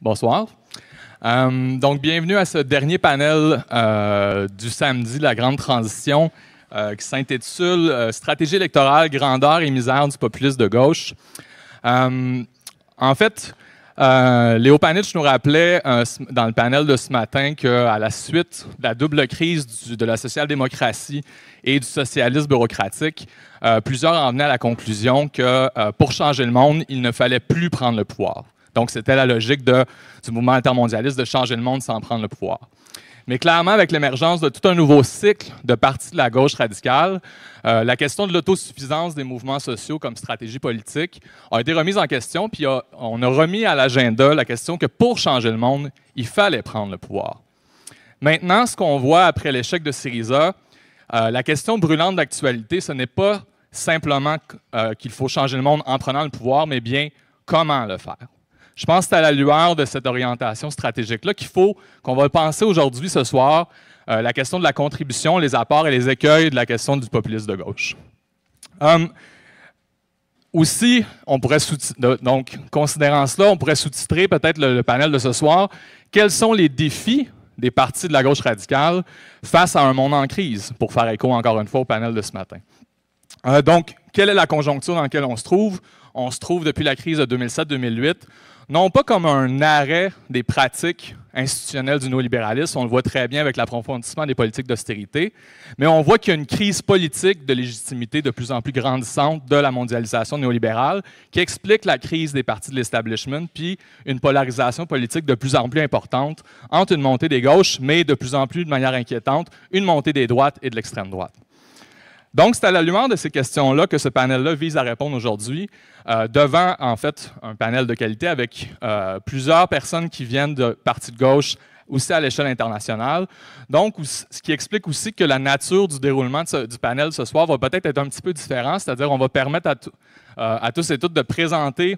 Bonsoir. Euh, donc, bienvenue à ce dernier panel euh, du samedi, la grande transition, euh, qui s'intitule Stratégie électorale, grandeur et misère du populisme de gauche. en fait, Léo Panitch nous rappelait dans le panel de ce matin qu'à la suite de la double crise de la social-démocratie et du socialisme bureaucratique, plusieurs en venaient à la conclusion que pour changer le monde, il ne fallait plus prendre le pouvoir. Donc, c'était la logique du mouvement intermondialiste de changer le monde sans prendre le pouvoir. Mais clairement, avec l'émergence de tout un nouveau cycle de partis de la gauche radicale, euh, la question de l'autosuffisance des mouvements sociaux comme stratégie politique a été remise en question, puis on a remis à l'agenda la question que pour changer le monde, il fallait prendre le pouvoir. Maintenant, ce qu'on voit après l'échec de Syriza, euh, la question brûlante d'actualité, ce n'est pas simplement euh, qu'il faut changer le monde en prenant le pouvoir, mais bien comment le faire. Je pense que c'est à la lueur de cette orientation stratégique-là qu'il faut qu'on va penser aujourd'hui, ce soir, euh, la question de la contribution, les apports et les écueils de la question du populisme de gauche. Hum, aussi, on pourrait donc, considérant cela, on pourrait sous-titrer peut-être le, panel de ce soir Quels sont les défis des partis de la gauche radicale face à un monde en crise pour faire écho encore une fois au panel de ce matin. Euh, donc, quelle est la conjoncture dans laquelle on se trouve On se trouve depuis la crise de 2007-2008 non pas comme un arrêt des pratiques institutionnelles du néolibéralisme, on le voit très bien avec l'approfondissement des politiques d'austérité, mais on voit qu'il y a une crise politique de légitimité de plus en plus grandissante de la mondialisation néolibérale qui explique la crise des partis de l'establishment, puis une polarisation politique de plus en plus importante entre une montée des gauches, mais de plus en plus de manière inquiétante, une montée des droites et de l'extrême droite. Donc, c'est à la de ces questions-là que ce panel-là vise à répondre aujourd'hui, euh, devant, en fait, un panel de qualité avec euh, plusieurs personnes qui viennent de partis de gauche, aussi à l'échelle internationale. Donc, ce qui explique aussi que la nature du déroulement du panel ce soir va peut-être être un petit peu différente, c'est-à-dire on va permettre à, euh, à, tous et toutes de présenter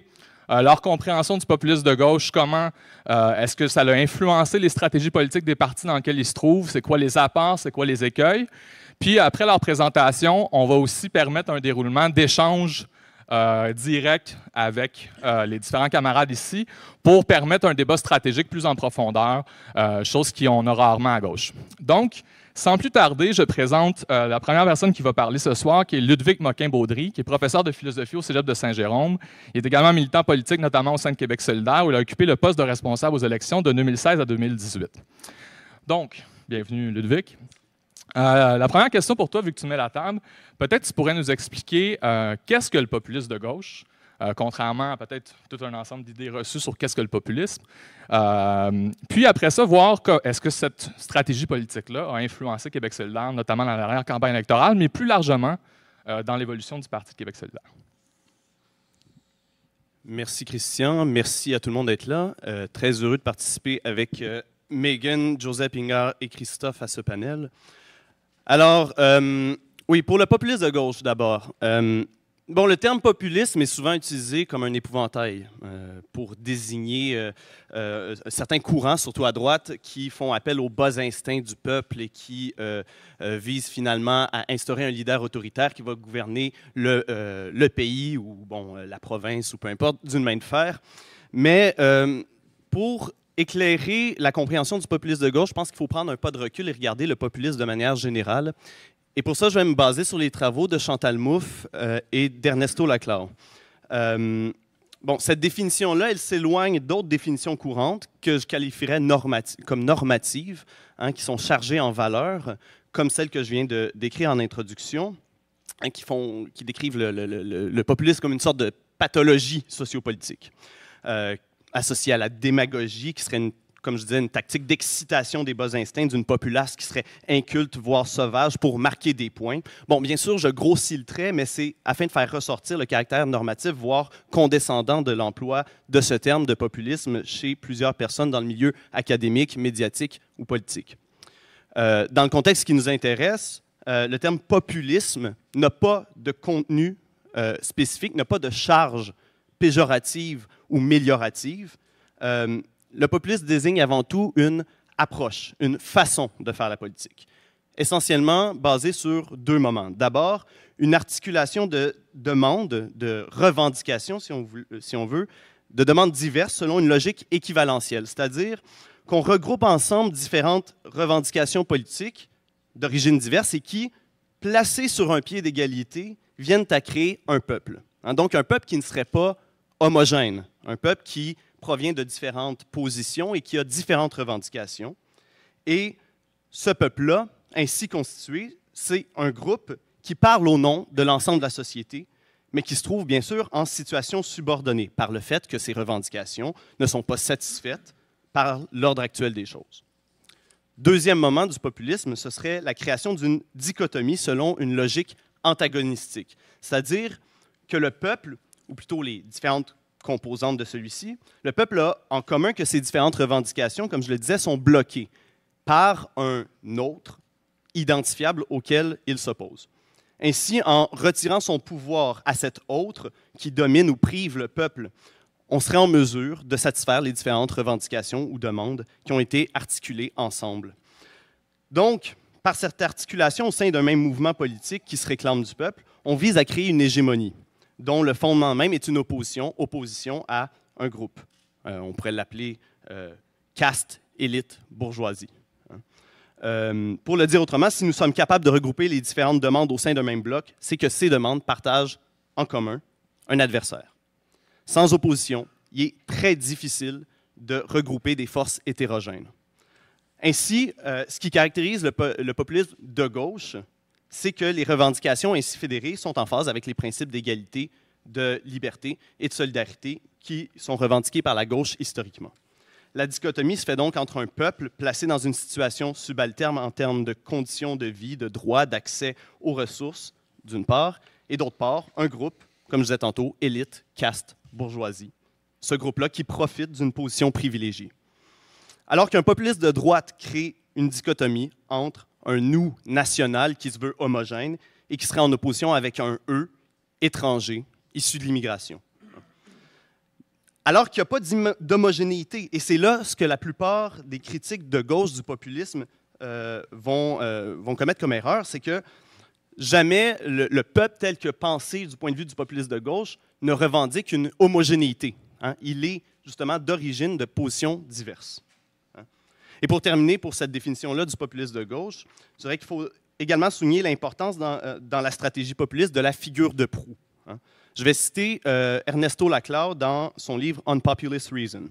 leur compréhension du populisme de gauche, comment est-ce que ça a influencé les stratégies politiques des partis dans lesquels ils se trouvent, c'est quoi les apports, c'est quoi les écueils. Puis après leur présentation, on va aussi permettre un déroulement d'échange euh, direct avec euh, les différents camarades ici pour permettre un débat stratégique plus en profondeur, euh, chose qu'on a rarement à gauche. Donc, sans plus tarder, je présente euh, la première personne qui va parler ce soir, qui est Ludwig Moquin-Baudry, qui est professeur de philosophie au Cégep de Saint-Jérôme. Il est également militant politique, notamment au sein de Québec solidaire, où il a occupé le poste de responsable aux élections de 2016 à 2018. Donc, bienvenue Ludwig. Euh, la première question pour toi, vu que tu mets la table, peut-être tu pourrais nous expliquer euh, qu'est-ce que le populisme de gauche, euh, contrairement à peut-être tout un ensemble d'idées reçues sur qu'est-ce que le populisme. puis après ça, voir est-ce que cette stratégie politique-là a influencé Québec solidaire, notamment dans la campagne électorale, mais plus largement dans l'évolution du Parti de Québec solidaire. Merci Christian, merci à tout le monde d'être là. très heureux de participer avec Megan, Joseph Ingard et Christophe à ce panel. Alors, euh, oui, pour le populisme de gauche d'abord. Euh, bon, le terme populisme est souvent utilisé comme un épouvantail euh, pour désigner certains courants, surtout à droite, qui font appel aux bas instincts du peuple et qui visent finalement à instaurer un leader autoritaire qui va gouverner le, pays ou bon, la province ou peu importe d'une main de fer. Mais pour éclairer la compréhension du populisme de gauche, je pense qu'il faut prendre un pas de recul et regarder le populisme de manière générale. Et pour ça, je vais me baser sur les travaux de Chantal Mouffe euh, et d'Ernesto Laclau. Euh, bon, cette définition-là, elle s'éloigne d'autres définitions courantes que je qualifierais comme normatives, hein, qui sont chargées en valeur, comme celles que je viens de décrire en introduction, hein, qui, décrivent le, populisme comme une sorte de pathologie sociopolitique. Euh, associé à la démagogie, qui serait, une, comme je disais, une tactique d'excitation des bas instincts d'une populace qui serait inculte, voire sauvage, pour marquer des points. Bon, bien sûr, je grossis le trait, mais c'est afin de faire ressortir le caractère normatif, voire condescendant de l'emploi de ce terme de populisme chez plusieurs personnes dans le milieu académique, médiatique ou politique. Euh, dans le contexte qui nous intéresse, euh, le terme populisme n'a pas de contenu euh, spécifique, n'a pas de charge péjorative ou méliorative. Euh, le populisme désigne avant tout une approche, une façon de faire la politique, essentiellement basée sur deux moments. D'abord, une articulation de demandes, de revendications, si on, veut, si on veut de demandes diverses selon une logique équivalentielle, c'est-à-dire qu'on regroupe ensemble différentes revendications politiques d'origine diverse et qui, placées sur un pied d'égalité, viennent à créer un peuple. Hein. donc un peuple qui ne serait pas homogène, un peuple qui provient de différentes positions et qui a différentes revendications. Et ce peuple-là, ainsi constitué, c'est un groupe qui parle au nom de l'ensemble de la société, mais qui se trouve bien sûr en situation subordonnée par le fait que ses revendications ne sont pas satisfaites par l'ordre actuel des choses. Deuxième moment du populisme, ce serait la création d'une dichotomie selon une logique antagonistique, c'est-à-dire que le peuple ou plutôt les différentes composantes de celui-ci, le peuple a en commun que ces différentes revendications, comme je le disais, sont bloquées par un autre identifiable auquel il s'oppose. Ainsi, en retirant son pouvoir à cet autre qui domine ou prive le peuple, on serait en mesure de satisfaire les différentes revendications ou demandes qui ont été articulées ensemble. Donc, par cette articulation au sein d'un même mouvement politique qui se réclame du peuple, on vise à créer une hégémonie dont le fondement même est une opposition, opposition à un groupe. Euh, on pourrait l'appeler euh, caste, élite, bourgeoisie. Hein. Euh, pour le dire autrement, si nous sommes capables de regrouper les différentes demandes au sein d'un même bloc, c'est que ces demandes partagent en commun un adversaire. Sans opposition, il est très difficile de regrouper des forces hétérogènes. Ainsi, ce qui caractérise le populisme de gauche, c'est que les revendications ainsi fédérées sont en phase avec les principes d'égalité, de liberté et de solidarité qui sont revendiqués par la gauche historiquement. La dichotomie se fait donc entre un peuple placé dans une situation subalterne en termes de conditions de vie, de droits, d'accès aux ressources, d'une part, et d'autre part, un groupe, comme je disais tantôt, élite, caste, bourgeoisie. Ce groupe-là qui profite d'une position privilégiée. Alors qu'un populiste de droite crée une dichotomie entre un nous national qui se veut homogène et qui serait en opposition avec un eux étranger issu de l'immigration. Alors qu'il n'y a pas d'homogénéité, et c'est là ce que la plupart des critiques de gauche du populisme euh, euh, vont, commettre comme erreur, c'est que jamais le, peuple tel que pensé du point de vue du populisme de gauche ne revendique une homogénéité. Hein. Il est justement d'origine de positions diverses. Et pour terminer, pour cette définition-là du populisme de gauche, je dirais qu'il faut également souligner l'importance dans, euh, la stratégie populiste de la figure de proue. Hein. Je vais citer euh, Ernesto Laclau dans son livre On Populist Reason.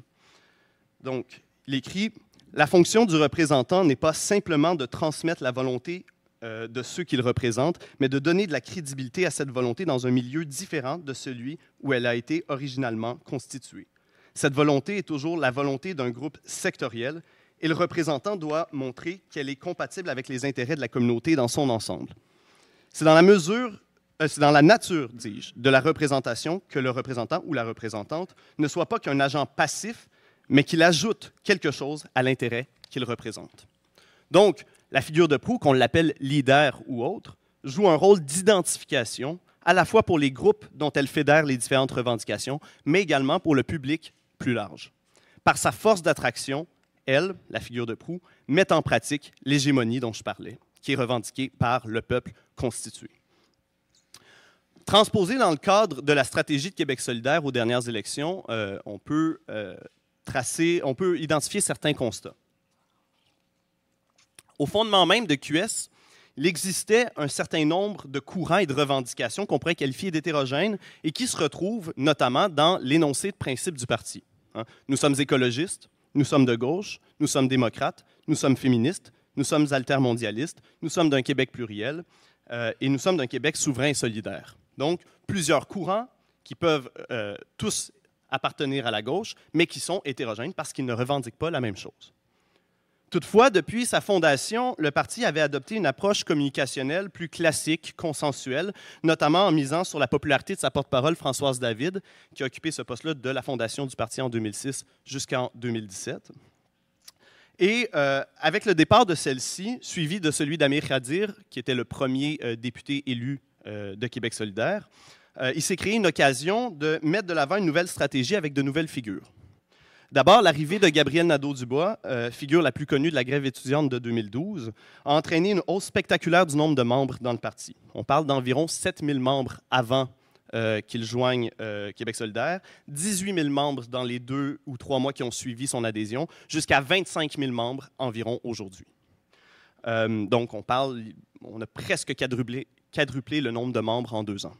Donc, il écrit La fonction du représentant n'est pas simplement de transmettre la volonté euh, de ceux qu'il représente, mais de donner de la crédibilité à cette volonté dans un milieu différent de celui où elle a été originalement constituée. Cette volonté est toujours la volonté d'un groupe sectoriel et le représentant doit montrer qu'elle est compatible avec les intérêts de la communauté dans son ensemble. C'est dans la mesure, euh, c'est dans la nature, dis-je, de la représentation que le représentant ou la représentante ne soit pas qu'un agent passif, mais qu'il ajoute quelque chose à l'intérêt qu'il représente. Donc, la figure de proue, qu'on l'appelle leader ou autre, joue un rôle d'identification à la fois pour les groupes dont elle fédère les différentes revendications, mais également pour le public plus large. Par sa force d'attraction, elle, la figure de proue, met en pratique l'hégémonie dont je parlais, qui est revendiquée par le peuple constitué. Transposé dans le cadre de la stratégie de Québec solidaire aux dernières élections, euh, on peut euh, tracer, on peut identifier certains constats. Au fondement même de QS, il existait un certain nombre de courants et de revendications qu'on pourrait qualifier d'hétérogènes et qui se retrouvent notamment dans l'énoncé de principe du parti. Hein. Nous sommes écologistes, nous sommes de gauche, nous sommes démocrates, nous sommes féministes, nous sommes altermondialistes, nous sommes d'un Québec pluriel euh, et nous sommes d'un Québec souverain et solidaire. Donc, plusieurs courants qui peuvent euh, tous appartenir à la gauche, mais qui sont hétérogènes parce qu'ils ne revendiquent pas la même chose. Toutefois, depuis sa fondation, le parti avait adopté une approche communicationnelle plus classique, consensuelle, notamment en misant sur la popularité de sa porte-parole Françoise David, qui a occupé ce poste-là de la fondation du parti en 2006 jusqu'en 2017. Et euh, avec le départ de celle-ci, suivi de celui d'Amir Khadir, qui était le premier euh, député élu euh, de Québec solidaire, il s'est créé une occasion de mettre de l'avant une nouvelle stratégie avec de nouvelles figures. D'abord, l'arrivée de Gabriel Nadeau-Dubois, euh, figure la plus connue de la grève étudiante de 2012, a entraîné une hausse spectaculaire du nombre de membres dans le parti. On parle d'environ 7 000 membres avant euh, qu'il joigne euh, Québec solidaire, 18 000 membres dans les deux ou trois mois qui ont suivi son adhésion, jusqu'à 25 000 membres environ aujourd'hui. donc, on parle, on a presque quadruplé le nombre de membres en deux ans.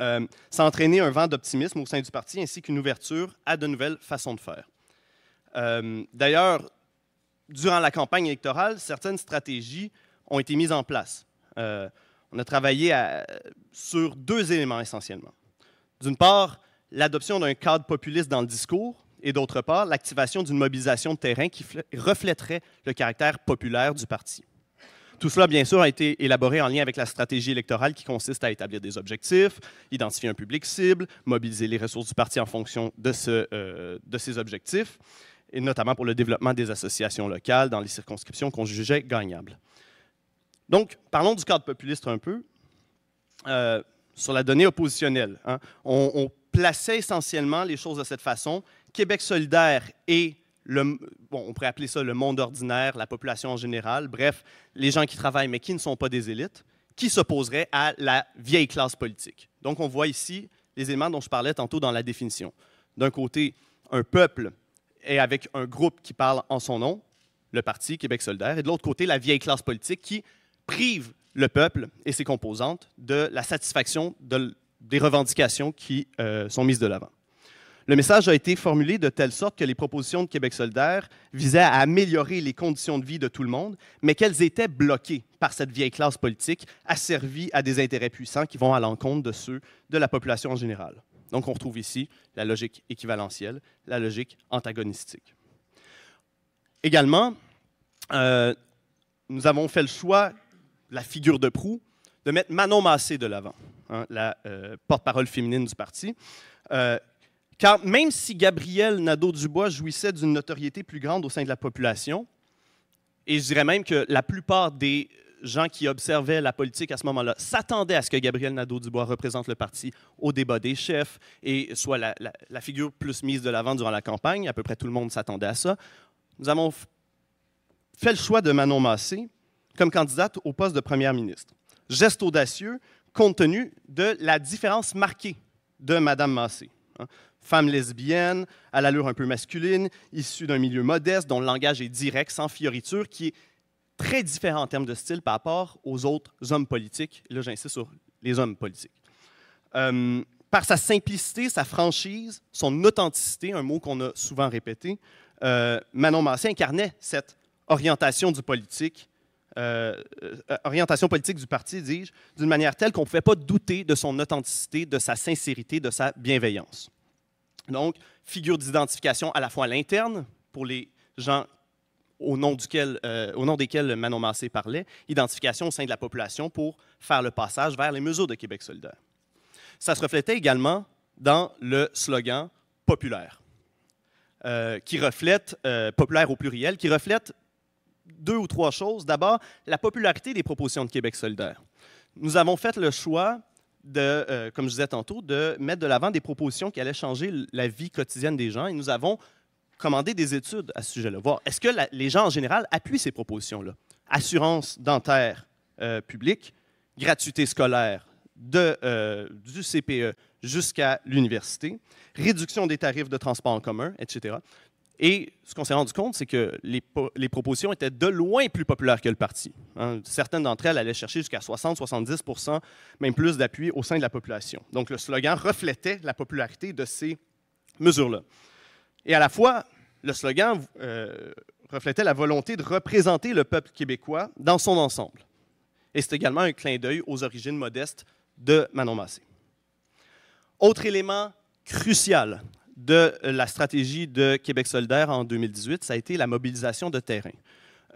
Euh, s'entraîner un vent d'optimisme au sein du parti ainsi qu'une ouverture à de nouvelles façons de faire. Euh, d'ailleurs, durant la campagne électorale, certaines stratégies ont été mises en place. Euh, on a travaillé sur deux éléments essentiellement. D'une part, l'adoption d'un cadre populiste dans le discours et d'autre part, l'activation d'une mobilisation de terrain qui reflèterait le caractère populaire du parti. Tout cela, bien sûr, a été élaboré en lien avec la stratégie électorale qui consiste à établir des objectifs, identifier un public cible, mobiliser les ressources du parti en fonction de, ce, euh, de ces objectifs, et notamment pour le développement des associations locales dans les circonscriptions qu'on jugeait gagnables. Donc, parlons du cadre populiste un peu. Euh, sur la donnée oppositionnelle, hein. on, on plaçait essentiellement les choses de cette façon. Québec solidaire et on pourrait appeler ça le monde ordinaire, la population en général, bref, les gens qui travaillent mais qui ne sont pas des élites, qui s'opposeraient à la vieille classe politique. Donc on voit ici les éléments dont je parlais tantôt dans la définition. D'un côté, un peuple et avec un groupe qui parle en son nom, le Parti Québec solidaire, et de l'autre côté, la vieille classe politique qui prive le peuple et ses composantes de la satisfaction des revendications qui euh, sont mises de l'avant. Le message a été formulé de telle sorte que les propositions de Québec solidaire visaient à améliorer les conditions de vie de tout le monde, mais qu'elles étaient bloquées par cette vieille classe politique asservie à des intérêts puissants qui vont à l'encontre de ceux de la population en général. Donc on retrouve ici la logique équivalentielle, la logique antagonistique. Également, euh, nous avons fait le choix, la figure de proue, de mettre Manon Massé de l'avant, hein, la euh, porte-parole féminine du parti. Euh, car même si Gabriel Nadeau-Dubois jouissait d'une notoriété plus grande au sein de la population, et je dirais même que la plupart des gens qui observaient la politique à ce moment-là s'attendaient à ce que Gabriel Nadeau-Dubois représente le parti au débat des chefs et soit la, figure plus mise de l'avant durant la campagne. À peu près tout le monde s'attendait à ça. Nous avons fait le choix de Manon Massé comme candidate au poste de première ministre. Geste audacieux compte tenu de la différence marquée de Mme Massé. Hein femme lesbienne, à l'allure un peu masculine, issue d'un milieu modeste, dont le langage est direct, sans fioriture, qui est très différent en termes de style par rapport aux autres hommes politiques. Là, j'insiste sur les hommes politiques. Euh, par sa simplicité, sa franchise, son authenticité, un mot qu'on a souvent répété, euh, Manon Massé incarnait cette orientation du politique, euh, orientation politique du parti, dis-je, d'une manière telle qu'on ne pouvait pas douter de son authenticité, de sa sincérité, de sa bienveillance. Donc, figure d'identification à la fois à l'interne pour les gens au nom, duquel, euh, desquels Manon Massé parlait, identification au sein de la population pour faire le passage vers les mesures de Québec solidaire. Ça se reflétait également dans le slogan populaire, euh, qui reflète, euh, populaire au pluriel, qui reflète deux ou trois choses. D'abord, la popularité des propositions de Québec solidaire. Nous avons fait le choix de, euh, comme je disais tantôt, de mettre de l'avant des propositions qui allaient changer la vie quotidienne des gens. Et nous avons commandé des études à ce sujet-là, voir est-ce que les gens en général appuient ces propositions-là. Assurance dentaire euh, publique, gratuité scolaire de, euh, du CPE jusqu'à l'université, réduction des tarifs de transport en commun, etc. Et ce qu'on s'est rendu compte, c'est que les, propositions étaient de loin plus populaires que le parti. Hein. certaines d'entre elles allaient chercher jusqu'à 60-70 même plus d'appui au sein de la population. Donc le slogan reflétait la popularité de ces mesures-là. Et à la fois, le slogan euh, reflétait la volonté de représenter le peuple québécois dans son ensemble. Et c'est également un clin d'œil aux origines modestes de Manon Massé. Autre élément crucial de la stratégie de Québec solidaire en 2018, ça a été la mobilisation de terrain.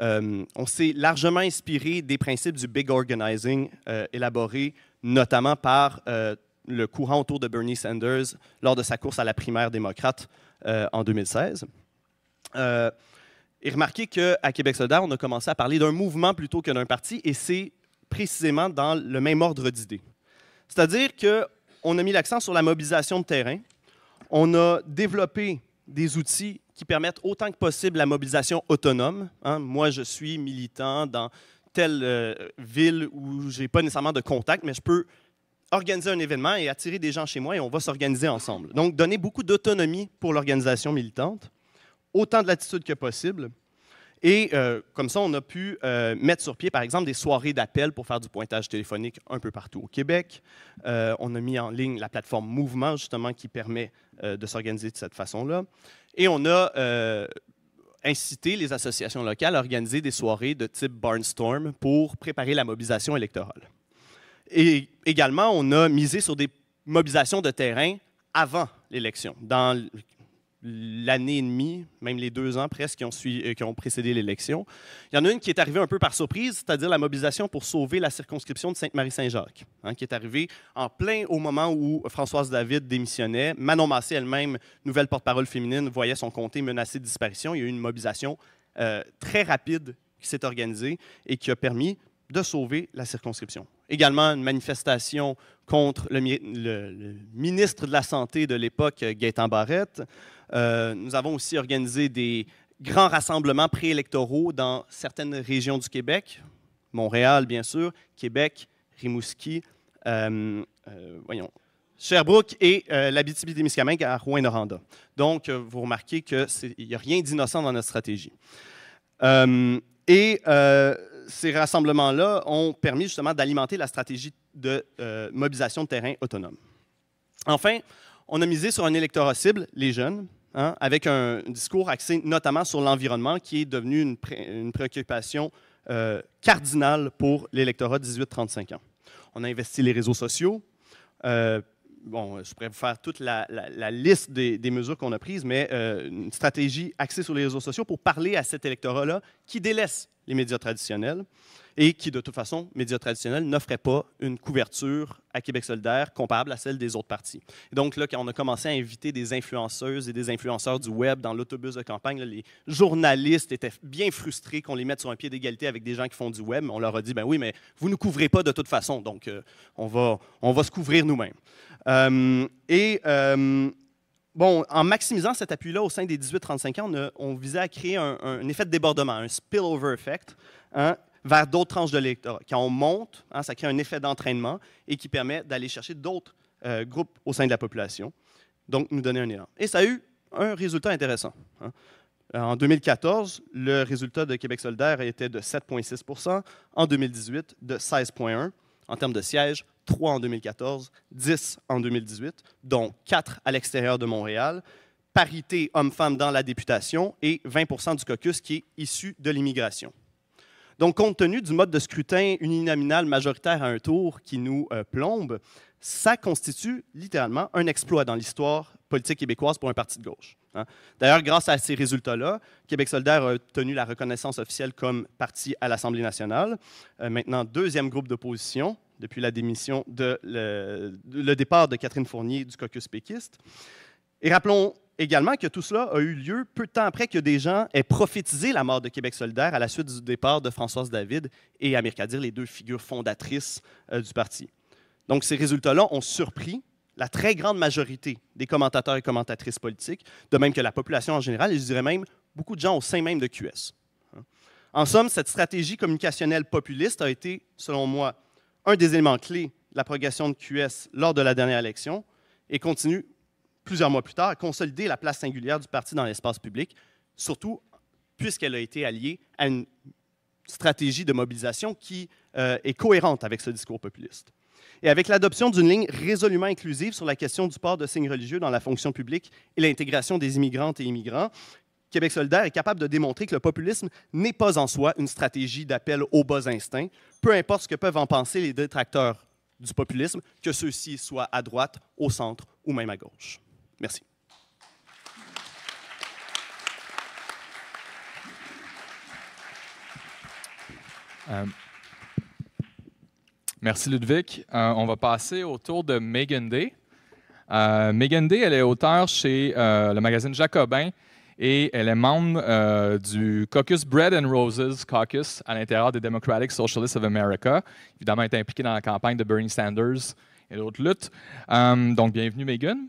Euh, on s'est largement inspiré des principes du big organizing euh, élaborés notamment par euh, le courant autour de Bernie Sanders lors de sa course à la primaire démocrate en 2016. et remarquez qu'à Québec solidaire, on a commencé à parler d'un mouvement plutôt que d'un parti, et c'est précisément dans le même ordre d'idées. C'est-à-dire qu'on a mis l'accent sur la mobilisation de terrain, on a développé des outils qui permettent autant que possible la mobilisation autonome. Hein. Moi, je suis militant dans telle euh, ville où je n'ai pas nécessairement de contact, mais je peux organiser un événement et attirer des gens chez moi et on va s'organiser ensemble. Donc, donner beaucoup d'autonomie pour l'organisation militante, autant de latitude que possible. Et euh, comme ça, on a pu euh, mettre sur pied, par exemple, des soirées d'appel pour faire du pointage téléphonique un peu partout au Québec. Euh, on a mis en ligne la plateforme Mouvement, justement, qui permet de s'organiser de cette façon-là. Et on a incité les associations locales à organiser des soirées de type barnstorm pour préparer la mobilisation électorale. Et également, on a misé sur des mobilisations de terrain avant l'élection, dans l'année et demie, même les deux ans presque qui ont, euh, qui ont précédé l'élection. Il y en a une qui est arrivée un peu par surprise, c'est-à-dire la mobilisation pour sauver la circonscription de Sainte-Marie-Saint-Jacques, hein, qui est arrivée en plein au moment où Françoise David démissionnait. Manon Massé elle-même, nouvelle porte-parole féminine, voyait son comté menacé de disparition. Il y a eu une mobilisation euh, très rapide qui s'est organisée et qui a permis de sauver la circonscription également une manifestation contre le, ministre de la Santé de l'époque, euh, Gaétan Barrette. Euh, nous avons aussi organisé des grands rassemblements préélectoraux dans certaines régions du Québec, Montréal, bien sûr, Québec, Rimouski, euh, voyons, Sherbrooke et euh, l'Abitibi-Témiscamingue à rouyn noranda Donc, vous remarquez qu'il n'y a rien d'innocent dans notre stratégie. et ces rassemblements-là ont permis justement d'alimenter la stratégie de euh, mobilisation de terrain autonome. Enfin, on a misé sur un électorat cible, les jeunes, hein, avec un discours axé notamment sur l'environnement qui est devenu une, préoccupation euh, cardinale pour l'électorat 18-35 ans. On a investi les réseaux sociaux. Euh, bon, je pourrais vous faire toute la, liste des, mesures qu'on a prises, mais une stratégie axée sur les réseaux sociaux pour parler à cet électorat-là qui délaisse les médias traditionnels et qui, de toute façon, médias traditionnels n'offraient pas une couverture à Québec solidaire comparable à celle des autres partis. donc, là, quand on a commencé à inviter des influenceuses et des influenceurs du web dans l'autobus de campagne, les journalistes étaient bien frustrés qu'on les mette sur un pied d'égalité avec des gens qui font du web. On leur a dit, ben oui, mais vous ne nous couvrez pas de toute façon, donc euh, on, va, on va se couvrir nous-mêmes. Euh, et... Euh, bon, en maximisant cet appui-là au sein des 18-35 ans, on, visait à créer un, effet de débordement, un spillover effect, hein, vers d'autres tranches de l'électorat. Quand on monte, hein, ça crée un effet d'entraînement et qui permet d'aller chercher d'autres euh, groupes au sein de la population. Donc, nous donner un élan. Et ça a eu un résultat intéressant. Hein. Euh, en 2014, le résultat de Québec solidaire était de 7,6 En 2018, de 16,1 en termes de sièges 3 en 2014, 10 en 2018, dont 4 à l'extérieur de Montréal, parité homme-femme dans la députation et 20 du caucus qui est issu de l'immigration. Donc, compte tenu du mode de scrutin uninominal majoritaire à un tour qui nous euh, plombe, ça constitue littéralement un exploit dans l'histoire politique québécoise pour un parti de gauche. Hein. D'ailleurs, grâce à ces résultats-là, Québec solidaire a obtenu la reconnaissance officielle comme parti à l'Assemblée nationale, euh, maintenant deuxième groupe d'opposition, depuis la démission de le, départ de Catherine Fournier du caucus péquiste. Et rappelons également que tout cela a eu lieu peu de temps après que des gens aient prophétisé la mort de Québec solidaire à la suite du départ de Françoise David et Amir Kadir, les deux figures fondatrices euh, du parti. Donc ces résultats-là ont surpris la très grande majorité des commentateurs et commentatrices politiques, de même que la population en général, et je dirais même beaucoup de gens au sein même de QS. En somme, cette stratégie communicationnelle populiste a été, selon moi, un des éléments clés de la progression de QS lors de la dernière élection et continue plusieurs mois plus tard à consolider la place singulière du parti dans l'espace public, surtout puisqu'elle a été alliée à une stratégie de mobilisation qui euh, est cohérente avec ce discours populiste. Et avec l'adoption d'une ligne résolument inclusive sur la question du port de signes religieux dans la fonction publique et l'intégration des immigrantes et immigrants, Québec solidaire est capable de démontrer que le populisme n'est pas en soi une stratégie d'appel aux bas instincts, peu importe ce que peuvent en penser les détracteurs du populisme, que ceux-ci soient à droite, au centre ou même à gauche. Merci. Euh, merci Ludovic. Euh, on va passer au tour de Megan Day. Euh, Megan Day, elle est auteure chez le magazine Jacobin et elle est membre euh, du caucus Bread and Roses Caucus à l'intérieur des Democratic Socialists of America. Évidemment, elle est impliquée dans la campagne de Bernie Sanders et d'autres luttes. Euh, donc, bienvenue, Megan.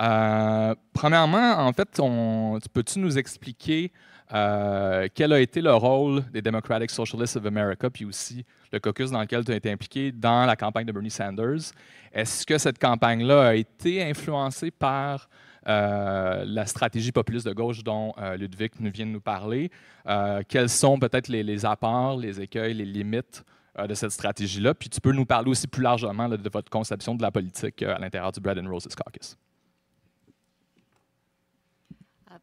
Euh, premièrement, en fait, peux-tu nous expliquer quel a été le rôle des Democratic Socialists of America, puis aussi le caucus dans lequel tu as été impliqué dans la campagne de Bernie Sanders? Est-ce que cette campagne-là a été influencée par euh, la stratégie populiste de gauche dont euh, Ludwig nous vient de nous parler. Euh, quels sont peut-être les, apports, les écueils, les limites euh, de cette stratégie-là? Puis tu peux nous parler aussi plus largement de votre conception de la politique à l'intérieur du Bread and Roses Caucus. Uh,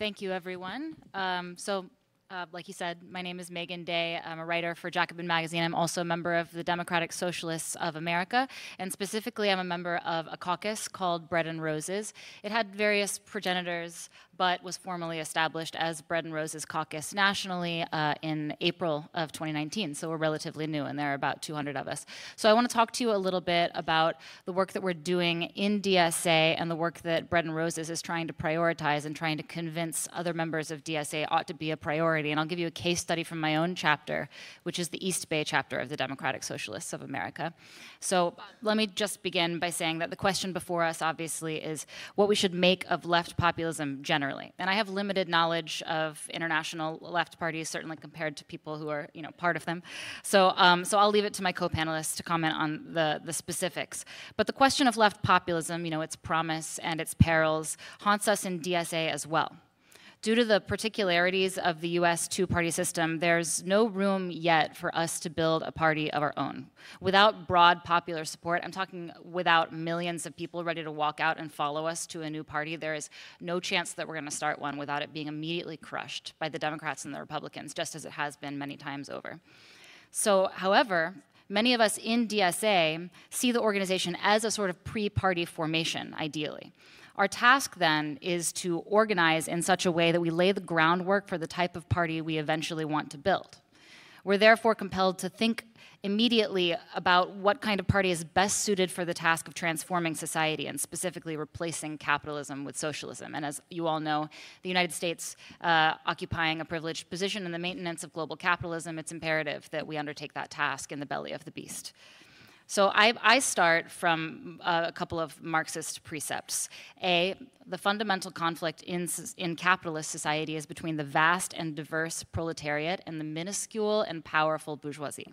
thank you, everyone. Um, so Uh, like you said, my name is Megan Day. I'm a writer for Jacobin Magazine. I'm also a member of the Democratic Socialists of America, and specifically, I'm a member of a caucus called Bread and Roses. It had various progenitors but was formally established as Bread and Roses Caucus nationally uh, in April of 2019. So we're relatively new, and there are about 200 of us. So I want to talk to you a little bit about the work that we're doing in DSA and the work that Bread and Roses is trying to prioritize and trying to convince other members of DSA ought to be a priority. And I'll give you a case study from my own chapter, which is the East Bay chapter of the Democratic Socialists of America. So let me just begin by saying that the question before us, obviously, is what we should make of left populism generally generally. And I have limited knowledge of international left parties, certainly compared to people who are, you know, part of them. So, um, so I'll leave it to my co-panelists to comment on the, the specifics. But the question of left populism, you know, its promise and its perils, haunts us in DSA as well. Due to the particularities of the US two party system, there's no room yet for us to build a party of our own. Without broad popular support, I'm talking without millions of people ready to walk out and follow us to a new party, there is no chance that we're going to start one without it being immediately crushed by the Democrats and the Republicans, just as it has been many times over. So, however, many of us in DSA see the organization as a sort of pre party formation, ideally. Our task then is to organize in such a way that we lay the groundwork for the type of party we eventually want to build. We're therefore compelled to think immediately about what kind of party is best suited for the task of transforming society and specifically replacing capitalism with socialism. And as you all know, the United States uh, occupying a privileged position in the maintenance of global capitalism, it's imperative that we undertake that task in the belly of the beast. So I, I, start from uh, a couple of Marxist precepts. A, the fundamental conflict in, in capitalist society is between the vast and diverse proletariat and the minuscule and powerful bourgeoisie.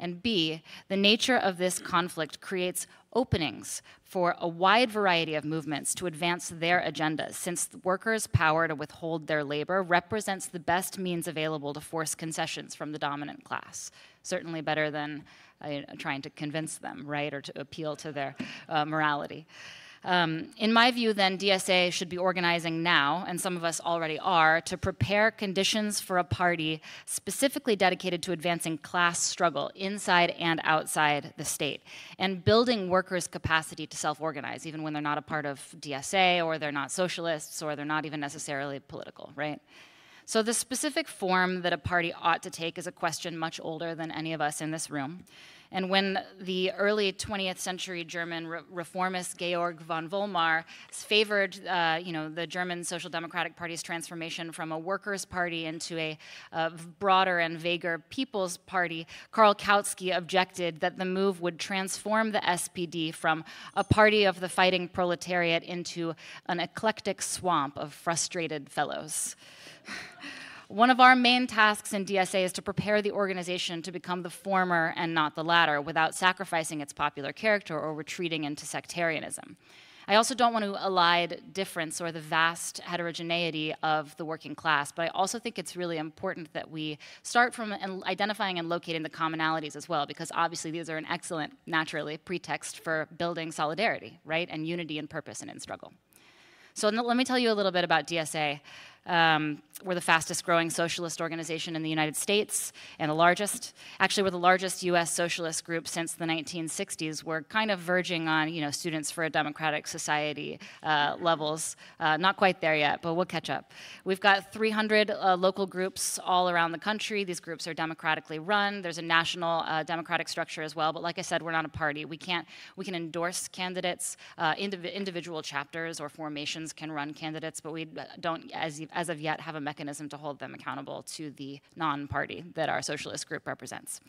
And B, the nature of this conflict creates openings for a wide variety of movements to advance their agendas, since workers' power to withhold their labor represents the best means available to force concessions from the dominant class, certainly better than uh, trying to convince them, right, or to appeal to their uh, morality. Um, in my view, then, DSA should be organizing now, and some of us already are, to prepare conditions for a party specifically dedicated to advancing class struggle inside and outside the state, and building workers' capacity to self organize, even when they're not a part of DSA, or they're not socialists, or they're not even necessarily political, right? So the specific form that a party ought to take is a question much older than any of us in this room. And when the early 20th century German re reformist Georg von Vollmar favored, uh, you know, the German Social Democratic Party's transformation from a workers' party into a broader and vaguer people's party, Karl Kautsky objected that the move would transform the SPD from a party of the fighting proletariat into an eclectic swamp of frustrated fellows. One of our main tasks in DSA is to prepare the organization to become the former and not the latter without sacrificing its popular character or retreating into sectarianism. I also don't want to elide difference or the vast heterogeneity of the working class, but I also think it's really important that we start from identifying and locating the commonalities as well, because obviously these are an excellent, naturally, pretext for building solidarity, right, and unity and purpose and in struggle. So let me tell you a little bit about DSA. Um, we're the fastest growing socialist organization in the United States and the largest. Actually, we're the largest US socialist group since the 1960s. We're kind of verging on, you know, Students for a Democratic Society uh, levels. Uh, not quite there yet, but we'll catch up. We've got 300 uh, local groups all around the country. These groups are democratically run. There's a national uh, democratic structure as well, but like I said, we're not a party. We can't, we can endorse candidates. Uh, Indiv individual chapters or formations can run candidates, but we uh, don't, as, as of yet have a mechanism to hold them accountable to the non-party that our socialist group represents.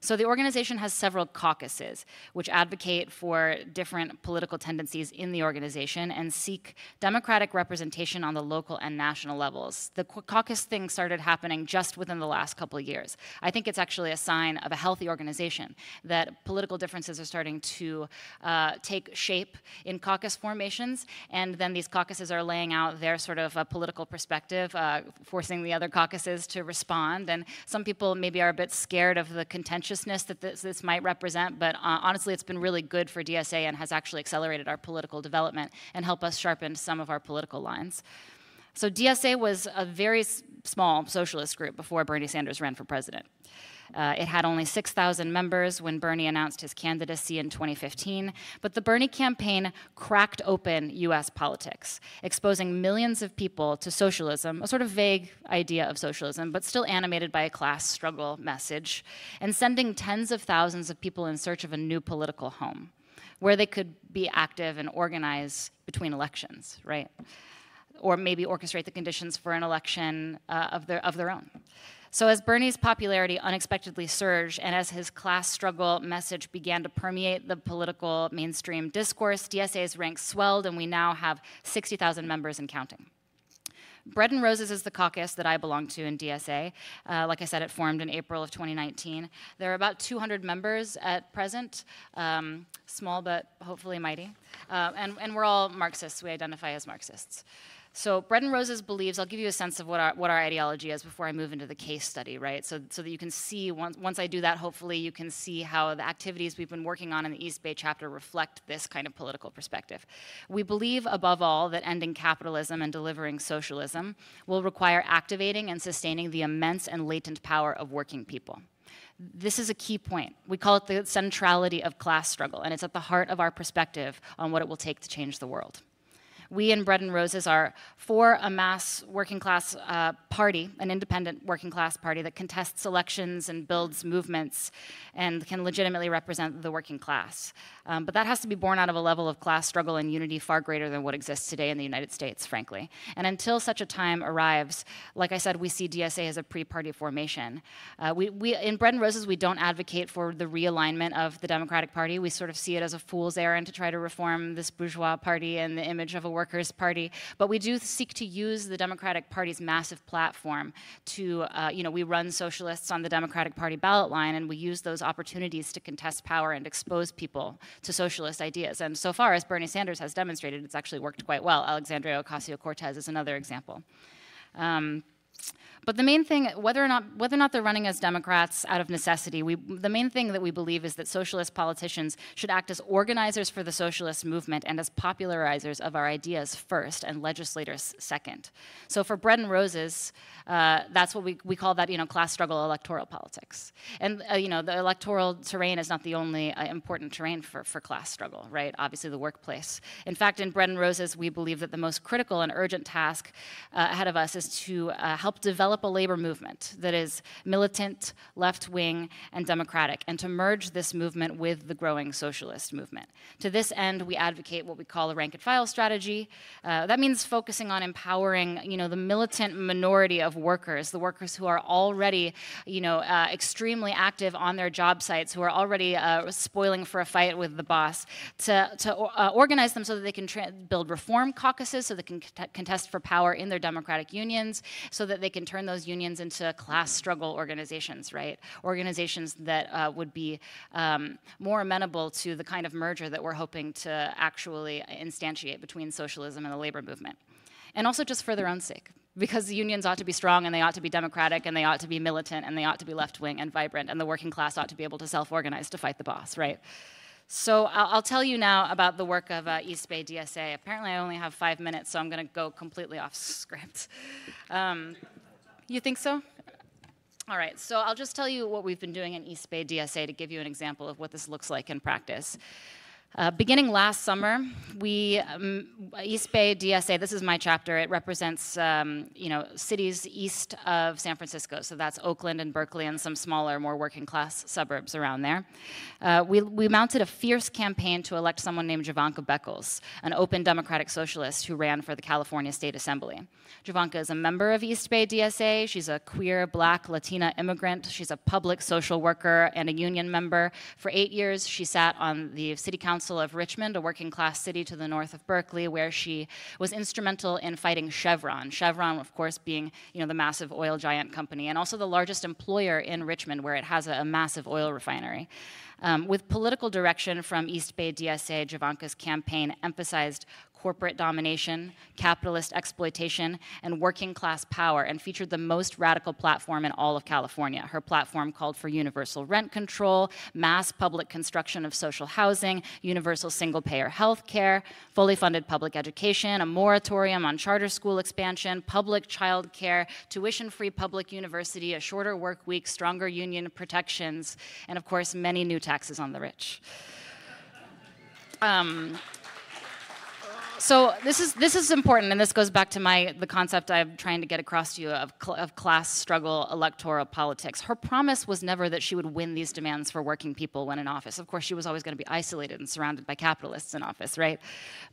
So the organization has several caucuses, which advocate for different political tendencies in the organization and seek democratic representation on the local and national levels. The caucus thing started happening just within the last couple of years. I think it's actually a sign of a healthy organization that political differences are starting to uh, take shape in caucus formations, and then these caucuses are laying out their sort of uh, political perspective perspective, uh, forcing the other caucuses to respond. And some people maybe are a bit scared of the contentiousness that this, this might represent, but uh, honestly, it's been really good for DSA and has actually accelerated our political development and helped us sharpen some of our political lines. So DSA was a very small socialist group before Bernie Sanders ran for president. Uh, it had only 6,000 members when Bernie announced his candidacy in 2015, but the Bernie campaign cracked open US politics, exposing millions of people to socialism, a sort of vague idea of socialism, but still animated by a class struggle message, and sending tens of thousands of people in search of a new political home where they could be active and organize between elections, right? Or maybe orchestrate the conditions for an election uh, of, their, of their own. So, as Bernie's popularity unexpectedly surged and as his class struggle message began to permeate the political mainstream discourse, DSA's ranks swelled, and we now have 60,000 members and counting. Bread and Roses is the caucus that I belong to in DSA. Uh, like I said, it formed in April of 2019. There are about 200 members at present, um, small but hopefully mighty. Uh, and, and we're all Marxists, we identify as Marxists. So Bread and Roses believes, I'll give you a sense of what our, what our ideology is before I move into the case study, right? So, so that you can see, once, once I do that, hopefully you can see how the activities we've been working on in the East Bay chapter reflect this kind of political perspective. We believe, above all, that ending capitalism and delivering socialism will require activating and sustaining the immense and latent power of working people. This is a key point. We call it the centrality of class struggle, and it's at the heart of our perspective on what it will take to change the world we in Bread and Roses are for a mass working class uh, party, an independent working class party that contests elections and builds movements and can legitimately represent the working class. Um, but that has to be born out of a level of class struggle and unity far greater than what exists today in the United States, frankly. And until such a time arrives, like I said, we see DSA as a pre-party formation. Uh, we, we, in Bread and Roses, we don't advocate for the realignment of the Democratic Party. We sort of see it as a fool's errand to try to reform this bourgeois party and the image of a Workers' Party, but we do seek to use the Democratic Party's massive platform to, uh, you know, we run socialists on the Democratic Party ballot line, and we use those opportunities to contest power and expose people to socialist ideas. And so far, as Bernie Sanders has demonstrated, it's actually worked quite well. Alexandria Ocasio-Cortez is another example. Um, but the main thing, whether or not whether or not they're running as Democrats out of necessity, we, the main thing that we believe is that socialist politicians should act as organizers for the socialist movement and as popularizers of our ideas first and legislators second. So for Bread and Roses, uh, that's what we, we call that you know class struggle electoral politics. And uh, you know the electoral terrain is not the only uh, important terrain for, for class struggle, right? Obviously the workplace. In fact, in Bread and Roses, we believe that the most critical and urgent task uh, ahead of us is to uh, help help develop a labor movement that is militant, left wing, and democratic, and to merge this movement with the growing socialist movement. To this end, we advocate what we call a rank and file strategy. Uh, that means focusing on empowering you know, the militant minority of workers, the workers who are already you know, uh, extremely active on their job sites, who are already uh, spoiling for a fight with the boss, to, to uh, organize them so that they can build reform caucuses, so they can contest for power in their democratic unions, so that they can turn those unions into class struggle organizations, right? Organizations that uh, would be um, more amenable to the kind of merger that we're hoping to actually instantiate between socialism and the labor movement. And also just for their own sake because the unions ought to be strong and they ought to be democratic and they ought to be militant and they ought to be left wing and vibrant and the working class ought to be able to self organize to fight the boss, right? So I'll, I'll tell you now about the work of uh, East Bay DSA. Apparently, I only have five minutes, so I'm going to go completely off script. Um, you think so? All right, so I'll just tell you what we've been doing in East Bay DSA to give you an example of what this looks like in practice. Uh, beginning last summer, we um, East Bay DSA. This is my chapter. It represents um, you know cities east of San Francisco. So that's Oakland and Berkeley and some smaller, more working class suburbs around there. Uh, we we mounted a fierce campaign to elect someone named Javanka Beckles, an open democratic socialist who ran for the California State Assembly. Javanka is a member of East Bay DSA. She's a queer, Black, Latina immigrant. She's a public social worker and a union member. For eight years, she sat on the city council Council of Richmond, a working class city to the north of Berkeley, where she was instrumental in fighting Chevron. Chevron, of course, being you know, the massive oil giant company and also the largest employer in Richmond, where it has a, a massive oil refinery. Um, with political direction from East Bay DSA, Javanka's campaign emphasized corporate domination, capitalist exploitation, and working class power, and featured the most radical platform in all of California. Her platform called for universal rent control, mass public construction of social housing, universal single payer health care, fully funded public education, a moratorium on charter school expansion, public child care, tuition free public university, a shorter work week, stronger union protections, and of course, many new taxes on the rich. Um, so this is this is important, and this goes back to my the concept I'm trying to get across to you of, cl of class struggle electoral politics. Her promise was never that she would win these demands for working people when in office. Of course, she was always going to be isolated and surrounded by capitalists in office, right?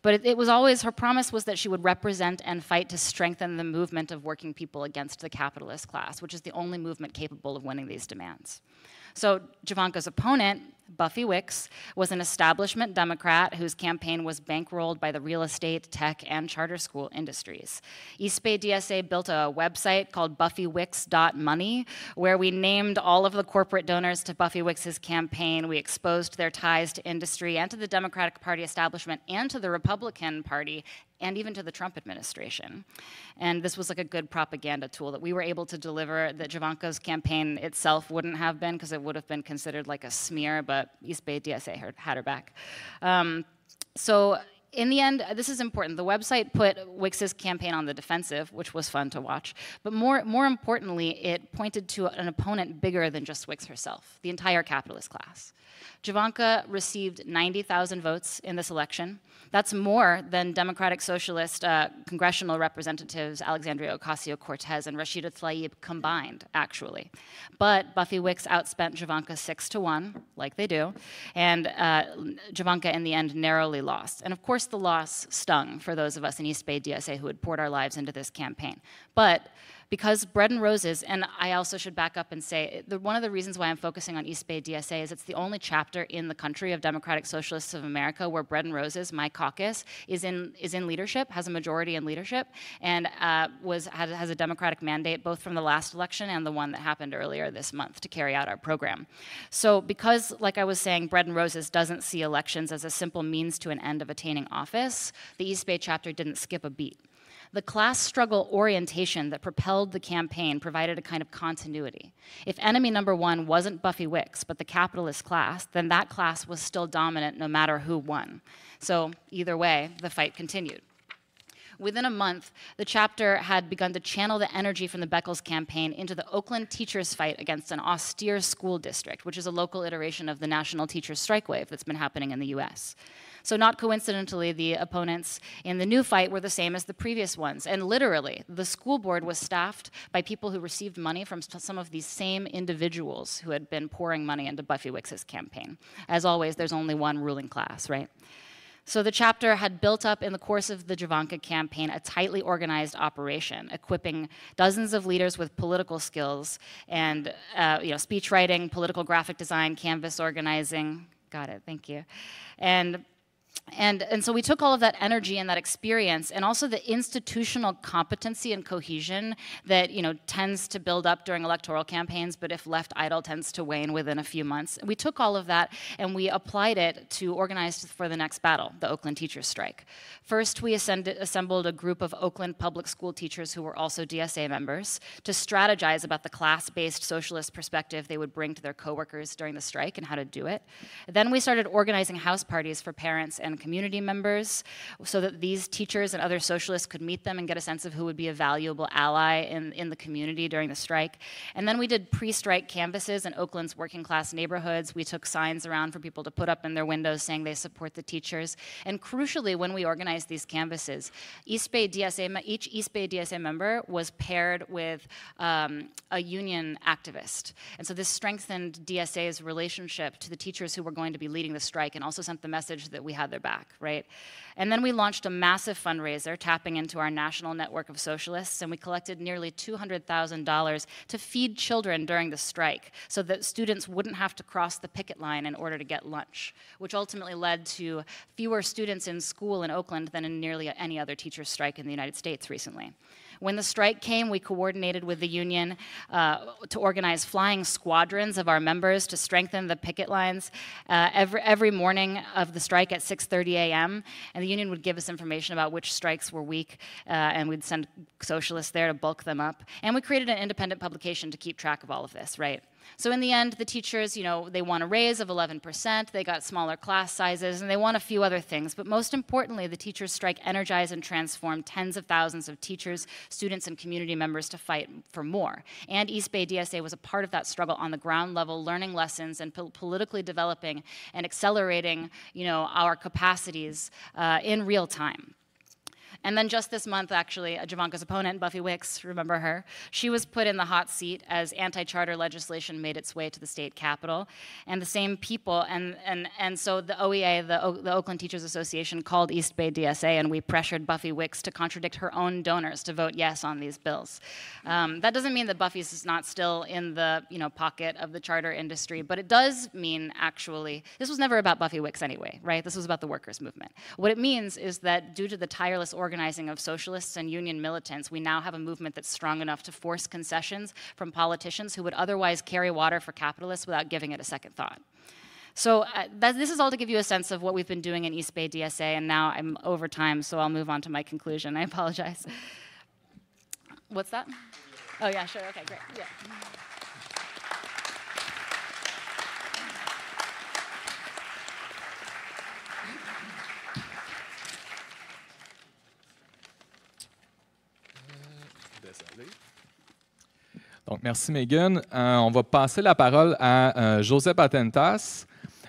But it, it was always her promise was that she would represent and fight to strengthen the movement of working people against the capitalist class, which is the only movement capable of winning these demands. So Javanka's opponent Buffy Wicks, was an establishment Democrat whose campaign was bankrolled by the real estate, tech, and charter school industries. East Bay DSA built a website called buffywicks.money where we named all of the corporate donors to Buffy Wicks's campaign. We exposed their ties to industry and to the Democratic Party establishment and to the Republican Party and even to the Trump administration. And this was like a good propaganda tool that we were able to deliver that Javanka's campaign itself wouldn't have been because it would have been considered like a smear, but East Bay DSA had her back. Um, so in the end, this is important. The website put Wix's campaign on the defensive, which was fun to watch. But more, more importantly, it pointed to an opponent bigger than just Wix herself, the entire capitalist class. Javanka received 90,000 votes in this election. That's more than Democratic Socialist uh, congressional representatives Alexandria Ocasio-Cortez and Rashida Tlaib combined, actually. But Buffy Wicks outspent Javanka six to one, like they do, and uh, Javanka in the end narrowly lost. And of course, course, the loss stung for those of us in East Bay DSA who had poured our lives into this campaign. But because Bread and Roses, and I also should back up and say, the, one of the reasons why I'm focusing on East Bay DSA is it's the only chapter in the country of Democratic Socialists of America where Bread and Roses, my caucus, is in, is in leadership, has a majority in leadership, and uh, was, had, has a Democratic mandate both from the last election and the one that happened earlier this month to carry out our program. So because, like I was saying, Bread and Roses doesn't see elections as a simple means to an end of attaining office, the East Bay chapter didn't skip a beat. The class struggle orientation that propelled the campaign provided a kind of continuity. If enemy number one wasn't Buffy Wicks, but the capitalist class, then that class was still dominant no matter who won. So either way, the fight continued. Within a month, the chapter had begun to channel the energy from the Beckles campaign into the Oakland teachers' fight against an austere school district, which is a local iteration of the national teachers' strike wave that's been happening in the US. So, not coincidentally, the opponents in the new fight were the same as the previous ones. And literally, the school board was staffed by people who received money from some of these same individuals who had been pouring money into Buffy Wicks's campaign. As always, there's only one ruling class, right? So the chapter had built up in the course of the Javanka campaign a tightly organized operation, equipping dozens of leaders with political skills and uh, you know, speech writing, political graphic design, canvas organizing. Got it, thank you. And and, and so we took all of that energy and that experience and also the institutional competency and cohesion that you know tends to build up during electoral campaigns but if left idle tends to wane within a few months we took all of that and we applied it to organize for the next battle the oakland teachers strike first we ascended, assembled a group of oakland public school teachers who were also dsa members to strategize about the class-based socialist perspective they would bring to their coworkers during the strike and how to do it then we started organizing house parties for parents and community members so that these teachers and other socialists could meet them and get a sense of who would be a valuable ally in, in the community during the strike. And then we did pre-strike canvases in Oakland's working class neighborhoods. We took signs around for people to put up in their windows saying they support the teachers. And crucially, when we organized these canvases, East Bay DSA, each East Bay DSA member was paired with um, a union activist. And so this strengthened DSA's relationship to the teachers who were going to be leading the strike and also sent the message that we had other back, right? And then we launched a massive fundraiser tapping into our national network of socialists, and we collected nearly $200,000 to feed children during the strike so that students wouldn't have to cross the picket line in order to get lunch, which ultimately led to fewer students in school in Oakland than in nearly any other teacher's strike in the United States recently. When the strike came, we coordinated with the union uh, to organize flying squadrons of our members to strengthen the picket lines uh, every, every morning of the strike at 6.30 a.m. And the union would give us information about which strikes were weak, uh, and we'd send socialists there to bulk them up. And we created an independent publication to keep track of all of this, right? So in the end, the teachers, you know, they want a raise of 11%, they got smaller class sizes, and they want a few other things. But most importantly, the teachers strike energize and transform tens of thousands of teachers, students, and community members to fight for more. And East Bay DSA was a part of that struggle on the ground level, learning lessons and po politically developing and accelerating, you know, our capacities uh, in real time. And then just this month, actually, uh, Javanka's opponent, Buffy Wicks, remember her, she was put in the hot seat as anti charter legislation made its way to the state capitol. And the same people, and, and, and so the OEA, the, o the Oakland Teachers Association, called East Bay DSA and we pressured Buffy Wicks to contradict her own donors to vote yes on these bills. Um, that doesn't mean that Buffy's is not still in the you know, pocket of the charter industry, but it does mean actually, this was never about Buffy Wicks anyway, right? This was about the workers' movement. What it means is that due to the tireless organization, organizing of socialists and union militants, we now have a movement that's strong enough to force concessions from politicians who would otherwise carry water for capitalists without giving it a second thought. So uh, this is all to give you a sense of what we've been doing in East Bay DSA, and now I'm over time, so I'll move on to my conclusion. I apologize. What's that? Oh yeah, sure, okay, great, yeah. merci, Megan. Euh, on va passer la parole à euh, Josep Atentas.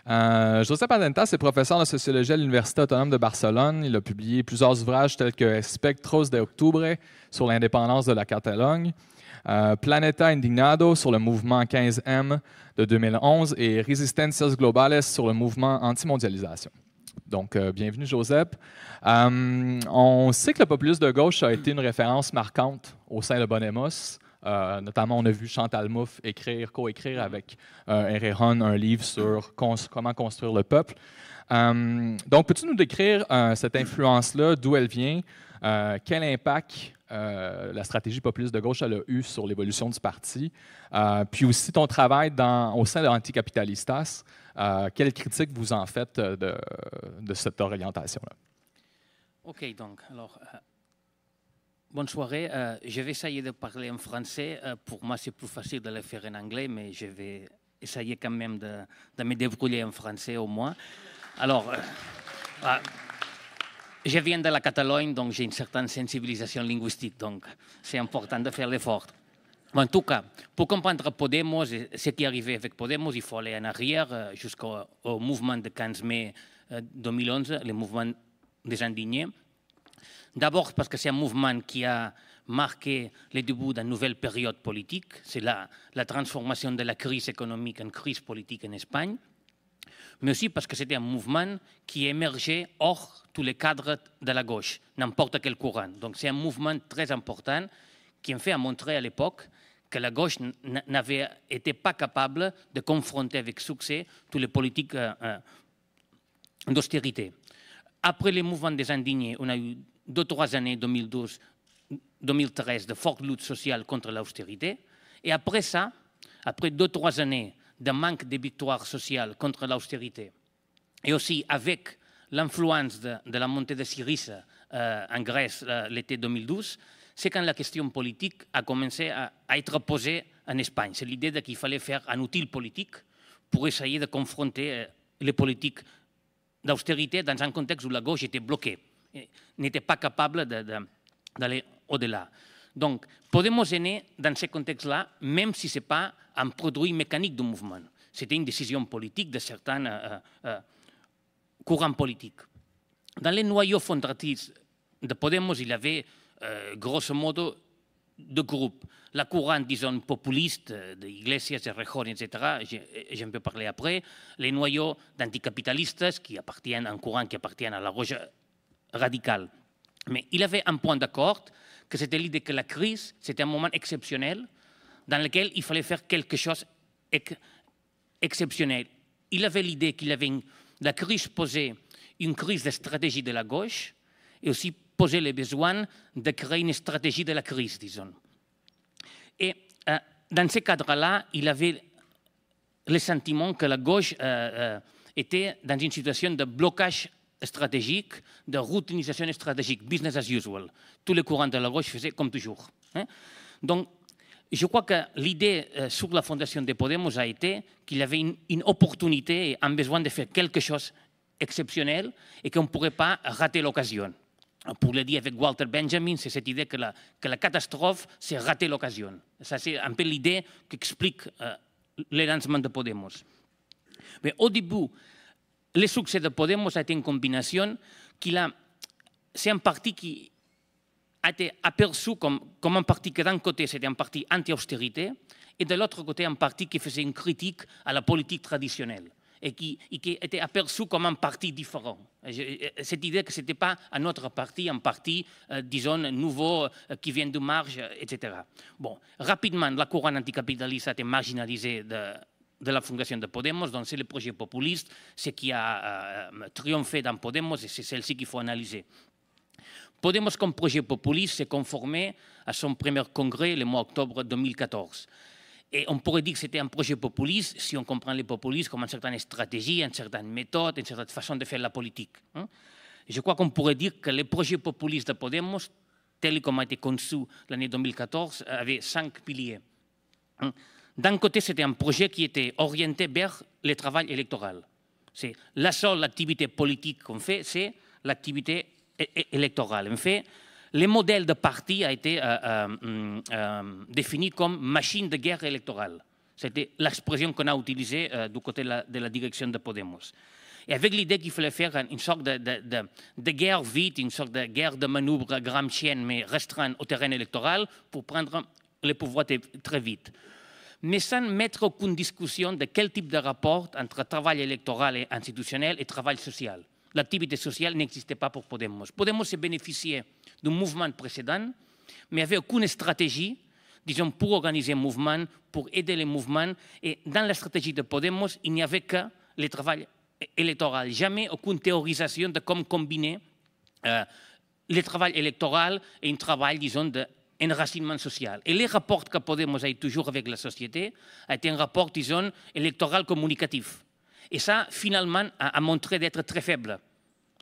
Euh, Josep Atentas est professeur de sociologie à l'Université autonome de Barcelone. Il a publié plusieurs ouvrages tels que Espectros de Octubre sur l'indépendance de la Catalogne, Planeta Indignado sur le mouvement 15M de 2011 et Resistencias Globales sur le mouvement anti-mondialisation. Donc, bienvenue, Josep. on sait que le populisme de gauche a été une référence marquante au sein de Bonemos. Euh, notamment, on a vu Chantal Mouffe écrire, coécrire mhm. avec euh, Erehan un livre sur comment construire le peuple. Euh, donc, peux-tu nous décrire cette influence-là, d'où elle vient, quel impact la stratégie populiste de gauche a eu sur l'évolution du parti. puis aussi ton travail dans, au sein de l'Anticapitalistas, quelle quelles critiques vous en faites de, de cette orientation-là? OK, donc, alors, Bonne soirée. Euh, je vais essayer de parler en français. Euh, pour moi, c'est plus facile de le faire en anglais, mais je vais essayer quand même de, me débrouiller en français au moins. Alors, euh, ah, je viens de la Catalogne, donc j'ai une certaine sensibilisation linguistique, donc c'est important de faire l'effort. En tout cas, pour comprendre Podemos, ce qui est arrivé avec Podemos, il faut aller en arrière jusqu'au mouvement de 15 mai 2011, le mouvement des indignés. D'abord parce que c'est un mouvement qui a marqué le début d'une nouvelle période politique. C'est la, la transformation de la crise économique en crise politique en Espagne. Mais aussi parce que c'était un mouvement qui émergeait hors tous les cadres de la gauche, n'importe quel courant. Donc c'est un mouvement très important qui, fait, a montré à l'époque que la gauche n'avait été pas capable de confronter avec succès toutes les politiques euh, euh, d'austérité. Après les mouvements des indignés, on a eu deux, trois années 2012-2013 de fortes lutte sociale contre l'austérité. Et après ça, après deux, trois années de manque de victoire sociale contre l'austérité, et aussi avec l'influence de, la montée de Syriza euh, en Grèce euh, l'été 2012, c'est quand la question politique a commencé à, à être posée en Espagne. C'est l'idée qu'il fallait faire un outil politique pour essayer de confronter euh, les politiques d'austérité dans un contexte où la gauche était bloquée n'était pas capable d'aller au-delà. Donc, Podemos est né dans ce contexte-là, même si ce n'est pas un produit mécanique du mouvement. C'était une décision politique de certains euh, euh, euh, courants politiques. Dans les noyaux fondatifs de Podemos, il y avait, grosso modo, deux groupes. La courant, disons, populiste d'Iglesias, de Rejón, etc., j'en peux parler après. Les noyaux d'anticapitalistes qui appartiennent, un courant qui appartient à la gauche radical. Mais il avait un point d'accord, que c'était l'idée que la crise, c'était un moment exceptionnel dans lequel il fallait faire quelque chose exceptionnel. Il avait l'idée qu'il avait la crise posait une crise de stratégie de la gauche et aussi posait le besoin de créer une stratégie de la crise, disons. Et euh, dans ce cadre-là, il avait le sentiment que la gauche euh, euh, était dans une situation de blocage stratégique, de routinisation stratégique, business as usual. Tous les courants de la gauche faisaient comme toujours. Hein Donc, je crois que l'idée euh, sur la fondation de Podemos a été qu'il y avait une, une opportunité et un besoin de faire quelque chose exceptionnel et qu'on ne pourrait pas rater l'occasion. Pour le dire avec Walter Benjamin, c'est cette idée que la, que la catastrophe, c'est rater l'occasion. Ça, c'est un peu l'idée qu'explique euh, l'élancement de Podemos. Mais au début, les succès de Podemos a été une combinaison qu'il a. C'est un parti qui a été aperçu comme, comme un parti qui d'un côté c'était un parti anti-austérité et de l'autre côté un parti qui faisait une critique à la politique traditionnelle et qui, était aperçu comme un parti différent. Cette idée que ce n'était pas un autre parti, un parti, euh, disons, nouveau, euh, qui vient de marge, etc. Bon, rapidement, la couronne anticapitaliste a été marginalisée de, de la fondation de Podemos, donc c'est le projet populiste, ce qui a triomphé dans Podemos, et c'est celle-ci qu'il faut analyser. Podemos, comme projet populiste, s'est conformé à son premier congrès le mois octobre 2014. Et on pourrait dire que c'était un projet populiste si on comprend les populistes comme une certaine stratégie, une certaine méthode, une certaine façon de faire la politique. Hein. Je crois qu'on pourrait dire que le projet populiste de Podemos, tel comme a été conçu l'année 2014, avait cinq piliers. Hein. D'un côté, c'était un projet qui était orienté vers le travail électoral. C'est la seule activité politique qu'on fait, c'est l'activité électorale. En fait, le modèle de parti a été euh, euh, mm, euh, défini comme machine de guerre électorale. C'était l'expression qu'on a utilisée du côté de la, direction de Podemos. Et avec l'idée qu'il fallait faire une sorte de, guerre vite, une sorte de guerre de manœuvre gramscienne, mais restreinte au terrain électoral, pour prendre le pouvoir très vite mais sans mettre aucune discussion de quel type de rapport entre travail électoral et institutionnel et travail social. L'activité sociale n'existait pas pour Podemos. Podemos s'est bénéficié du mouvement précédent, mais avait aucune stratégie, disons, pour organiser un mouvement, pour aider les mouvements. Et dans la stratégie de Podemos, il n'y avait que le travail électoral. Jamais aucune théorisation de comment combiner euh, le travail électoral et un travail, disons, de enracinement social. Et les rapports que Podemos a eu toujours avec la société a été un rapport, disons, électoral communicatif. Et ça, finalement, a, montré d'être très faible.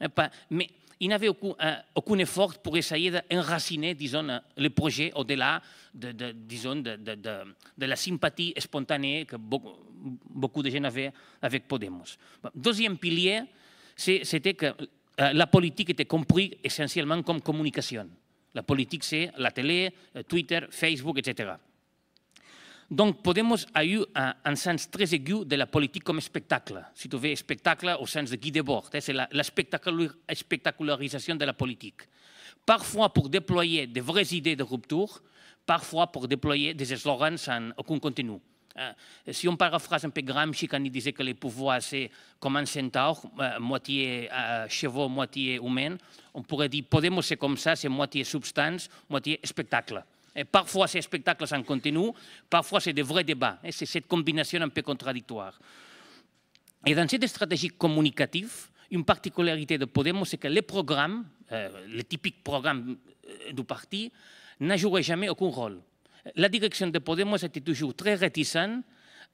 Hein, mais il n'avait euh, aucun, effort pour essayer d'enraciner, disons, euh, le projet au-delà de, disons, de, la sympathie spontanée que beaucoup, de gens avaient avec Podemos. Deuxième pilier, c'était que euh, la politique était comprise essentiellement comme communication. La politique, c'est la télé, euh, Twitter, Facebook, etc. Donc, Podemos a eu un, sens très aigu de la politique comme spectacle. Si tu veux, spectacle au sens de Guy Debord. Hein, c'est la, spectacularisation de la politique. Parfois pour déployer de vraies idées de rupture, parfois pour déployer des slogans sans aucun contenu. Eh, si on paraphrase un peu Gramsci quand il disait que les pouvoirs, c'est comme un centaure, euh, moitié euh, chevaux, moitié humain, on pourrait dire Podemos, c'est comme ça, c'est moitié substance, moitié spectacle. Et eh, parfois, ces spectacles sans continu, parfois, c'est des vrais débats. Et eh, c'est cette combinaison un peu contradictoire. Et dans cette stratégie communicative, une particularité de Podemos, c'est que les programmes, euh, les typiques programmes du parti, n'a joué jamais aucun rôle la direction de Podemos était toujours très réticente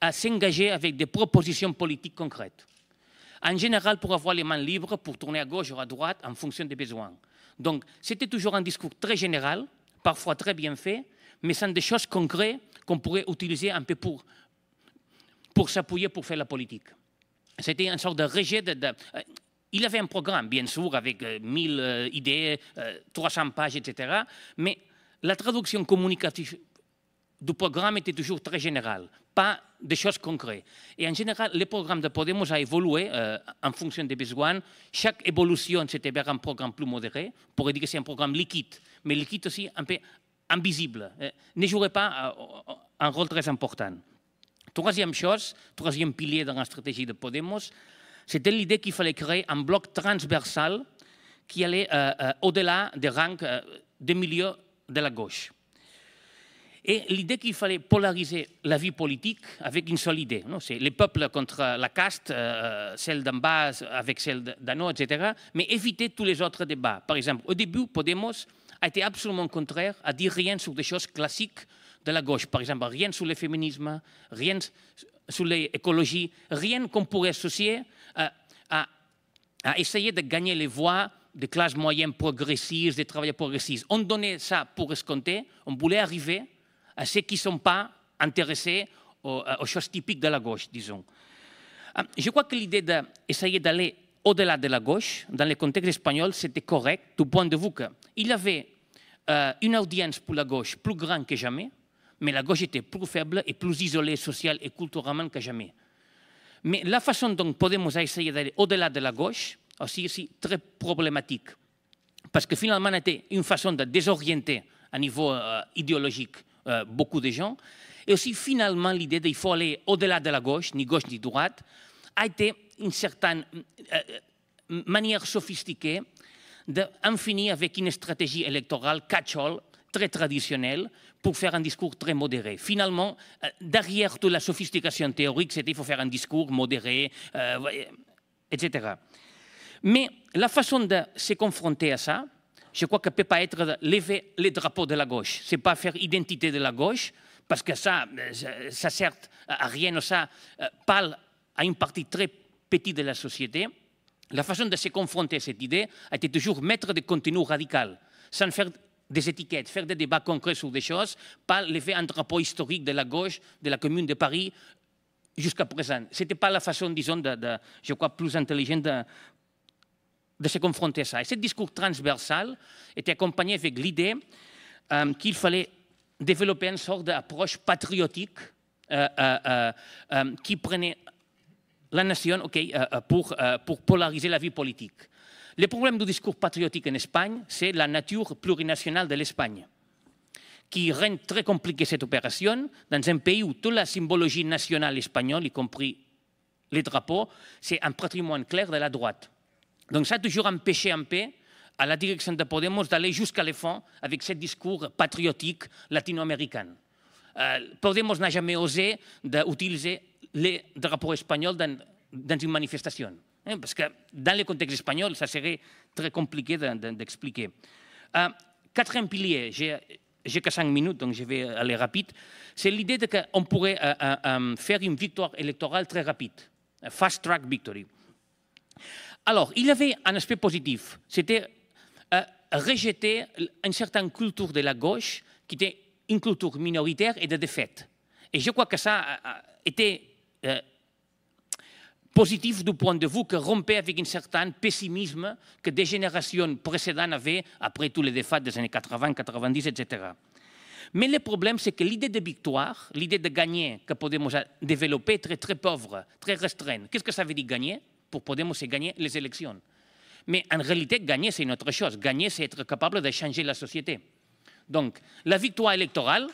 à s'engager avec des propositions politiques concrètes. En général, pour avoir les mains libres, pour tourner à gauche ou à droite en fonction des besoins. Donc, c'était toujours un discours très général, parfois très bien fait, mais sans des choses concrètes qu'on pourrait utiliser un peu pour, pour s'appuyer pour faire la politique. C'était une sorte de rejet de, euh, il avait un programme, bien sûr, avec 1000 euh, euh, idées, 300 pages, etc. Mais la traduction communicative, du programme était toujours très général, pas des choses concrètes. Et en général, le programme de Podemos a évolué euh, en fonction des besoins. Chaque évolution, c'était vers un programme plus modéré. On pourrait dire que c'est un programme liquide, mais liquide aussi un peu invisible. Euh, ne jouerait pas euh, un rôle très important. Troisième chose, troisième pilier dans la stratégie de Podemos, c'était l'idée qu'il fallait créer un bloc transversal qui allait au-delà des rangs des milieux de la gauche. Et l'idée qu'il fallait polariser la vie politique avec une seule idée, c'est les peuples contre la caste, euh, celle d'en bas avec celle d'en haut, etc., mais éviter tous les autres débats. Par exemple, au début, Podemos a été absolument contraire à dire rien sur des choses classiques de la gauche. Par exemple, rien sur le féminisme, rien sur l'écologie, rien qu'on pourrait associer à, à essayer de gagner les voix des classes moyennes progressistes, des travailleurs progressistes. On donnait ça pour escompter, on voulait arriver à ceux qui ne sont pas intéressés euh, aux, choses typiques de la gauche, disons. Euh, je crois que l'idée d'essayer d'aller au-delà de la gauche, dans le contexte espagnol, c'était correct, du point de vue qu'il y avait euh, une audience pour la gauche plus grande que jamais, mais la gauche était plus faible et plus isolée sociale et culturellement que jamais. Mais la façon dont Podemos a essayé d'aller au-delà de la gauche, aussi, aussi très problématique, parce que finalement, c'était une façon de désorienter à niveau idéologique euh, beaucoup de gens. Et aussi, finalement, l'idée qu'il faut aller au-delà de la gauche, ni gauche ni droite, a été une certaine euh, euh, manière sophistiquée d'en finir avec une stratégie électorale catch-all, très traditionnelle, pour faire un discours très modéré. Finalement, derrière toute la sophistication théorique, c'était il faut faire un discours modéré, etc. Mais la façon de se confronter à ça, je crois que ne peut pas être lever les drapeaux de la gauche. Ce n'est pas faire identité de la gauche, parce que ça, euh, ça sert à rien, ça euh, parle à une partie très petite de la société. La façon de se confronter à cette idée a été toujours mettre des contenus radical sans faire des étiquettes, faire des débats concrets sur des choses, pas lever un drapeau historique de la gauche, de la commune de Paris, jusqu'à présent. Ce n'était pas la façon, disons, de, de, je crois, plus intelligente de se confronter à ça. Et ce discours transversal était accompagné avec l'idée euh, qu'il fallait développer une sorte d'approche patriotique euh, euh, qui prenait la nation pour, pour polariser la vie politique. Le problème du discours patriotique en Espagne, c'est la nature plurinationale de l'Espagne, qui rend très compliquée cette opération dans un pays où toute la symbologie nationale espagnole, y compris les drapeaux, c'est un patrimoine clair de la droite. Donc ça a toujours empêché un peu à la direction de Podemos d'aller jusqu'à le fond avec ce discours patriotique latino-américain. Euh, Podemos n'a jamais osé d'utiliser les drapeau espagnols dans, une manifestation. Hein, parce que dans le contexte espagnol, ça serait très compliqué d'expliquer. Euh, quatrième pilier, j'ai que cinq minutes, donc je vais aller rapide, c'est l'idée qu'on pourrait euh, faire une victoire électorale très rapide, fast-track victory. Alors, il avait un aspect positif. C'était euh, rejeter une certaine culture de la gauche qui était une culture minoritaire et de défaite. Et je crois que ça euh, euh, était euh, positif du point de vue que rompait avec un certain pessimisme que des générations précédentes avaient après tous les défaites des années 80, 90, etc. Mais le problème, c'est que l'idée de victoire, l'idée de gagner que nous a développée est très, très pauvre, très restreinte. Qu'est-ce que ça veut dire gagner pour Podemos, c'est gagner les élections. Mais en réalité, gagner, c'est une autre chose. Gagner, c'est être capable de changer la société. Donc, la victoire électorale,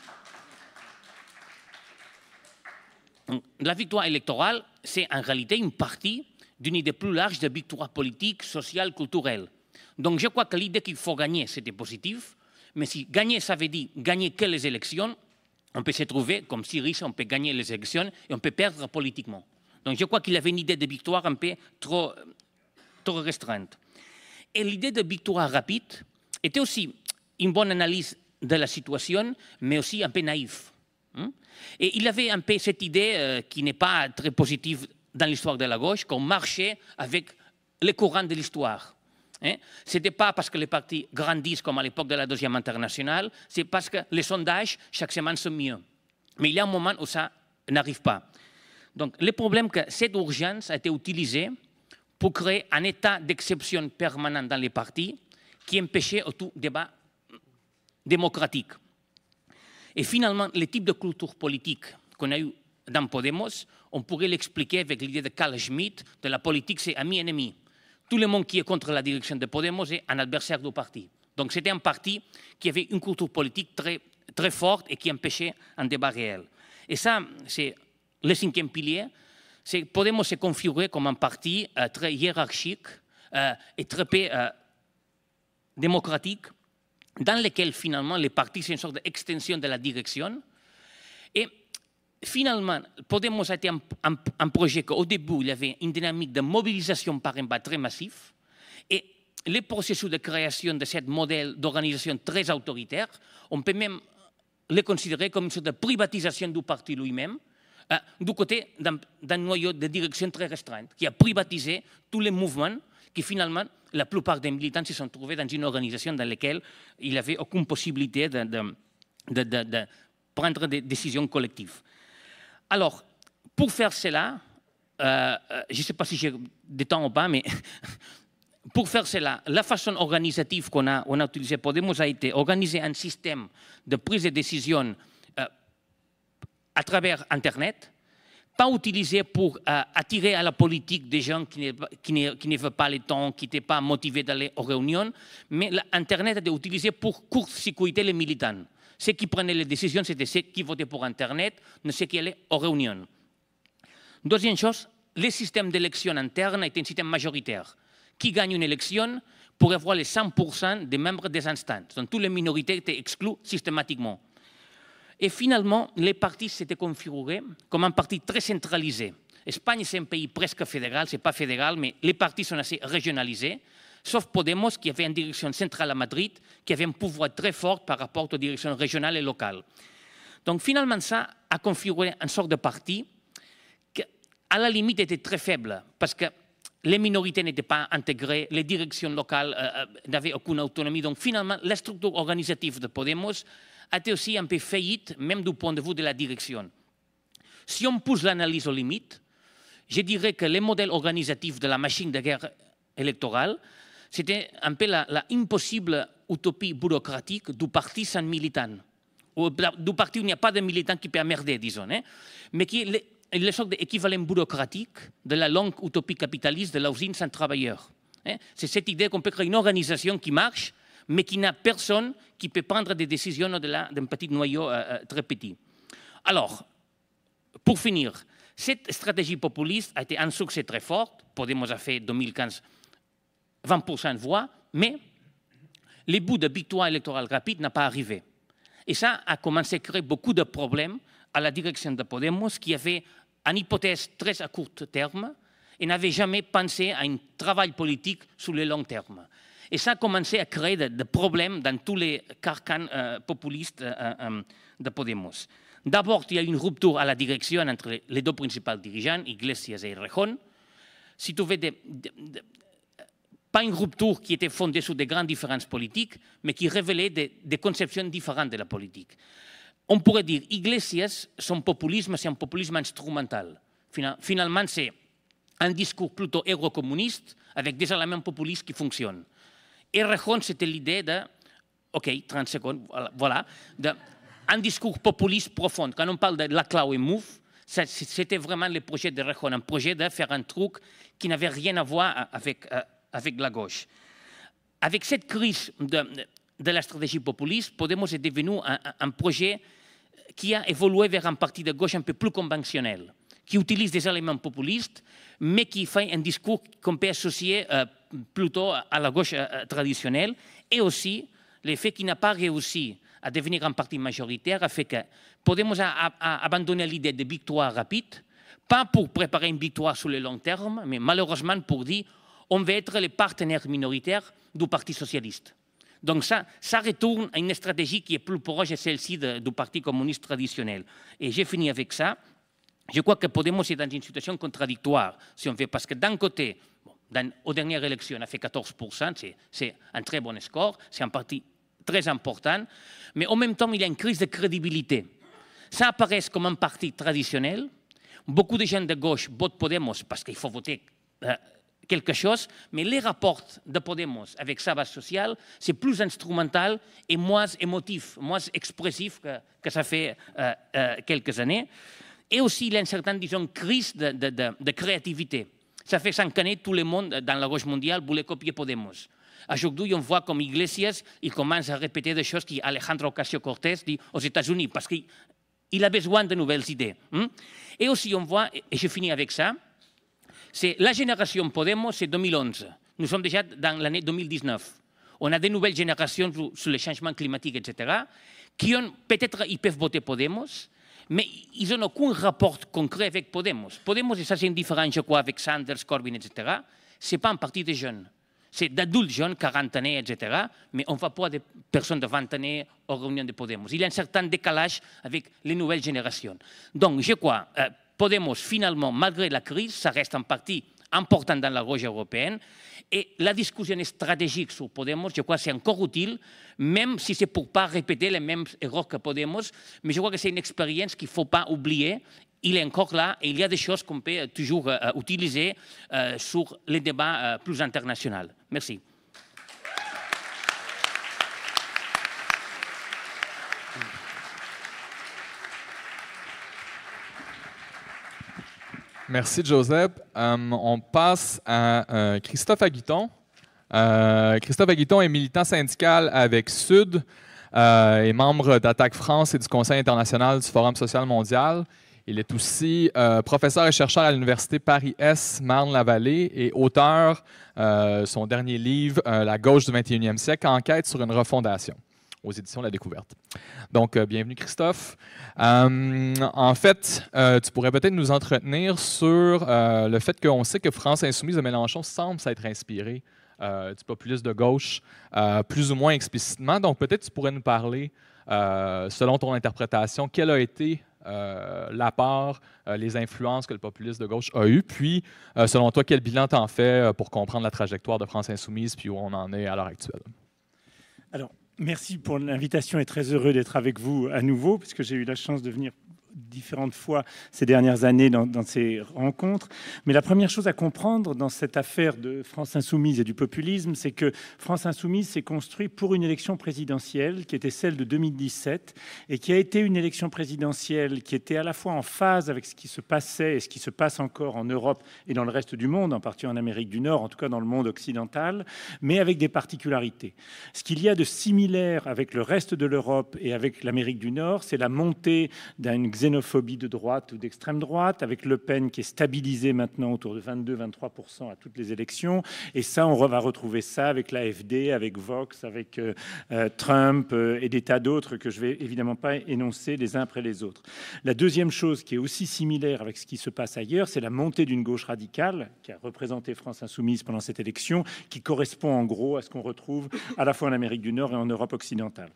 la victoire électorale, c'est en réalité une partie d'une idée plus large de victoire politique, sociale, culturelle. Donc, je crois que l'idée qu'il faut gagner, c'était positif. Mais si gagner, ça veut dire gagner que les élections, on peut se trouver comme si riche, on peut gagner les élections et on peut perdre politiquement. Donc je crois qu'il avait une idée de victoire un peu trop, restreinte. Et l'idée de victoire rapide était aussi une bonne analyse de la situation, mais aussi un peu naïf. Hein. Et il avait un peu cette idée euh, qui n'est pas très positive dans l'histoire de la gauche, qu'on marchait avec les courants de l'histoire. Hein. Ce n'était pas parce que les partis grandissent comme à l'époque de la Deuxième Internationale, c'est parce que les sondages chaque semaine sont mieux. Mais il y a un moment où ça n'arrive pas. Donc, le problème que cette urgence a été utilisée pour créer un état d'exception permanent dans les partis qui empêchait tout débat démocratique. Et finalement, le type de culture politique qu'on a eu dans Podemos, on pourrait l'expliquer avec l'idée de Carl Schmitt, de la politique c'est ami-ennemi. Tout le monde qui est contre la direction de Podemos est un adversaire du parti. Donc c'était un parti qui avait une culture politique très, très forte et qui empêchait un débat réel. Et ça, c'est le cinquième pilier, c'est que Podemos s'est configuré comme un parti euh, très hiérarchique euh, et très peu démocratique, dans lequel finalement les partis, sont une sorte d'extension de la direction. Et finalement, Podemos a été un, projet qu'au début, il y avait une dynamique de mobilisation par un bas très massif. Et le processus de création de ce modèle d'organisation très autoritaire, on peut même le considérer comme une sorte de privatisation du parti lui-même, ah, du côté d'un noyau de direction très restreint, qui a privatisé tous les mouvements qui finalement, la plupart des militants se sont trouvés dans une organisation dans laquelle il avait aucune possibilité de, prendre des décisions collectives. Alors, pour faire cela, euh, euh, je ne sais pas si j'ai des temps ou pas, mais pour faire cela, la façon organisative qu'on a, on a utilisée, Podemos a été organiser un système de prise de décision à travers Internet, pas utilisé pour euh, attirer à la politique des gens qui ne, veulent pas le temps, qui n'étaient pas motivés d'aller aux réunions, mais Internet a été utilisé pour court-circuiter les militants. Ceux qui prenaient les décisions, c'était ceux qui votaient pour Internet, ne ceux qui allaient aux réunions. Deuxième chose, le système d'élection interne était un système majoritaire. Qui gagne une élection pourrait avoir les 100% des membres des instances. Donc, toutes les minorités étaient exclues systématiquement. Et finalement, les partis s'étaient configurés comme un parti très centralisé. Espagne, c'est un pays presque fédéral, c'est pas fédéral, mais les partis sont assez régionalisés, sauf Podemos, qui avait une direction centrale à Madrid, qui avait un pouvoir très fort par rapport aux directions régionales et locales. Donc finalement, ça a configuré une sorte de parti qui, à la limite, était très faible, parce que les minorités n'étaient pas intégrées, les directions locales euh, euh, n'avaient aucune autonomie. Donc finalement, la structure organisative de Podemos a été aussi un peu faillite, même du point de vue de la direction. Si on pousse l'analyse aux limites, je dirais que les modèles organisatifs de la machine de guerre électorale, c'était un peu la, impossible utopie bureaucratique du parti sans militant. Ou du parti où il n'y a pas de militant qui peut emmerder, disons, hein. mais qui est le sorte d'équivalent bureaucratique de la longue utopie capitaliste de l'usine sans travailleurs. Hein. C'est cette idée qu'on peut créer une organisation qui marche, mais qui n'a personne qui peut prendre des décisions au-delà d'un petit noyau euh, euh, très petit. Alors, pour finir, cette stratégie populiste a été un succès très fort. Podemos a fait 2015 20% de voix, mais le bout de victoire électorale rapide n'a pas arrivé. Et ça a commencé à créer beaucoup de problèmes à la direction de Podemos, qui avait une hypothèse très à court terme et n'avait jamais pensé à un travail politique sur le long terme. Et ça a commencé à créer des de problèmes dans tous les carcans euh, populistes euh, euh, euh de Podemos. D'abord, il y a une rupture à la direction entre les deux principaux dirigeants, Iglesias et Rejón. Si tu veux, de, de, pas une rupture qui était fondée sur des grandes différences politiques, mais qui révélait des, de conceptions différentes de la politique. On pourrait dire, Iglesias, son populisme, c'est un populisme instrumental. Finalement, c'est un discours plutôt eurocommuniste, avec des éléments populistes qui fonctionnent. Et er rejon, c'était l'idée de, OK, 30 secondes, voilà, un discours populiste profond. Quand on parle de la clau et move, c'était vraiment le projet de rejon, un projet de faire un truc qui n'avait rien à voir avec, euh, avec la gauche. Avec cette crise de, la stratégie populiste, Podemos est devenu un, projet qui a évolué vers un parti de gauche un peu plus conventionnel, qui utilise des éléments populistes, mais qui fait un discours qu'on peut associer euh, plutôt à la gauche eh, traditionnelle, et aussi le fait qu'il n'a pas réussi à devenir un parti majoritaire a fait que Podemos a, abandonner abandonné l'idée de victoire rapide, pas pour préparer une victoire sur le long terme, mais malheureusement pour dire on veut être les partenaires minoritaires du Parti socialiste. Donc ça, ça retourne à une stratégie qui est plus proche de celle-ci du Parti communiste traditionnel. Et j'ai fini avec ça. Je crois que Podemos est dans une situation contradictoire, si on veut, parce que d'un côté, aux dernières élections, a fait 14%, c'est un très bon score, c'est un parti très important, mais en même temps, il y a une crise de crédibilité. Ça apparaît comme un parti traditionnel. Beaucoup de gens de gauche votent Podemos parce qu'il faut voter euh, quelque chose, mais les rapports de Podemos avec sa base sociale, c'est plus instrumental et moins émotif, moins expressif que, ça fait euh, euh, quelques années. Et aussi, il y a une certaine, disons, crise de créativité. Ça fait Canet tout le monde euh, dans la gauche mondiale, voulait copier Podemos. Aujourd'hui, on voit comme Iglesias, i commence à répéter des choses Alejandro Ocasio-Cortez dit aux États-Unis, parce qu'il a besoin de nouvelles idées. Et aussi, on voit, et je finis avec ça, c'est la génération Podemos, és 2011. Nous sommes déjà dans l'année 2019. On a des nouvelles générations sur le changement climatique, etc., qui ont peut-être, ils peuvent voter Podemos, mais ils n'ont aucun rapport concret avec Podemos. Podemos est assez indifférent, je crois, avec Sanders, Corbyn, etc. Ce n'est pas un parti de jeunes. C'est d'adultes jeunes, 40 années, etc. Mais on ne va pas des personnes de 20 années aux réunions de Podemos. Il y a un certain décalage avec les nouvelles générations. Donc, je crois, euh, Podemos, finalement, malgré la crise, ça reste un parti important dans la gauche européenne. Et la discussion stratégique sur Podemos, je crois que c'est encore utile, même si c'est pour ne pas répéter les mêmes erreurs que Podemos. Mais je crois que c'est une expérience qu'il ne faut pas oublier. Il est encore là et il y a des choses qu'on peut euh, toujours euh, utiliser euh, sur les débats plus internationaux. Merci. Merci, Joseph. Euh, on passe à euh, Christophe Aguiton. Euh, Christophe Aguiton est militant syndical avec Sud et membre d'Attaque France et du Conseil international du Forum social mondial. Il est aussi professeur et chercheur à l'Université paris s marne Marne-la-Vallée, et auteur, de son dernier livre, La gauche du 21e siècle, enquête sur une refondation aux éditions La Découverte. Donc, euh, bienvenue Christophe. Euh, en fait, euh, tu pourrais peut-être nous entretenir sur le fait qu'on sait que France Insoumise de Mélenchon semble s'être inspiré du populisme de gauche, plus ou moins explicitement. Donc, peut-être tu pourrais nous parler, selon ton interprétation, quelle a été la part, les influences que le populisme de gauche a eues. Puis, selon toi, quel bilan t'en fais pour comprendre la trajectoire de France Insoumise puis où on en est à l'heure actuelle? Alors, Merci pour l'invitation et très heureux d'être avec vous à nouveau, parce que j'ai eu la chance de venir différentes fois ces dernières années dans, ces rencontres. Mais la première chose à comprendre dans cette affaire de France Insoumise et du populisme, c'est que France Insoumise s'est construite pour une élection présidentielle qui était celle de 2017 et qui a été une élection présidentielle qui était à la fois en phase avec ce qui se passait et ce qui se passe encore en Europe et dans le reste du monde, en partie en Amérique du Nord, en tout cas dans le monde occidental, mais avec des particularités. Ce qu'il y a de similaire avec le reste de l'Europe et avec l'Amérique du Nord, c'est la montée d'un xénophobie de droite ou d'extrême droite, avec Le Pen qui est stabilisé maintenant autour de 22-23% à toutes les élections. Et ça, on va retrouver ça avec l'AFD, avec Vox, avec euh, euh, Trump euh, et des tas d'autres que je vais évidemment pas énoncer les uns après les autres. La deuxième chose qui est aussi similaire avec ce qui se passe ailleurs, c'est la montée d'une gauche radicale qui a représenté France Insoumise pendant cette élection, qui correspond en gros à ce qu'on retrouve à la fois en Amérique du Nord et en Europe occidentale.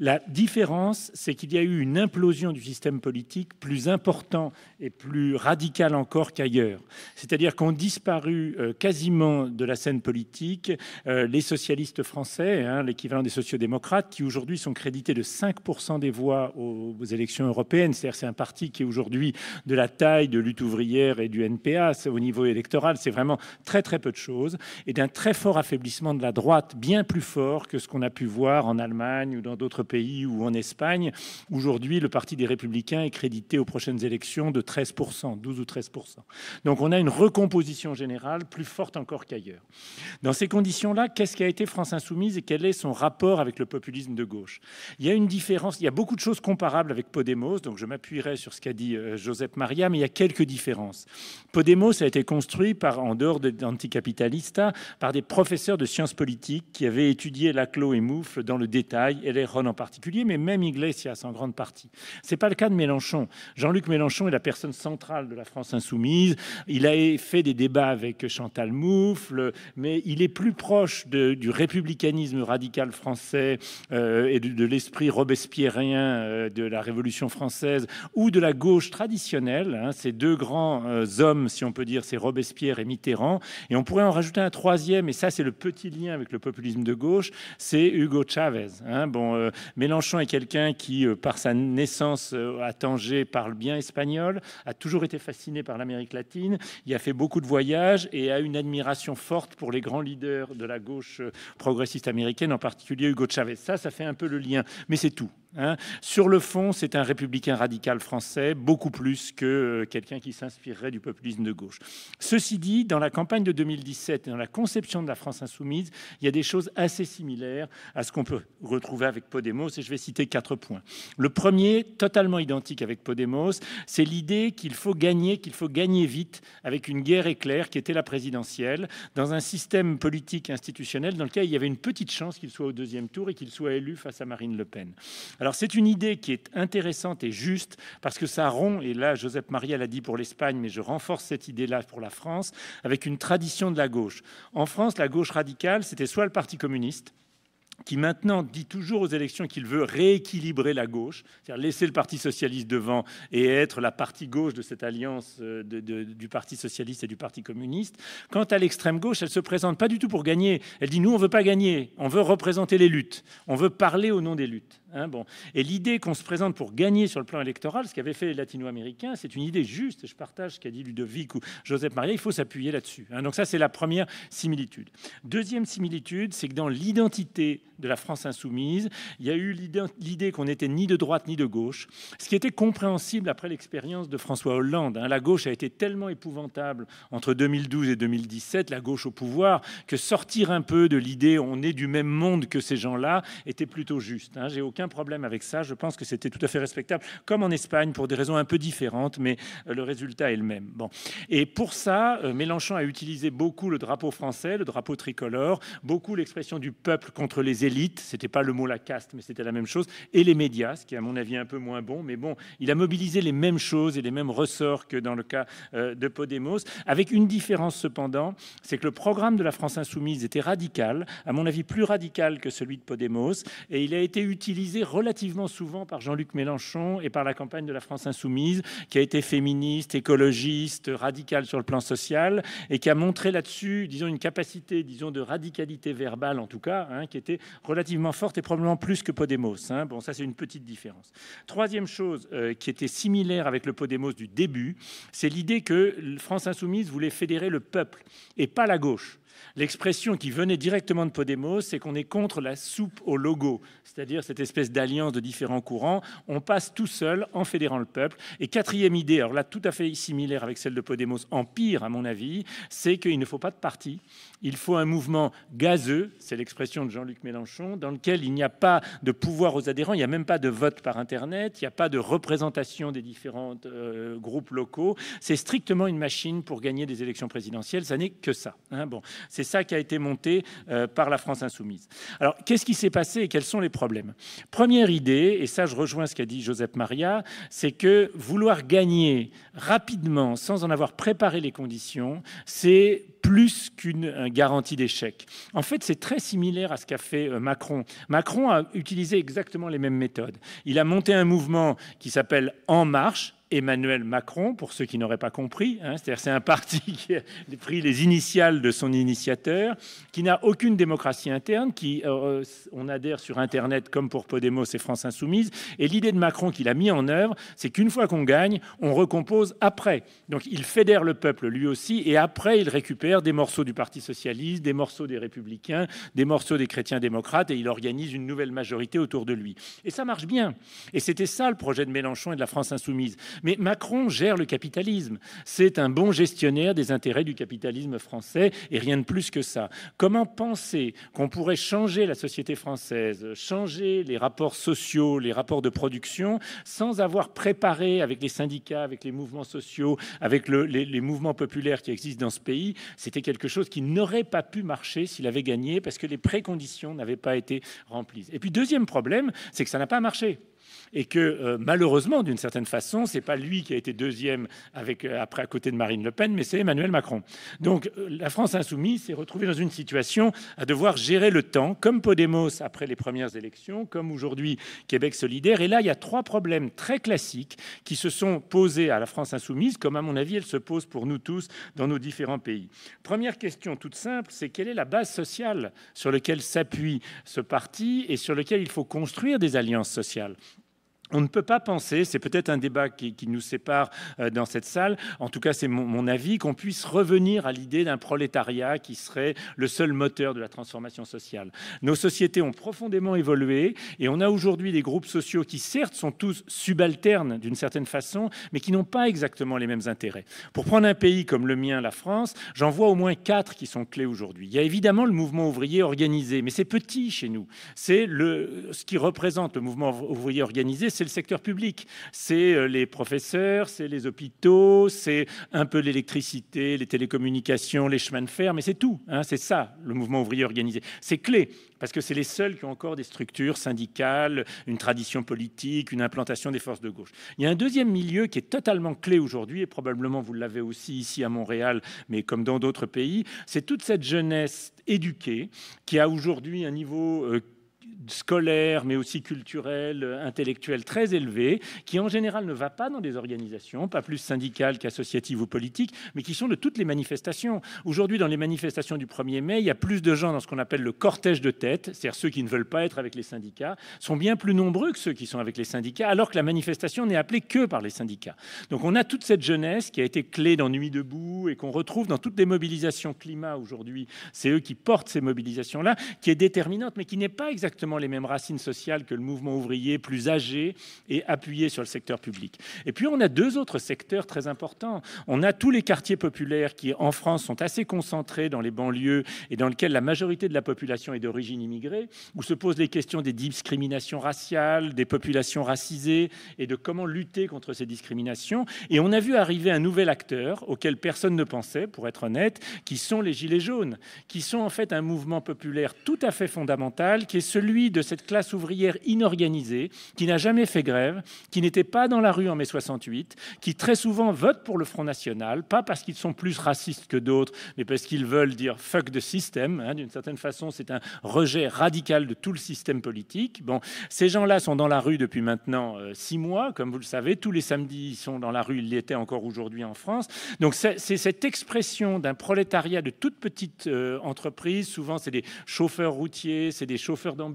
La différence, c'est qu'il y a eu une implosion du système politique plus important et plus radical encore qu'ailleurs. C'est-à-dire qu'ont disparu euh, quasiment de la scène politique euh, les socialistes français, hein, l'équivalent des sociodémocrates, qui aujourd'hui sont crédités de 5% des voix aux, élections européennes. C'est-à-dire c'est un parti qui est aujourd'hui de la taille de lutte ouvrière et du NPA au niveau électoral. C'est vraiment très très peu de choses et d'un très fort affaiblissement de la droite, bien plus fort que ce qu'on a pu voir en Allemagne ou dans d'autres pays ou en Espagne. Aujourd'hui, le Parti des Républicains est crédité aux prochaines élections de 13%, 12 ou 13%. Donc on a une recomposition générale plus forte encore qu'ailleurs. Dans ces conditions-là, qu'est-ce qu'a été France Insoumise et quel est son rapport avec le populisme de gauche Il y a une différence, il y a beaucoup de choses comparables avec Podemos, donc je m'appuierai sur ce qu'a dit euh, Joseph Maria, mais il y a quelques différences. Podemos a été construit par, en dehors d'Anticapitalista, par des professeurs de sciences politiques qui avaient étudié Laclos et moufle dans le détail, et les Ron en particulier, mais même Iglesias en grande partie. Ce n'est pas le cas de Mélenchon Jean-Luc Mélenchon est la personne centrale de la France insoumise. Il a fait des débats avec Chantal Mouffe, mais il est plus proche du républicanisme radical français euh, et de, l'esprit robespierrien euh, de la Révolution française ou de la gauche traditionnelle. Hein. ces deux grands euh, hommes, si on peut dire, c'est Robespierre et Mitterrand. Et on pourrait en rajouter un troisième, et ça c'est le petit lien avec le populisme de gauche, c'est Hugo Chavez. Hein. Bon, Mélenchon est quelqu'un qui, par sa naissance, attend parle bien espagnol, a toujours été fasciné par l'Amérique latine, il a fait beaucoup de voyages et a une admiration forte pour les grands leaders de la gauche euh, progressiste américaine, en particulier Hugo Chavez. Ça, ça fait un peu le lien, mais c'est tout. Hein. Sur le fond, c'est un républicain radical français, beaucoup plus que euh, quelqu'un qui s'inspirerait du populisme de gauche. Ceci dit, dans la campagne de 2017 et dans la conception de la France insoumise, il y a des choses assez similaires à ce qu'on peut retrouver avec Podemos, et je vais citer quatre points. Le premier, totalement identique avec Podemos, c'est l'idée qu'il faut gagner, qu'il faut gagner vite avec une guerre éclair qui était la présidentielle, dans un système politique institutionnel dans lequel il y avait une petite chance qu'il soit au deuxième tour et qu'il soit élu face à Marine Le Pen. Alors c'est une idée qui est intéressante et juste parce que ça rompt, et là Joseph Mariel a dit pour l'Espagne, mais je renforce cette idée-là pour la France, avec une tradition de la gauche. En France, la gauche radicale, c'était soit le Parti communiste, qui maintenant dit toujours aux élections qu'il veut rééquilibrer la gauche, c'est-à-dire laisser le Parti socialiste devant et être la partie gauche de cette alliance euh, du Parti socialiste et du Parti communiste. Quant à l'extrême gauche, elle se présente pas du tout pour gagner. Elle dit nous, on veut pas gagner, on veut représenter les luttes, on veut parler au nom des luttes. Hein, bon. Et l'idée qu'on se présente pour gagner sur le plan électoral, ce qu'avaient fait les latino-américains, c'est une idée juste. Je partage ce qu'a dit Ludovic ou Joseph Maria, il faut s'appuyer là-dessus. Hein. donc ça, c'est la première similitude. Deuxième similitude, c'est que dans l'identité de la France insoumise, il y a eu l'idée qu'on n'était ni de droite ni de gauche, ce qui était compréhensible après l'expérience de François Hollande. Hein. La gauche a été tellement épouvantable entre 2012 et 2017, la gauche au pouvoir, que sortir un peu de l'idée on est du même monde que ces gens-là était plutôt juste. J'ai aucun problème avec ça. Je pense que c'était tout à fait respectable, comme en Espagne, pour des raisons un peu différentes, mais euh, le résultat est le même. Bon. Et pour ça, euh, Mélenchon a utilisé beaucoup le drapeau français, le drapeau tricolore, beaucoup l'expression du peuple contre les élites. C'était pas le mot la caste, mais c'était la même chose. Et les médias, ce qui est à mon avis un peu moins bon, mais bon, il a mobilisé les mêmes choses et les mêmes ressorts que dans le cas euh, de Podemos, avec une différence cependant, c'est que le programme de la France insoumise était radical, à mon avis plus radical que celui de Podemos, et il a été utilisé relativement souvent par Jean-Luc Mélenchon et par la campagne de la France insoumise, qui a été féministe, écologiste, radicale sur le plan social, et qui a montré là-dessus, disons, une capacité, disons, de radicalité verbale en tout cas, hein, qui était relativement forte et probablement plus que Podemos. Hein. Bon, ça c'est une petite différence. Troisième chose euh, qui était similaire avec le Podemos du début, c'est l'idée que France insoumise voulait fédérer le peuple et pas la gauche. L'expression qui venait directement de Podemos, c'est qu'on est contre la soupe au logo, c'est-à-dire cette espèce d'alliance de différents courants. On passe tout seul en fédérant le peuple. Et quatrième idée, alors là tout à fait similaire avec celle de Podemos, en pire à mon avis, c'est qu'il ne faut pas de parti. Il faut un mouvement gazeux, c'est l'expression de Jean-Luc Mélenchon, dans lequel il n'y a pas de pouvoir aux adhérents, il n'y a même pas de vote par Internet, il n'y a pas de représentation des différents euh, groupes locaux. C'est strictement une machine pour gagner des élections présidentielles. Ça n'est que ça. Hein. bon. C'est ça qui a été monté euh, par la France insoumise. Alors, qu'est-ce qui s'est passé et quels sont les problèmes Première idée, et ça je rejoins ce qu'a dit Joseph Maria, c'est que vouloir gagner rapidement sans en avoir préparé les conditions, c'est plus qu'une euh, garantie d'échec. En fait, c'est très similaire à ce qu'a fait euh, Macron. Macron a utilisé exactement les mêmes méthodes. Il a monté un mouvement qui s'appelle En Marche, Emmanuel Macron, pour ceux qui n'auraient pas compris. Hein, c'est-à-dire c'est un parti qui a pris les initiales de son initiateur, qui n'a aucune démocratie interne, qui euh, on adhère sur Internet comme pour Podemos et France Insoumise. Et l'idée de Macron qu'il a mis en œuvre, c'est qu'une fois qu'on gagne, on recompose après. Donc il fédère le peuple lui aussi, et après il récupère des morceaux du Parti socialiste, des morceaux des républicains, des morceaux des chrétiens démocrates, et il organise une nouvelle majorité autour de lui. Et ça marche bien. Et c'était ça le projet de Mélenchon et de la France insoumise. Mais Macron gère le capitalisme. C'est un bon gestionnaire des intérêts du capitalisme français et rien de plus que ça. Comment penser qu'on pourrait changer la société française, changer les rapports sociaux, les rapports de production, sans avoir préparé avec les syndicats, avec les mouvements sociaux, avec les mouvements populaires qui existent dans ce pays C'était quelque chose qui n'aurait pas pu marcher s'il avait gagné parce que les préconditions n'avaient pas été remplies. Et puis deuxième problème, c'est que ça n'a pas marché et que euh, malheureusement, d'une certaine façon, c'est pas lui qui a été deuxième avec, euh, après à côté de Marine Le Pen, mais c'est Emmanuel Macron. Donc euh, la France insoumise s'est retrouvée dans une situation à devoir gérer le temps, comme Podemos après les premières élections, comme aujourd'hui Québec solidaire. Et là, il y a trois problèmes très classiques qui se sont posés à la France insoumise, comme à mon avis, elle se pose pour nous tous dans nos différents pays. Première question toute simple, c'est quelle est la base sociale sur laquelle s'appuie ce parti et sur lequel il faut construire des alliances sociales on ne peut pas penser, c'est peut-être un débat qui, nous sépare euh, dans cette salle, en tout cas c'est mon, mon, avis, qu'on puisse revenir à l'idée d'un prolétariat qui serait le seul moteur de la transformation sociale. Nos sociétés ont profondément évolué et on a aujourd'hui des groupes sociaux qui certes sont tous subalternes d'une certaine façon, mais qui n'ont pas exactement les mêmes intérêts. Pour prendre un pays comme le mien, la France, j'en vois au moins quatre qui sont clés aujourd'hui. Il y a évidemment le mouvement ouvrier organisé, mais c'est petit chez nous. C'est ce qui représente le mouvement ouvrier organisé c'est le secteur public. C'est euh, les professeurs, c'est les hôpitaux, c'est un peu l'électricité, les télécommunications, les chemins de fer, mais c'est tout. Hein, c'est ça, le mouvement ouvrier organisé. C'est clé, parce que c'est les seuls qui ont encore des structures syndicales, une tradition politique, une implantation des forces de gauche. Il y a un deuxième milieu qui est totalement clé aujourd'hui, et probablement vous l'avez aussi ici à Montréal, mais comme dans d'autres pays, c'est toute cette jeunesse éduquée qui a aujourd'hui un niveau euh, scolaire, mais aussi culturel, intellectuel très élevé, qui en général ne va pas dans des organisations, pas plus syndicales qu'associatives ou politiques, mais qui sont de toutes les manifestations. Aujourd'hui, dans les manifestations du 1er mai, il y a plus de gens dans ce qu'on appelle le cortège de tête, c'est-à-dire ceux qui ne veulent pas être avec les syndicats, sont bien plus nombreux que ceux qui sont avec les syndicats, alors que la manifestation n'est appelée que par les syndicats. Donc on a toute cette jeunesse qui a été clé dans Nuit debout et qu'on retrouve dans toutes les mobilisations climat aujourd'hui. C'est eux qui portent ces mobilisations-là, qui est déterminante, mais qui n'est pas exactement les mêmes racines sociales que le mouvement ouvrier plus âgé et appuyé sur le secteur public. Et puis on a deux autres secteurs très importants. On a tous les quartiers populaires qui en France sont assez concentrés dans les banlieues et dans lesquels la majorité de la population est d'origine immigrée, où se posent les questions des discriminations raciales, des populations racisées et de comment lutter contre ces discriminations. Et on a vu arriver un nouvel acteur auquel personne ne pensait, pour être honnête, qui sont les Gilets jaunes, qui sont en fait un mouvement populaire tout à fait fondamental, qui est celui celui de cette classe ouvrière inorganisée qui n'a jamais fait grève, qui n'était pas dans la rue en mai 68, qui très souvent vote pour le Front National, pas parce qu'ils sont plus racistes que d'autres, mais parce qu'ils veulent dire fuck de système. Hein. D'une certaine façon, c'est un rejet radical de tout le système politique. Bon, ces gens-là sont dans la rue depuis maintenant euh, six mois, comme vous le savez. Tous les samedis, ils sont dans la rue. Ils l'étaient encore aujourd'hui en France. Donc, c'est cette expression d'un prolétariat de toute petite entreprises, euh, entreprise. Souvent, c'est des chauffeurs routiers, c'est des chauffeurs d'ambulance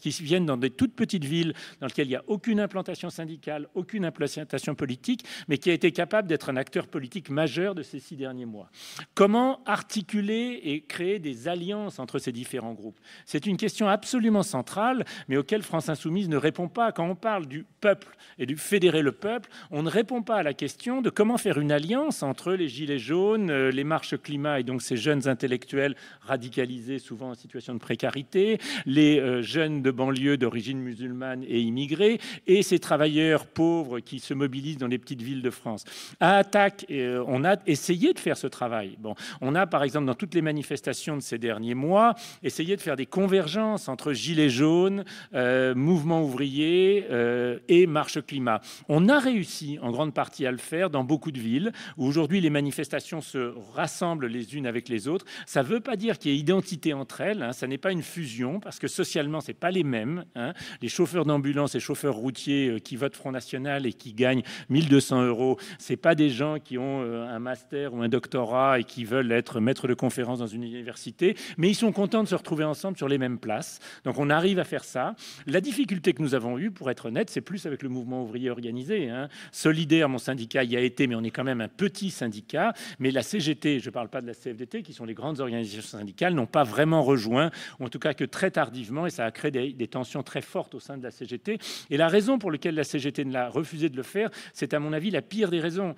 qui viennent dans des toutes petites villes dans lesquelles il n'y a aucune implantation syndicale, aucune implantation politique, mais qui a été capable d'être un acteur politique majeur de ces six derniers mois. Comment articuler et créer des alliances entre ces différents groupes C'est une question absolument centrale, mais auquel France Insoumise ne répond pas. Quand on parle du peuple et du fédérer le peuple, on ne répond pas à la question de comment faire une alliance entre les gilets jaunes, euh, les marches climat et donc ces jeunes intellectuels radicalisés, souvent en situation de précarité, les euh, jeunes de banlieue d'origine musulmane et immigrés, et ces travailleurs pauvres qui se mobilisent dans les petites villes de France. À Attaque, euh, on a essayé de faire ce travail. Bon, on a par exemple dans toutes les manifestations de ces derniers mois essayé de faire des convergences entre gilets jaunes, euh, mouvement ouvrier euh, et marche climat. On a réussi en grande partie à le faire dans beaucoup de villes où aujourd'hui les manifestations se rassemblent les unes avec les autres. Ça ne veut pas dire qu'il y ait identité entre elles. Hein. ça n'est pas une fusion parce que socialement c'est pas les mêmes. Hein. Les chauffeurs d'ambulance et chauffeurs routiers euh, qui votent Front National et qui gagnent 1200 euros, c'est pas des gens qui ont euh, un master ou un doctorat et qui veulent être maître de conférence dans une université, mais ils sont contents de se retrouver ensemble sur les mêmes places. Donc on arrive à faire ça. La difficulté que nous avons eue, pour être honnête, c'est plus avec le mouvement ouvrier organisé. Hein. Solidaire, mon syndicat y a été, mais on est quand même un petit syndicat. Mais la CGT, je ne parle pas de la CFDT, qui sont les grandes organisations syndicales, n'ont pas vraiment rejoint, en tout cas que très tardivement, et ça ça a créé des, tensions très fortes au sein de la CGT. Et la raison pour laquelle la CGT ne l'a refusé de le faire, c'est à mon avis la pire des raisons.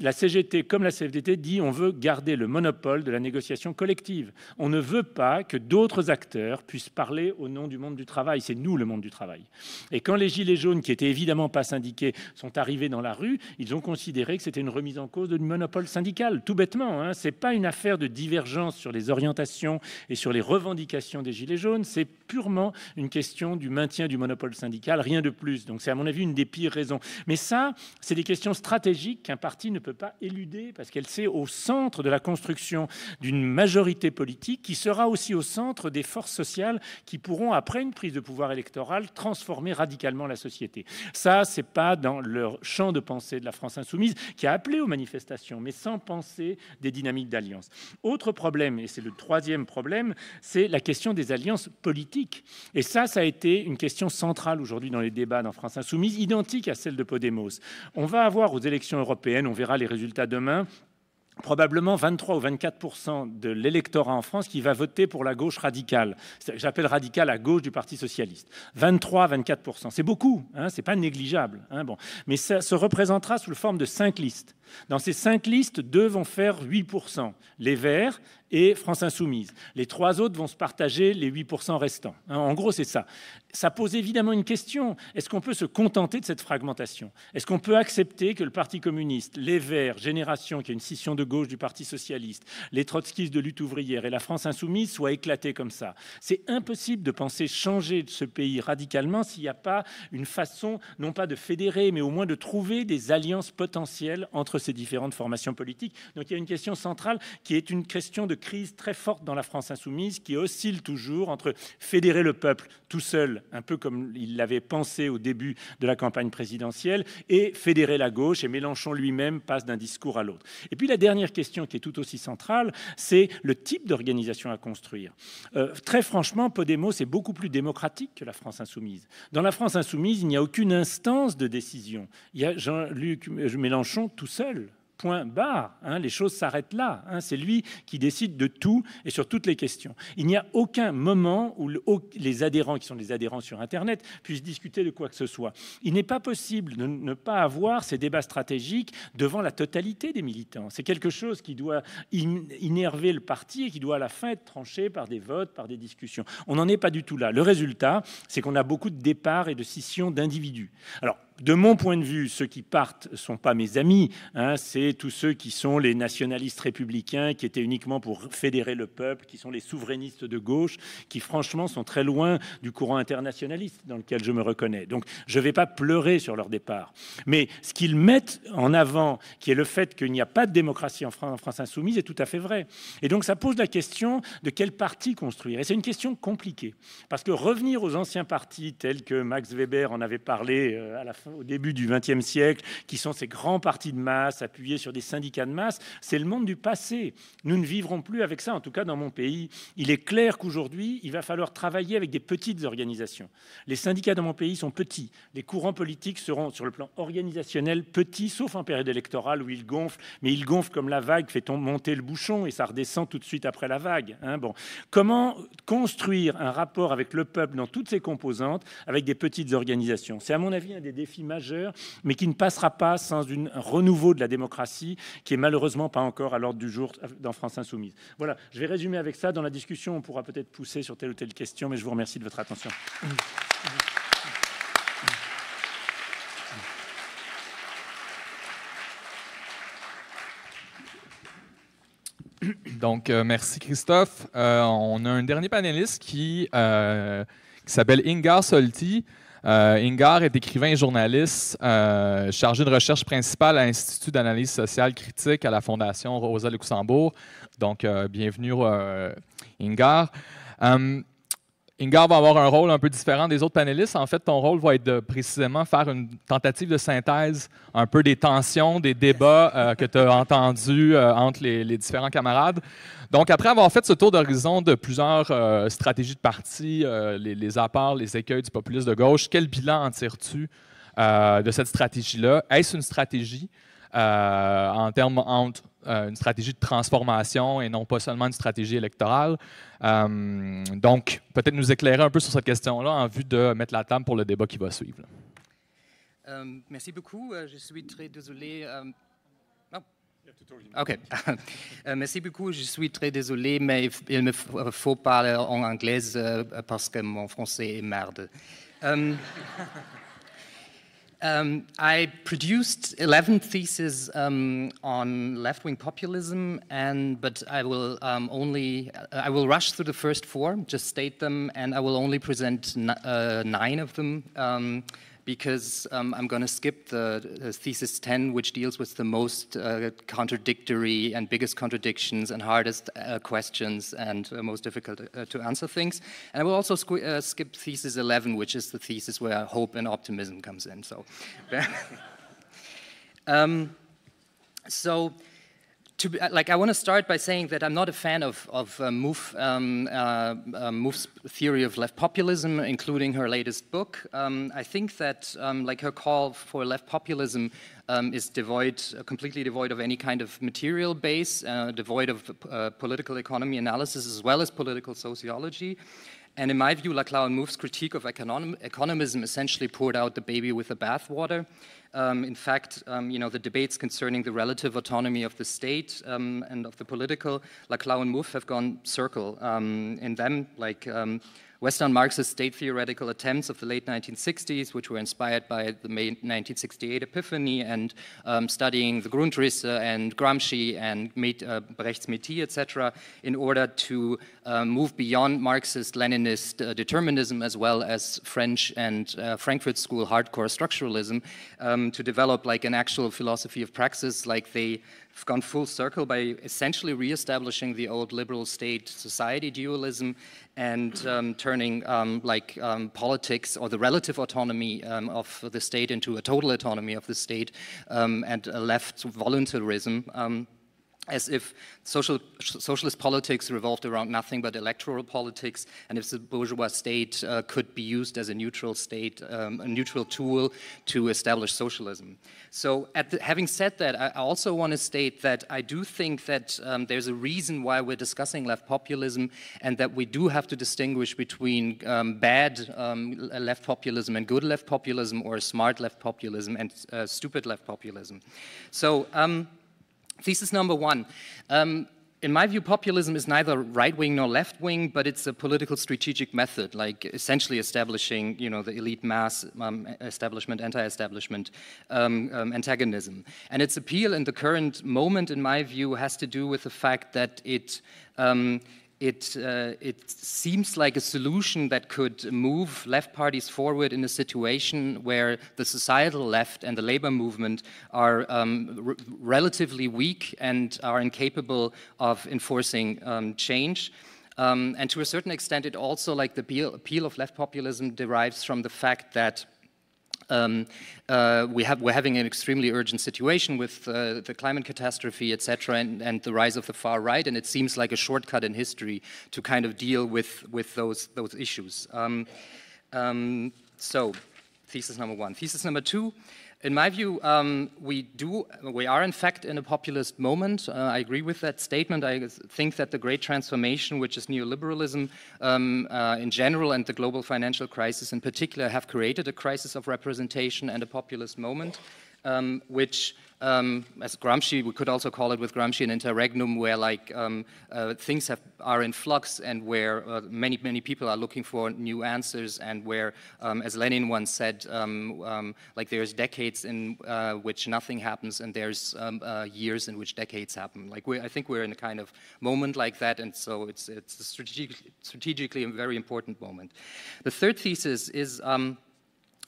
La CGT comme la CFDT dit on veut garder le monopole de la négociation collective. On ne veut pas que d'autres acteurs puissent parler au nom du monde du travail. C'est nous le monde du travail. Et quand les gilets jaunes, qui étaient évidemment pas syndiqués, sont arrivés dans la rue, ils ont considéré que c'était une remise en cause du monopole syndical, tout bêtement. Hein. C'est pas une affaire de divergence sur les orientations et sur les revendications des gilets jaunes. C'est purement une question du maintien du monopole syndical, rien de plus. Donc c'est à mon avis une des pires raisons. Mais ça, c'est des questions stratégiques qu'un parti ne peut pas éluder, parce qu'elle s'est au centre de la construction d'une majorité politique qui sera aussi au centre des forces sociales qui pourront, après une prise de pouvoir électoral transformer radicalement la société. Ça, c'est pas dans leur champ de pensée de la France insoumise qui a appelé aux manifestations, mais sans penser des dynamiques d'alliance. Autre problème, et c'est le troisième problème, c'est la question des alliances politiques. Et ça, ça a été une question centrale aujourd'hui dans les débats dans France insoumise, identique à celle de Podemos. On va avoir aux élections européennes, on verra les résultats demain, probablement 23 ou 24 de l'électorat en France qui va voter pour la gauche radicale. J'appelle radicale à gauche du Parti socialiste. 23-24 C'est beaucoup, hein, c'est pas négligeable. Hein, bon. Mais ça se représentera sous la forme de cinq listes. Dans ces cinq listes, deux vont faire 8%, les Verts et France Insoumise. Les trois autres vont se partager les 8% restants. Hein, en gros, c'est ça. Ça pose évidemment une question. Est-ce qu'on peut se contenter de cette fragmentation Est-ce qu'on peut accepter que le Parti communiste, les Verts, Génération, qui est une scission de gauche du Parti socialiste, les trotskistes de lutte ouvrière et la France Insoumise soient éclatés comme ça C'est impossible de penser changer ce pays radicalement s'il n'y a pas une façon, non pas de fédérer, mais au moins de trouver des alliances potentielles entre ces différentes formations politiques. Donc il y a une question centrale qui est une question de crise très forte dans la France insoumise qui oscille toujours entre fédérer le peuple tout seul, un peu comme il l'avait pensé au début de la campagne présidentielle, et fédérer la gauche. Et Mélenchon lui-même passe d'un discours à l'autre. Et puis la dernière question qui est tout aussi centrale, c'est le type d'organisation à construire. Euh, très franchement, Podemos est beaucoup plus démocratique que la France insoumise. Dans la France insoumise, il n'y a aucune instance de décision. Il y a Jean-Luc Mélenchon tout seul Point barre, hein, les choses s'arrêtent là. Hein, c'est lui qui décide de tout et sur toutes les questions. Il n'y a aucun moment où les adhérents, qui sont des adhérents sur Internet, puissent discuter de quoi que ce soit. Il n'est pas possible de ne pas avoir ces débats stratégiques devant la totalité des militants. C'est quelque chose qui doit innerver le parti et qui doit à la fin être tranché par des votes, par des discussions. On n'en est pas du tout là. Le résultat, c'est qu'on a beaucoup de départs et de scissions d'individus. Alors, de mon point de vue, ceux qui partent ne sont pas mes amis. Hein, c'est tous ceux qui sont les nationalistes républicains, qui étaient uniquement pour fédérer le peuple, qui sont les souverainistes de gauche, qui franchement sont très loin du courant internationaliste dans lequel je me reconnais. Donc je ne vais pas pleurer sur leur départ. Mais ce qu'ils mettent en avant, qui est le fait qu'il n'y a pas de démocratie en France, en France, insoumise, est tout à fait vrai. Et donc ça pose la question de quel parti construire. Et c'est une question compliquée. Parce que revenir aux anciens partis tels que Max Weber en avait parlé euh, à la fin Hein, au début du XXe siècle, qui sont ces grands partis de masse appuyés sur des syndicats de masse, c'est le monde du passé. Nous ne vivrons plus avec ça, en tout cas dans mon pays. Il est clair qu'aujourd'hui, il va falloir travailler avec des petites organisations. Les syndicats dans mon pays sont petits. Les courants politiques seront, sur le plan organisationnel, petits, sauf en période électorale où ils gonflent. Mais ils gonflent comme la vague fait monter le bouchon et ça redescend tout de suite après la vague. Hein, bon. Comment construire un rapport avec le peuple dans toutes ses composantes avec des petites organisations C'est à mon avis un des défis majeure, mais qui ne passera pas sans une, un renouveau de la démocratie, qui est malheureusement pas encore à l'ordre du jour dans France Insoumise. Voilà, je vais résumer avec ça. Dans la discussion, on pourra peut-être pousser sur telle ou telle question, mais je vous remercie de votre attention. Donc, euh, merci Christophe. Euh, on a un dernier panéliste qui, euh, qui s'appelle Inga Solti. Euh, Ingar est écrivain et journaliste, euh, chargé de recherche principale à l'Institut d'analyse sociale critique à la Fondation Rosa Luxembourg. Donc, euh, bienvenue, Ingar. Ingar va avoir un rôle un peu différent des autres panélistes. En fait, ton rôle va être de précisément faire une tentative de synthèse un peu des tensions, des débats euh, que tu as entendus euh, entre les, différents camarades. Donc, après avoir fait ce tour d'horizon de plusieurs euh, stratégies de parti, les, les, apports, les écueils du populisme de gauche, quel bilan en tires-tu de cette stratégie-là? Est-ce une stratégie en termes entre euh, une stratégie de transformation et non pas seulement une stratégie électorale. Euh, donc, peut-être nous éclairer un peu sur cette question-là en vue de mettre la table pour le débat qui va suivre. Euh, merci beaucoup. Je suis très désolé. OK. Merci beaucoup. Je suis très désolé, mais il me faut parler en anglais parce que mon français est merde. Um, I produced 11 theses um, on left-wing populism, and but I will um, only I will rush through the first four, just state them, and I will only present uh, nine of them um, because um, I'm going to skip the thesis 10, which deals with the most uh, contradictory and biggest contradictions and hardest uh, questions and uh, most difficult uh, to answer things. And I will also uh, skip thesis 11, which is the thesis where hope and optimism comes in. So, um, so to be, like, I want to start by saying that I'm not a fan of, of uh, Move, um, uh, uh Move's theory of left populism, including her latest book. Um, I think that um, like her call for left populism um, is devoid, uh, completely devoid of any kind of material base, uh, devoid of political economy analysis as well as political sociology. And in my view, Laclau and Mouffe's critique of econom economism essentially poured out the baby with the bathwater. Um, in fact, um, you know, the debates concerning the relative autonomy of the state um, and of the political, Laclau and Mouffe have gone circle um, in them, like um, Western Marxist state theoretical attempts of the late 1960s, which were inspired by the May 1968 epiphany and um, studying the Grundrisse and Gramsci and uh, Brecht's Métis, etc., in order to uh, move beyond Marxist Leninist uh, determinism as well as French and uh, Frankfurt School hardcore structuralism um, to develop like an actual philosophy of praxis, like they have gone full circle by essentially reestablishing the old liberal state society dualism and um, turning um, like um, politics or the relative autonomy um, of the state into a total autonomy of the state um, and a left voluntarism um, as if social, socialist politics revolved around nothing but electoral politics, and if the bourgeois state uh, could be used as a neutral state, um, a neutral tool to establish socialism. So, the, having said that, I also want to state that I do think that um, there's a reason why we're discussing left populism, and that we do have to distinguish between um, bad um, left populism and good left populism, or smart left populism and uh, stupid left populism. So. Um, Thesis number one. Um, in my view, populism is neither right-wing nor left-wing, but it's a political strategic method, like essentially establishing, you know, the elite mass um, establishment, anti-establishment um, um, antagonism. And its appeal in the current moment, in my view, has to do with the fact that it um, it, uh, it seems like a solution that could move left parties forward in a situation where the societal left and the labor movement are um, relatively weak and are incapable of enforcing um, change. Um, and to a certain extent, it also, like the appeal of left populism, derives from the fact that um, uh, we are having an extremely urgent situation with uh, the climate catastrophe, etc., and, and the rise of the far right, and it seems like a shortcut in history to kind of deal with, with those, those issues. Um, um, so, thesis number one. Thesis number two, in my view, um, we do, we are in fact in a populist moment. Uh, I agree with that statement. I think that the great transformation, which is neoliberalism um, uh, in general and the global financial crisis in particular, have created a crisis of representation and a populist moment, um, which um, as Gramsci, we could also call it with Gramsci an interregnum where like um, uh, things have, are in flux and where uh, many, many people are looking for new answers and where, um, as Lenin once said, um, um, like there's decades in uh, which nothing happens and there's um, uh, years in which decades happen. Like I think we're in a kind of moment like that and so it's, it's a strategic, strategically a very important moment. The third thesis is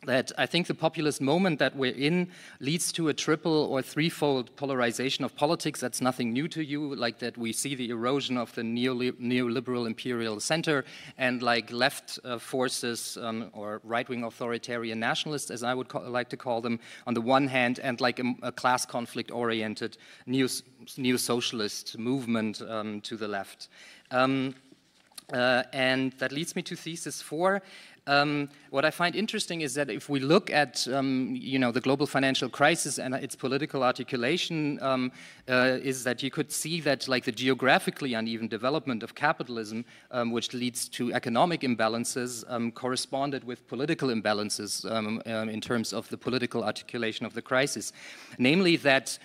that I think the populist moment that we're in leads to a triple or threefold polarization of politics. That's nothing new to you, like that we see the erosion of the neoliberal imperial center and like left uh, forces um, or right-wing authoritarian nationalists, as I would like to call them, on the one hand, and like a, a class conflict-oriented neo-socialist movement um, to the left. Um, uh, and that leads me to thesis four, um, what I find interesting is that if we look at um, you know the global financial crisis and its political articulation, um, uh, is that you could see that like the geographically uneven development of capitalism, um, which leads to economic imbalances, um, corresponded with political imbalances um, in terms of the political articulation of the crisis, namely that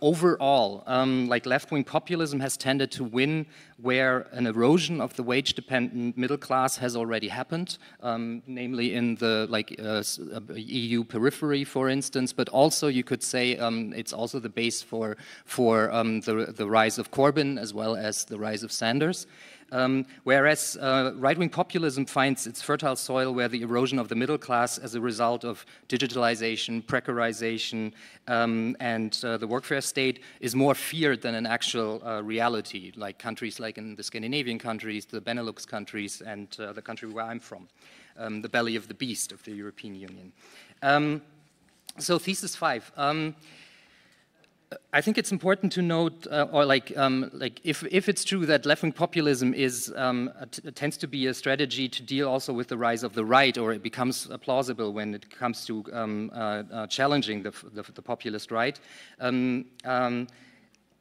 overall, like left-wing populism has tended to win where an erosion of the wage-dependent middle class has already happened, um, namely in the like uh, uh EU periphery, for instance. But also, you could say um, it's also the base for for um, the the rise of Corbyn as well as the rise of Sanders. Um, whereas uh, right wing populism finds its fertile soil where the erosion of the middle class as a result of digitalization, precarization, um, and uh, the workfare state is more feared than an actual uh, reality, like countries like in the Scandinavian countries, the Benelux countries, and uh, the country where I'm from, um, the belly of the beast of the European Union. Um, so, thesis five. Um, I think it's important to note, uh, or like, um, like if, if it's true that left-wing populism is, um, tends to be a strategy to deal also with the rise of the right, or it becomes uh, plausible when it comes to um, uh, uh, challenging the, the, the, populist right, um, um,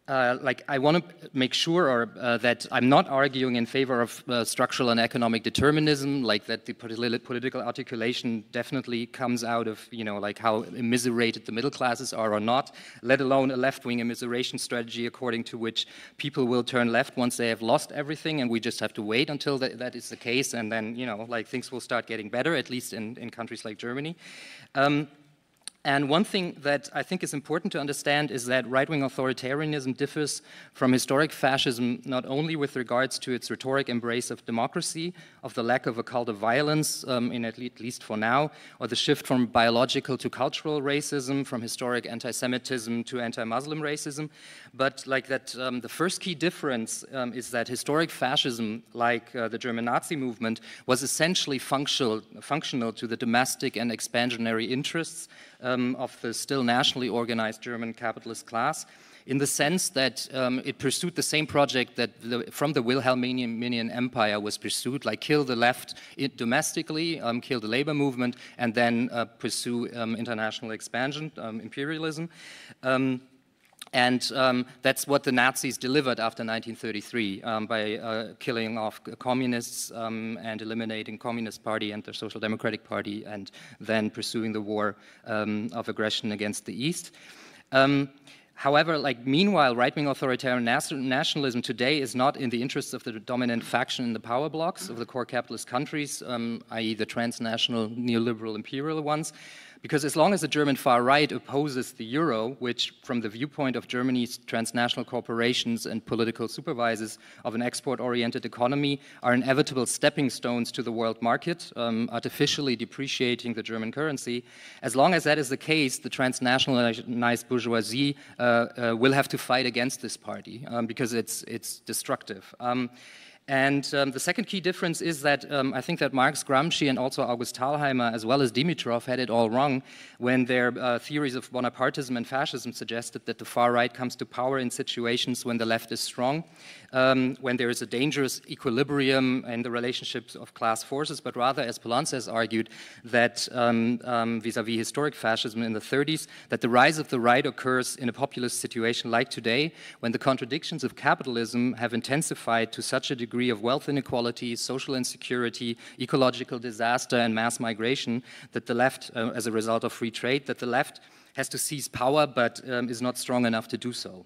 uh, like I want to make sure or, uh, that I'm not arguing in favor of uh, structural and economic determinism, like that the political articulation definitely comes out of you know like how immiserated the middle classes are or not, let alone a left-wing immiseration strategy according to which people will turn left once they have lost everything, and we just have to wait until that, that is the case, and then you know like things will start getting better, at least in, in countries like Germany. Um, and one thing that I think is important to understand is that right-wing authoritarianism differs from historic fascism not only with regards to its rhetoric embrace of democracy, of the lack of a cult of violence, um, in at least for now, or the shift from biological to cultural racism, from historic anti-Semitism to anti-Muslim racism, but like that, um, the first key difference um, is that historic fascism, like uh, the German Nazi movement, was essentially functional, functional to the domestic and expansionary interests um, of the still nationally organized German capitalist class in the sense that um, it pursued the same project that the, from the Wilhelminian Empire was pursued, like kill the left domestically, um, kill the labor movement, and then uh, pursue um, international expansion, um, imperialism. Um, and um, that's what the Nazis delivered after 1933 um, by uh, killing off communists um, and eliminating Communist Party and the Social Democratic Party and then pursuing the war um, of aggression against the East. Um, however, like meanwhile, right-wing authoritarian nationalism today is not in the interests of the dominant faction in the power blocks of the core capitalist countries, um, i.e. the transnational neoliberal imperial ones, because as long as the German far right opposes the euro, which, from the viewpoint of Germany's transnational corporations and political supervisors of an export oriented economy, are inevitable stepping stones to the world market, um, artificially depreciating the German currency, as long as that is the case, the transnationalized bourgeoisie uh, uh, will have to fight against this party um, because it's, it's destructive. Um, and um, the second key difference is that um, I think that Marx, Gramsci, and also August Thalheimer, as well as Dimitrov, had it all wrong when their uh, theories of Bonapartism and fascism suggested that the far right comes to power in situations when the left is strong um, when there is a dangerous equilibrium in the relationships of class forces, but rather, as Polanz has argued, that um, um, vis-à-vis -vis historic fascism in the 30s, that the rise of the right occurs in a populist situation like today, when the contradictions of capitalism have intensified to such a degree of wealth inequality, social insecurity, ecological disaster, and mass migration that the left, uh, as a result of free trade, that the left has to seize power but um, is not strong enough to do so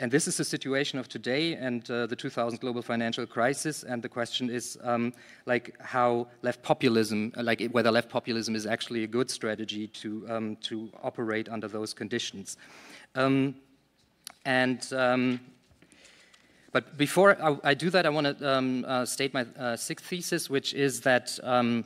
and this is the situation of today and uh, the 2000 global financial crisis. And the question is, um, like, how left populism, uh, like, whether left populism is actually a good strategy to um, to operate under those conditions. Um, and um, but before I, I, do that, I want to um, uh, state my uh, sixth thesis, which is that. Um,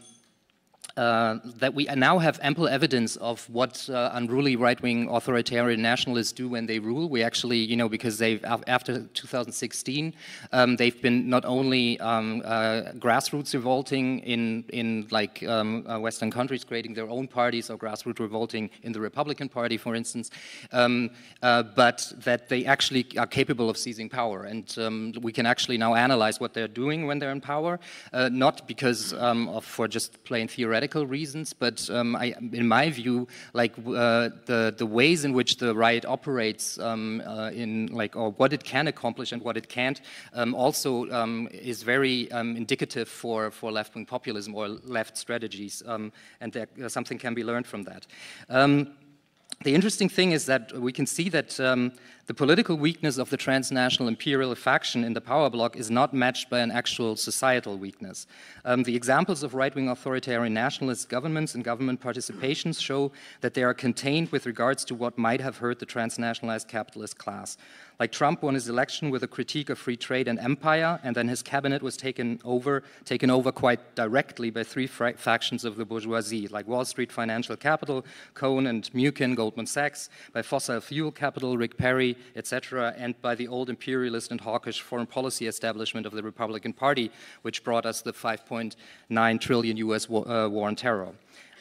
uh, that we now have ample evidence of what uh, unruly right-wing authoritarian nationalists do when they rule. We actually, you know, because they've after 2016, um, they've been not only um, uh, grassroots revolting in in like um, uh, Western countries, creating their own parties, or grassroots revolting in the Republican Party, for instance, um, uh, but that they actually are capable of seizing power, and um, we can actually now analyze what they're doing when they're in power, not because um, of for just plain theoretical theoretical reasons, but um, I, in my view, like uh, the the ways in which the riot operates um, uh, in like or what it can accomplish and what it can't um, also um, is very um, indicative for for left wing populism or left strategies, and uh, something can be learned from that the interesting thing is that we can see that um, the political weakness of the transnational imperial faction in the power block is not matched by an actual societal weakness. Um, the examples of right wing authoritarian nationalist governments and government participations show that they are contained with regards to what might have hurt the transnationalized capitalist class. Like Trump won his election with a critique of free trade and empire, and then his cabinet was taken over, taken over quite directly by three factions of the bourgeoisie, like Wall Street Financial Capital, Cohn and Mukin, Goldman Sachs, by fossil fuel capital, Rick Perry, etc., and by the old imperialist and hawkish foreign policy establishment of the Republican Party, which brought us the 5.9 trillion US war, uh, war on terror.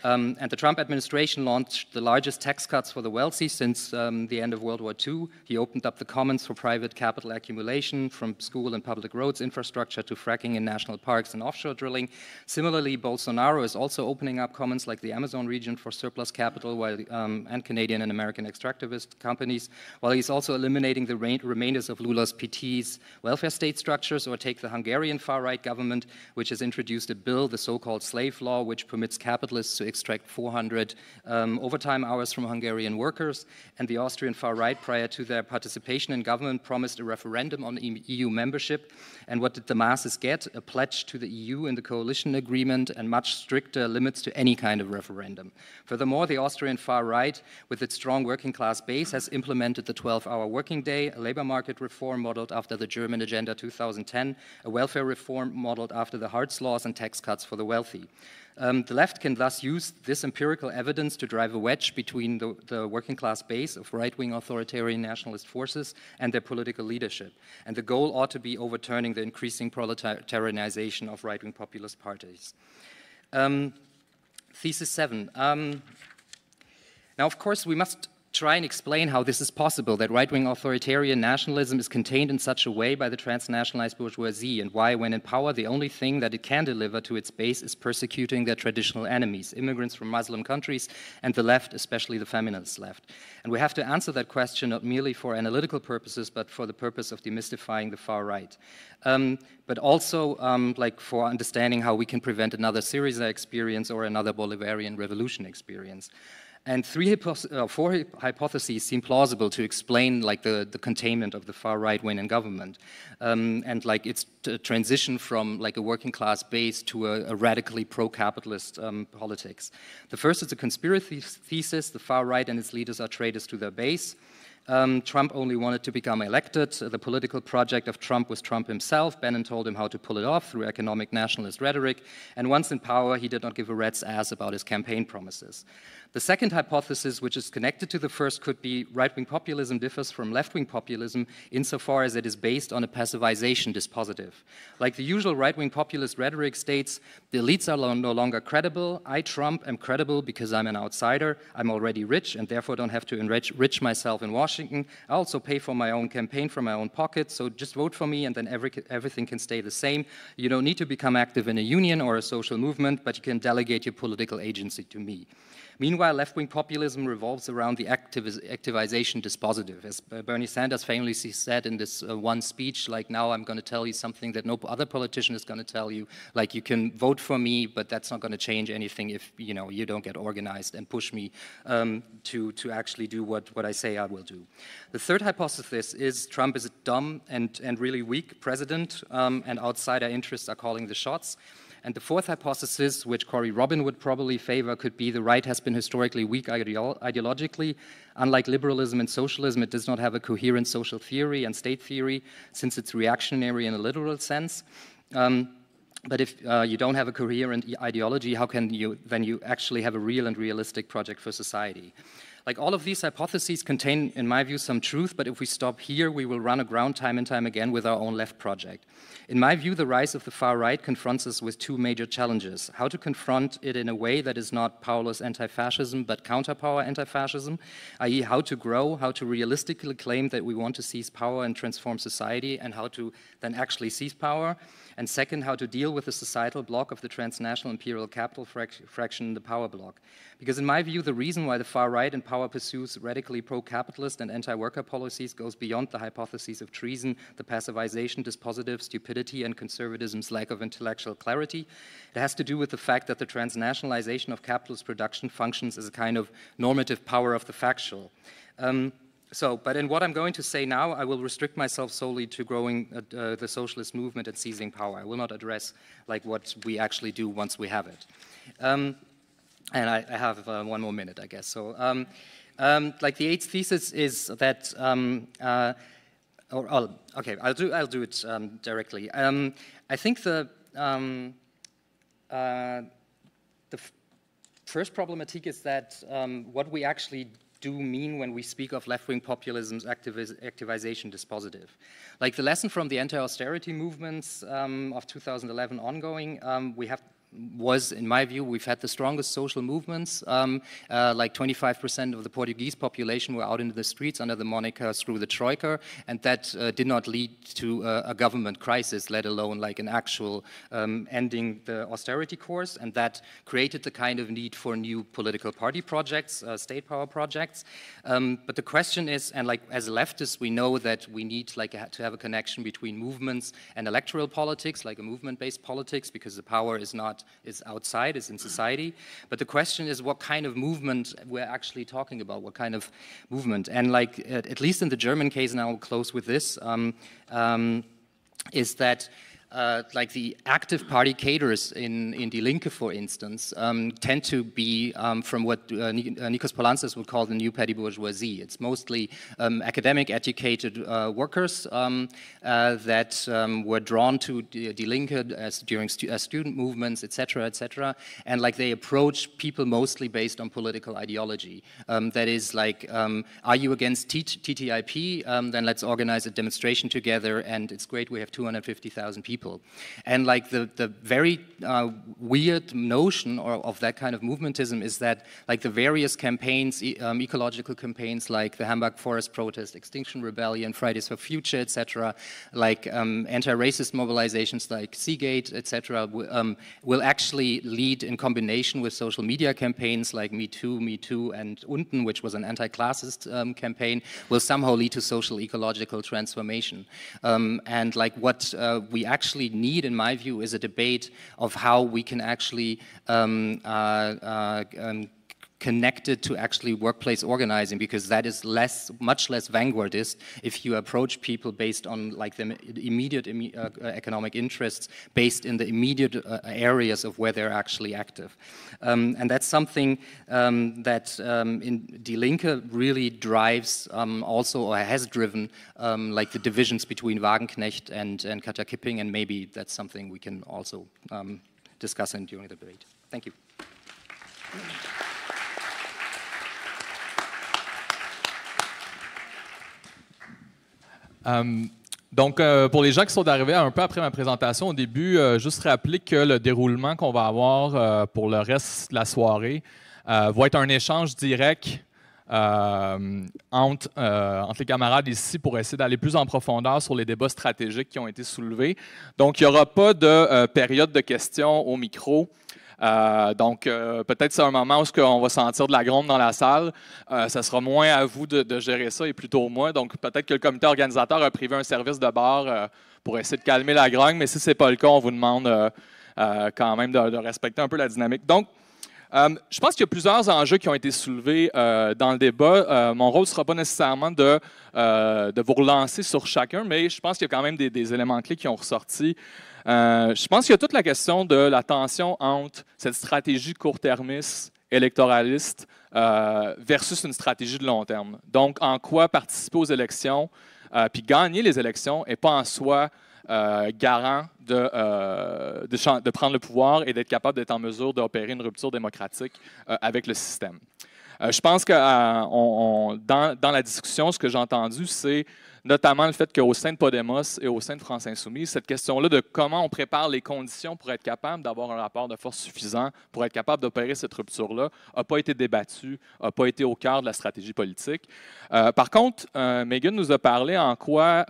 Um, and the Trump administration launched the largest tax cuts for the wealthy since um, the end of World War II. He opened up the commons for private capital accumulation, from school and public roads infrastructure to fracking in national parks and offshore drilling. Similarly, Bolsonaro is also opening up commons like the Amazon region for surplus capital while, um, and Canadian and American extractivist companies, while he's also eliminating the remainders of Lula's PT's welfare state structures, or take the Hungarian far right government, which has introduced a bill, the so called slave law, which permits capitalists to extract 400 um, overtime hours from Hungarian workers. And the Austrian far right, prior to their participation in government, promised a referendum on EU membership. And what did the masses get? A pledge to the EU in the coalition agreement and much stricter limits to any kind of referendum. Furthermore, the Austrian far right, with its strong working class base, has implemented the 12 hour working day, a labor market reform modeled after the German Agenda 2010, a welfare reform modeled after the Hartz laws, and tax cuts for the wealthy. Um, the left can thus use this empirical evidence to drive a wedge between the, the working class base of right wing authoritarian nationalist forces and their political leadership. And the goal ought to be overturning the increasing proletarianization of right wing populist parties. Um, thesis 7. Um, now, of course, we must try and explain how this is possible that right wing authoritarian nationalism is contained in such a way by the transnationalized bourgeoisie, and why, when in power, the only thing that it can deliver to its base is persecuting their traditional enemies, immigrants from Muslim countries and the left, especially the feminist left. And we have to answer that question not merely for analytical purposes, but for the purpose of demystifying the far right. Um, but also, um, like, for understanding how we can prevent another Syriza experience or another Bolivarian revolution experience. And three uh, four hypotheses seem plausible to explain like the, the containment of the far right wing government um, and like its transition from like a working class base to a, a radically pro-capitalist um, politics. The first is a conspiracy thesis, the far right and its leaders are traitors to their base. Um, Trump only wanted to become elected. The political project of Trump was Trump himself. Bannon told him how to pull it off through economic nationalist rhetoric. And once in power, he did not give a rat's ass about his campaign promises. The second hypothesis, which is connected to the first, could be right wing populism differs from left wing populism insofar as it is based on a passivization dispositive. Like the usual right wing populist rhetoric states, the elites are no longer credible. I, Trump, am credible because I'm an outsider. I'm already rich and therefore don't have to enrich myself in Washington. Washington. I also pay for my own campaign from my own pocket, so just vote for me and then every, everything can stay the same. You don't need to become active in a union or a social movement, but you can delegate your political agency to me. Meanwhile, left-wing populism revolves around the activization dispositive. As Bernie Sanders famously said in this uh, one speech, like now I'm going to tell you something that no other politician is going to tell you, like you can vote for me, but that's not going to change anything if you know you don't get organized and push me um, to, to actually do what, what I say I will do. The third hypothesis is Trump is a dumb and, and really weak president um, and outsider interests are calling the shots. And the fourth hypothesis, which Corey Robin would probably favor, could be the right has been historically weak ideologically. Unlike liberalism and socialism, it does not have a coherent social theory and state theory, since it's reactionary in a literal sense. Um, but if uh, you don't have a coherent ideology, how can you then you actually have a real and realistic project for society? Like all of these hypotheses contain, in my view, some truth, but if we stop here, we will run aground time and time again with our own left project. In my view, the rise of the far right confronts us with two major challenges how to confront it in a way that is not powerless anti fascism, but counter-power anti fascism, i.e., how to grow, how to realistically claim that we want to seize power and transform society, and how to then actually seize power. And second, how to deal with the societal block of the transnational imperial capital fraction, the power block. Because in my view, the reason why the far right in power pursues radically pro-capitalist and anti-worker policies goes beyond the hypotheses of treason, the passivization, dispositive, stupidity, and conservatism's lack of intellectual clarity. It has to do with the fact that the transnationalization of capitalist production functions as a kind of normative power of the factual. Um, so, but in what I'm going to say now, I will restrict myself solely to growing uh, uh, the socialist movement and seizing power. I will not address like what we actually do once we have it. Um, and I, I have uh, one more minute, I guess. So, um, um, like the eighth thesis is that, um, uh, or, or, oh, okay, I'll do, I'll do it um, directly. Um, I think the, uh, the first problematic is that what we actually do mean when we speak of left-wing populism's activiz activization dispositive. Like the lesson from the anti-austerity movements um, of 2011 ongoing, um, we have was, in my view, we've had the strongest social movements. Um, uh, like 25% of the Portuguese population were out into the streets under the moniker through the Troika, and that uh, did not lead to uh, a government crisis, let alone like an actual um, ending the austerity course, and that created the kind of need for new political party projects, uh, state power projects. Um, but the question is, and like as leftists, we know that we need like to have a connection between movements and electoral politics, like a movement-based politics, because the power is not is outside, is in society. But the question is what kind of movement we're actually talking about, what kind of movement. And like, at, at least in the German case, and I will close with this, um, um, is that uh, like the active party caterers in, in Die Linke, for instance, um, tend to be um, from what uh, uh Nikos Polansis would call the new petty bourgeoisie. It's mostly um, academic, educated uh, workers um, uh, that um, were drawn to Die Linke as during stu as student movements, etc., etc. And like they approach people mostly based on political ideology. Um, that is like, are you against T TTIP? then let's organize a demonstration together, and it's great. We have 250,000 people people. And like the, the very uh, weird notion or, of that kind of movementism is that like the various campaigns, e um, ecological campaigns like the Hamburg Forest Protest, Extinction Rebellion, Fridays for Future, etc., like um, anti-racist mobilizations like Seagate, etc., um, will actually lead in combination with social media campaigns like Me Too, Me Too, and Unten, which was an anti-classist um, campaign, will somehow lead to social ecological transformation. Um, and like what uh, we actually actually need, in my view, is a debate of how we can actually um, uh, uh, um, connected to actually workplace organizing because that is less, much less vanguardist if you approach people based on like the immediate uh, uh, economic interests based in the immediate uh, areas of where they're actually active. Um, and that's something um, that um, in Die Linke really drives um, also or has driven um, like the divisions between Wagenknecht and, and Katja Kipping and maybe that's something we can also um, discuss in during the debate. Thank you. Euh, donc, euh, pour les gens qui sont arrivés un peu après ma présentation au début, euh, juste rappeler que le déroulement qu'on va avoir pour le reste de la soirée va être un échange direct entre, les camarades ici pour essayer d'aller plus en profondeur sur les débats stratégiques qui ont été soulevés. Donc, il n'y aura pas de période de questions au micro. Euh, donc, euh, peut-être c'est un moment où on va sentir de la gronde dans la salle. Euh, ça sera moins à vous de, gérer ça et plutôt moi. Donc, peut-être que le comité organisateur a privé un service de bar pour essayer de calmer la grogne, mais si ce n'est pas le cas, on vous demande quand même de, de, respecter un peu la dynamique. Donc, euh, je pense qu'il y a plusieurs enjeux qui ont été soulevés euh, dans le débat. Euh, mon rôle ne sera pas nécessairement de, vous relancer sur chacun, mais je pense qu'il y a quand même des, éléments clés qui ont ressorti. je pense qu'il y a toute la question de la tension entre cette stratégie court-termiste électoraliste versus une stratégie de long terme. Donc, en quoi participer aux élections puis gagner les élections et pas en soi euh, garant de, euh, de, prendre le pouvoir et d'être capable d'être en mesure d'opérer une rupture démocratique euh, avec le système. je pense que dans, la discussion, ce que j'ai entendu, c'est notamment le fait qu'au sein de Podemos et au sein de France Insoumise, cette question-là de comment on prépare les conditions pour être capable d'avoir un rapport de force suffisant pour être capable d'opérer cette rupture-là n'a pas été débattue, n'a pas été au cœur de la stratégie politique. par contre, Megan nous a parlé en quoi,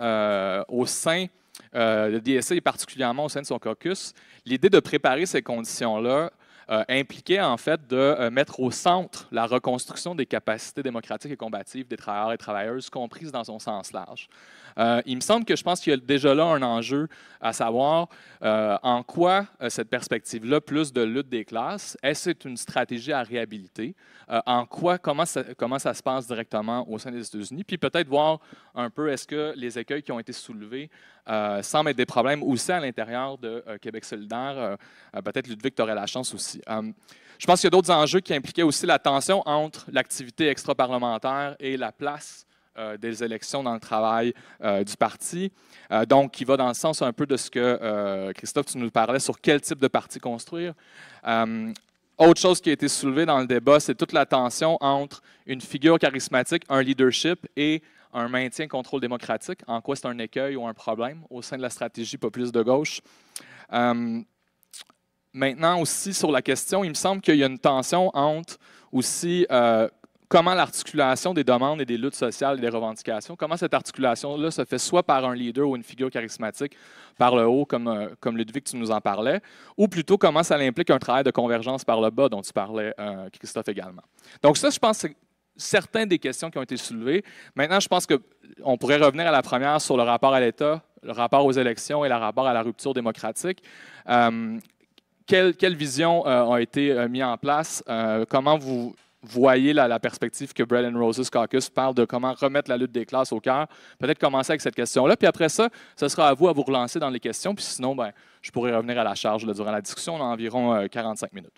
au sein euh, le DSA et particulièrement au sein de son caucus, l'idée de préparer ces conditions-là euh, impliquait en fait de euh, mettre au centre la reconstruction des capacités démocratiques et combatives des travailleurs et travailleuses, comprises dans son sens large. il me semble que je pense qu'il y a déjà là un enjeu à savoir en quoi cette perspective-là, plus de lutte des classes, est-ce une stratégie à réhabiliter? en quoi, comment ça, comment ça se passe directement au sein des États-Unis? Puis peut-être voir un peu, est-ce que les écueils qui ont été soulevés euh, Sans mettre des problèmes aussi à l'intérieur de euh, Québec solidaire. Euh, peut-être Ludovic, tu aurais la chance aussi. je pense qu'il y a d'autres enjeux qui impliquaient aussi la tension entre l'activité extra-parlementaire et la place des élections dans le travail du parti. donc, qui va dans le sens un peu de ce que, Christophe, tu nous parlais sur quel type de parti construire. autre chose qui a été soulevée dans le débat, c'est toute la tension entre une figure charismatique, un leadership et un maintien contrôle démocratique, en quoi c'est un écueil ou un problème au sein de la stratégie populiste de gauche. Euh, maintenant aussi, sur la question, il me semble qu'il y a une tension entre aussi euh, comment l'articulation des demandes et des luttes sociales et des revendications, comment cette articulation-là se fait soit par un leader ou une figure charismatique par le haut, comme, euh, comme Ludwig, tu nous en parlais, ou plutôt comment ça implique un travail de convergence par le bas dont tu parlais, Christophe, également. Donc ça, je pense, certains des questions qui ont été soulevées. Maintenant, je pense qu'on pourrait revenir à la première sur le rapport à l'État, le rapport aux élections et le rapport à la rupture démocratique. Euh, quelles visions ont euh, été euh, mises en place? comment vous voyez la, perspective que Bread and Roses Caucus parle de comment remettre la lutte des classes au cœur? Peut-être commencer avec cette question-là, puis après ça, ce sera à vous à vous relancer dans les questions, puis sinon, ben, je pourrais revenir à la charge durant la discussion. On a environ 45 minutes.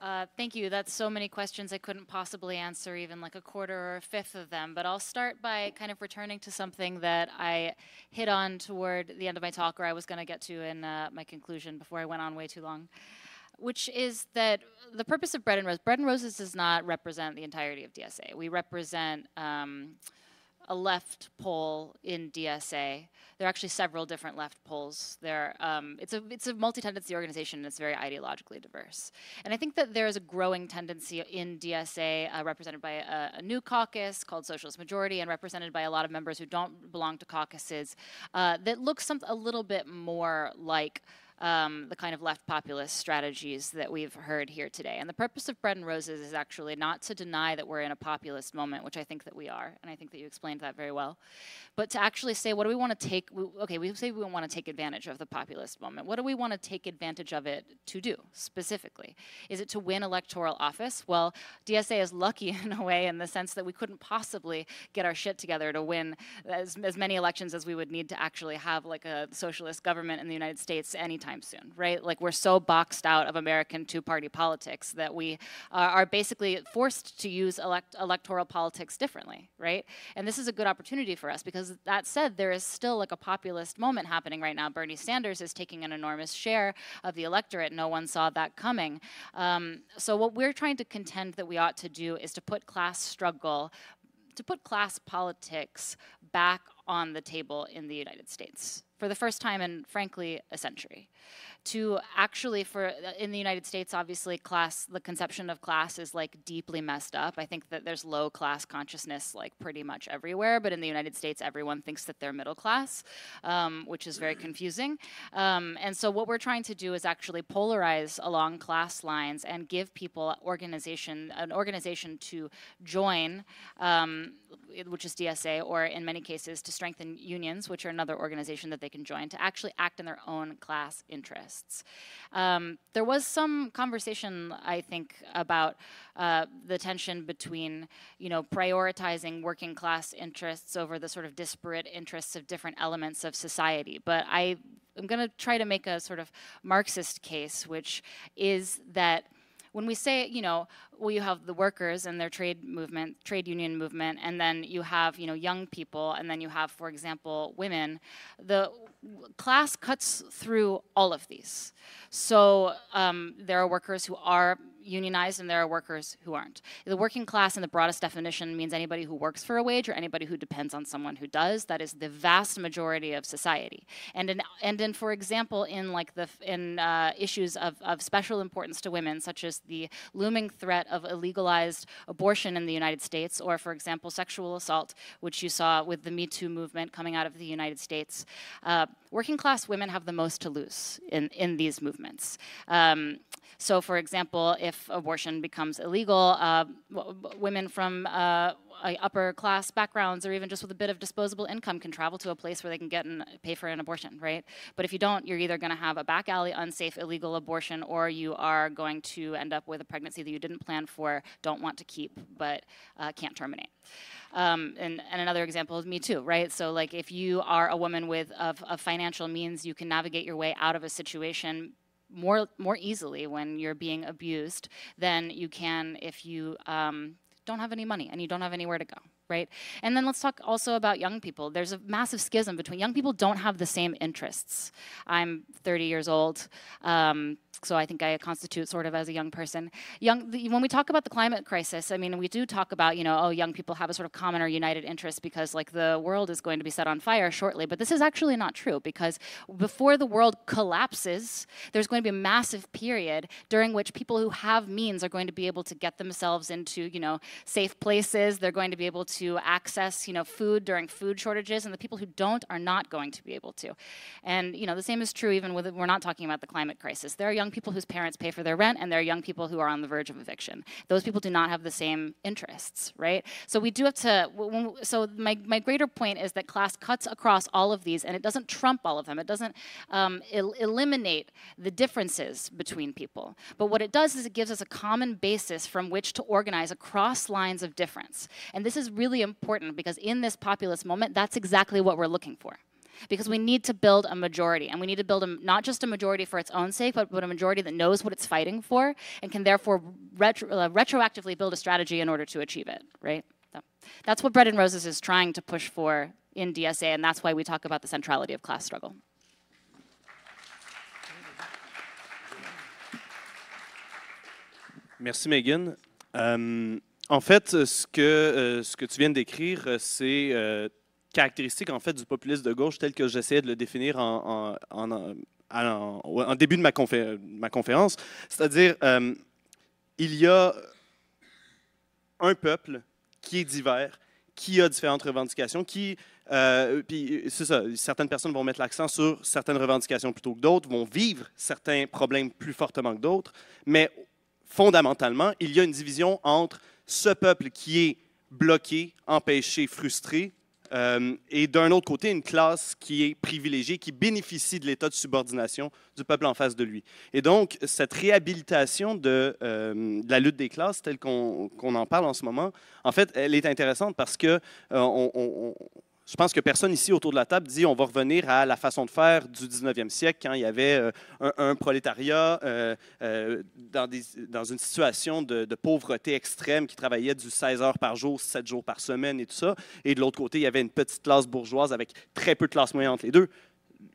Uh, thank you. That's so many questions I couldn't possibly answer even like a quarter or a fifth of them. But I'll start by kind of returning to something that I hit on toward the end of my talk, or I was going to get to in uh, my conclusion before I went on way too long, which is that the purpose of Bread and Roses, Bread and Roses does not represent the entirety of DSA. We represent. Um, a left pole in DSA. There are actually several different left poles. There, um, it's a it's a multi-tendency organization. and It's very ideologically diverse, and I think that there is a growing tendency in DSA, uh, represented by a, a, new caucus called Socialist Majority, and represented by a lot of members who don't belong to caucuses, uh, that looks some, a little bit more like um, the kind of left populist strategies that we've heard here today. And the purpose of Bread and Roses is actually not to deny that we're in a populist moment, which I think that we are, and I think that you explained that very well, but to actually say, what do we want to take? We, okay, we say we want to take advantage of the populist moment. What do we want to take advantage of it to do specifically? Is it to win electoral office? Well, DSA is lucky in a way in the sense that we couldn't possibly get our shit together to win as, as many elections as we would need to actually have like a socialist government in the United States anytime anytime soon, right? Like we're so boxed out of American two-party politics that we uh, are basically forced to use elect electoral politics differently, right? And this is a good opportunity for us because that said, there is still like a populist moment happening right now. Bernie Sanders is taking an enormous share of the electorate. No one saw that coming. Um, so what we're trying to contend that we ought to do is to put class struggle to put class politics back on the table in the United States for the first time in, frankly, a century to actually for uh, in the United States obviously class the conception of class is like deeply messed up. I think that there's low class consciousness like pretty much everywhere, but in the United States everyone thinks that they're middle class, um, which is very confusing. Um, and so what we're trying to do is actually polarize along class lines and give people organization an organization to join, um, which is DSA, or in many cases to strengthen unions, which are another organization that they can join to actually act in their own class interest. Um, there was some conversation, I think, about uh, the tension between, you know, prioritizing working class interests over the sort of disparate interests of different elements of society. But I am going to try to make a sort of Marxist case, which is that when we say, you know, well, you have the workers and their trade movement, trade union movement, and then you have, you know, young people, and then you have, for example, women, the class cuts through all of these. So um, there are workers who are unionized and there are workers who aren't. The working class in the broadest definition means anybody who works for a wage or anybody who depends on someone who does. That is the vast majority of society. And in, and in for example, in like the in uh, issues of, of special importance to women, such as the looming threat of illegalized abortion in the United States, or for example, sexual assault, which you saw with the Me Too movement coming out of the United States. Uh, working class women have the most to lose in, in these movements. Um, so for example, if if abortion becomes illegal, uh, women from uh, upper class backgrounds or even just with a bit of disposable income can travel to a place where they can get and pay for an abortion, right? But if you don't, you're either going to have a back alley, unsafe, illegal abortion, or you are going to end up with a pregnancy that you didn't plan for, don't want to keep, but uh, can't terminate. Um, and, and, another example is Me Too, right? So like if you are a woman with of, of financial means, you can navigate your way out of a situation more, more easily when you're being abused than you can if you um, don't have any money and you don't have anywhere to go right? And then let's talk also about young people. There's a massive schism between young people don't have the same interests. I'm 30 years old. Um, so I think I constitute sort of as a young person. Young, the, when we talk about the climate crisis, I mean, we do talk about you know, oh, young people have a sort of common or united interest because like the world is going to be set on fire shortly. But this is actually not true because before the world collapses, there's going to be a massive period during which people who have means are going to be able to get themselves into you know safe places. They're going to be able to access you know food during food shortages, and the people who don't are not going to be able to. And you know the same is true even with we're not talking about the climate crisis. There are young people whose parents pay for their rent, and there are young people who are on the verge of eviction. Those people do not have the same interests, right? So we do have to. So my my greater point is that class cuts across all of these, and it doesn't trump all of them. It doesn't um, el eliminate the differences between people. But what it does is it gives us a common basis from which to organize across lines of difference. And this is really important because in this populist moment, that's exactly what we're looking for because we need to build a majority. And we need to build a, not just a majority for its own sake, but, but a majority that knows what it's fighting for and can therefore retro, uh, retroactively build a strategy in order to achieve it, right? So that's what Bread and Roses is trying to push for in DSA, and that's why we talk about the centrality of class struggle. Merci, Megan. Um, en fait, ce que, euh, ce que tu viens décrire, euh, c'est caractéristique en fait du populisme de gauche tel que j'essayais de le définir en, en, en, en début de ma, ma conférence. C'est-à-dire, euh, il y a un peuple qui est divers, qui a différentes revendications, qui... Euh, puis c'est ça, certaines personnes vont mettre l'accent sur certaines revendications plutôt que d'autres, vont vivre certains problèmes plus fortement que d'autres, mais fondamentalement, il y a une division entre ce peuple qui est bloqué, empêché, frustré, euh, et d'un autre côté, une classe qui est privilégiée, qui bénéficie de l'état de subordination du peuple en face de lui. Et donc, cette réhabilitation de, euh, la lutte des classes, telle qu'on en parle en ce moment, en fait, elle est intéressante parce que euh, on, je pense que personne ici autour de la table dit on va revenir à la façon de faire du 19e siècle quand il y avait euh, un, prolétariat euh, euh, dans, dans, une situation de, de, pauvreté extrême qui travaillait du 16 heures par jour, 7 jours par semaine et tout ça. Et de l'autre côté, il y avait une petite classe bourgeoise avec très peu de classe moyenne entre les deux.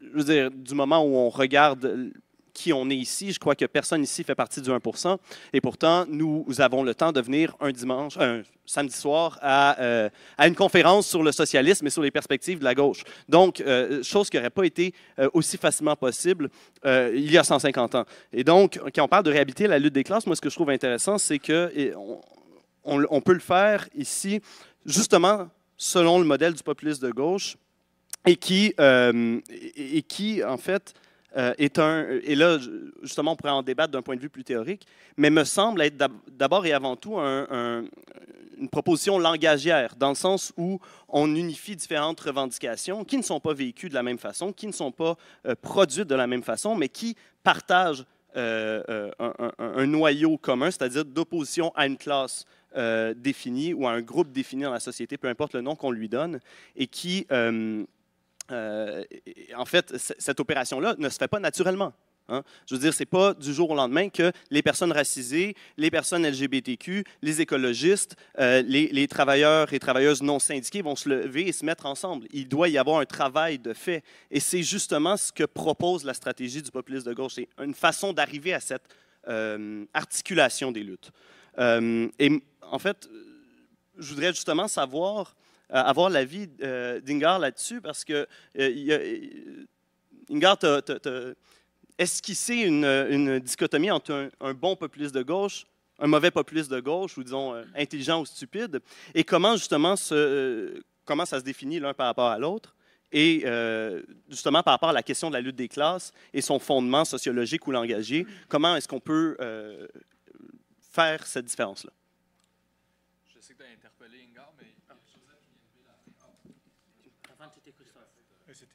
Je veux dire, du moment où on regarde qui on est ici. Je crois que personne ici fait partie du 1 Et pourtant, nous avons le temps de venir un dimanche, un samedi soir à, euh, à une conférence sur le socialisme et sur les perspectives de la gauche. Donc, euh, chose qui n'aurait pas été euh, aussi facilement possible il y a 150 ans. Et donc, quand on parle de réhabiliter la lutte des classes, moi, ce que je trouve intéressant, c'est qu'on on, on peut le faire ici, justement, selon le modèle du populisme de gauche et qui, et qui en fait, euh, est un, euh, et là, justement, on pourrait en débattre d'un point de vue plus théorique, mais me semble être d'abord et avant tout une proposition langagière, dans le sens où on unifie différentes revendications qui ne sont pas vécues de la même façon, qui ne sont pas euh, produites de la même façon, mais qui partagent un, un, noyau commun, c'est-à-dire d'opposition à une classe définie ou à un groupe défini dans la société, peu importe le nom qu'on lui donne, et qui euh, en fait, cette opération-là ne se fait pas naturellement. Hein. Je veux dire, ce n'est pas du jour au lendemain que les personnes racisées, les personnes LGBTQ, les écologistes, euh, les, travailleurs et travailleuses non syndiqués vont se lever et se mettre ensemble. Il doit y avoir un travail de fait. Et c'est justement ce que propose la stratégie du populisme de gauche. C'est une façon d'arriver à cette euh, articulation des luttes. et en fait, je voudrais justement savoir avoir l'avis euh, d'Ingar là-dessus parce que euh, euh, Ingar t'a esquissé une, une, dichotomie entre un, bon populiste de gauche un mauvais populiste de gauche, ou disons intelligent ou stupide, et comment justement comment ça se définit l'un par rapport à l'autre, et justement par rapport à la question de la lutte des classes et son fondement sociologique ou langagier, comment est-ce qu'on peut faire cette différence-là? Je sais que tu as interpellé Ingar, mais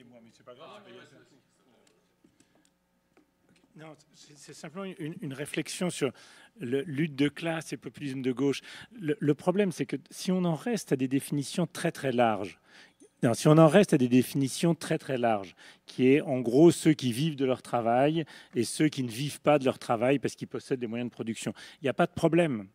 moi, mais c'est pas grave. Ah, c'est simplement une, réflexion sur le, lutte de classe et populisme de gauche. le problème, c'est que si on en reste à des définitions très très larges si on en reste à des définitions très très larges, qui est en gros ceux qui vivent de leur travail et ceux qui ne vivent pas de leur travail parce qu'ils possèdent des moyens de production, il n'y a pas de problème.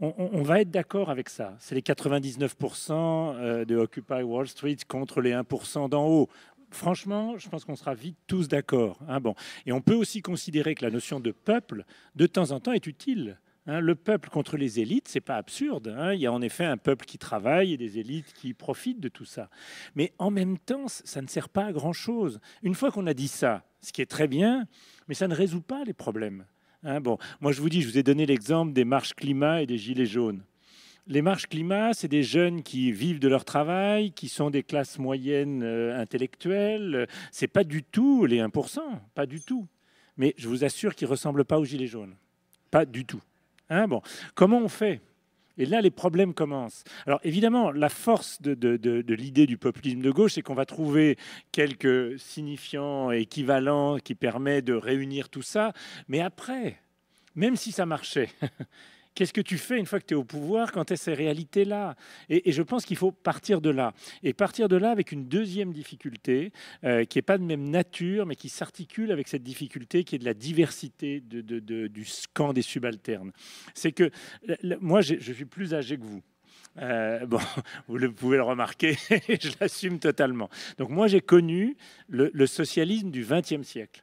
on, va être d'accord avec ça. C'est les 99% euh, de Occupy Wall Street contre les 1% d'en haut franchement, je pense qu'on sera vite tous d'accord. Hein, bon. Et on peut aussi considérer que la notion de peuple, de temps en temps, est utile. Hein, le peuple contre les élites, c'est pas absurde. Hein. Il y a en effet un peuple qui travaille et des élites qui profitent de tout ça. Mais en même temps, ça ne sert pas à grand chose. Une fois qu'on a dit ça, ce qui est très bien, mais ça ne résout pas les problèmes. Hein. bon, moi je vous dis, je vous ai donné l'exemple des marches climat et des gilets jaunes. Les marches climat, c'est des jeunes qui vivent de leur travail, qui sont des classes moyennes euh, intellectuelles. C'est pas du tout les 1%, pas du tout. Mais je vous assure qu'ils ressemblent pas aux gilets jaunes, pas du tout. Hein, bon. Comment on fait et là, les problèmes commencent. Alors évidemment, la force de, de l'idée du populisme de gauche, c'est qu'on va trouver quelques signifiants équivalents qui permettent de réunir tout ça. Mais après, même si ça marchait, Qu'est-ce que tu fais une fois que tu es au pouvoir quand tu as ces réalités-là et, je pense qu'il faut partir de là. Et partir de là avec une deuxième difficulté euh, qui n'est pas de même nature, mais qui s'articule avec cette difficulté qui est de la diversité de, du camp des subalternes. C'est que moi, je suis plus âgé que vous. Euh, bon, vous le pouvez le remarquer, je l'assume totalement. Donc moi, j'ai connu le, le socialisme du XXe siècle.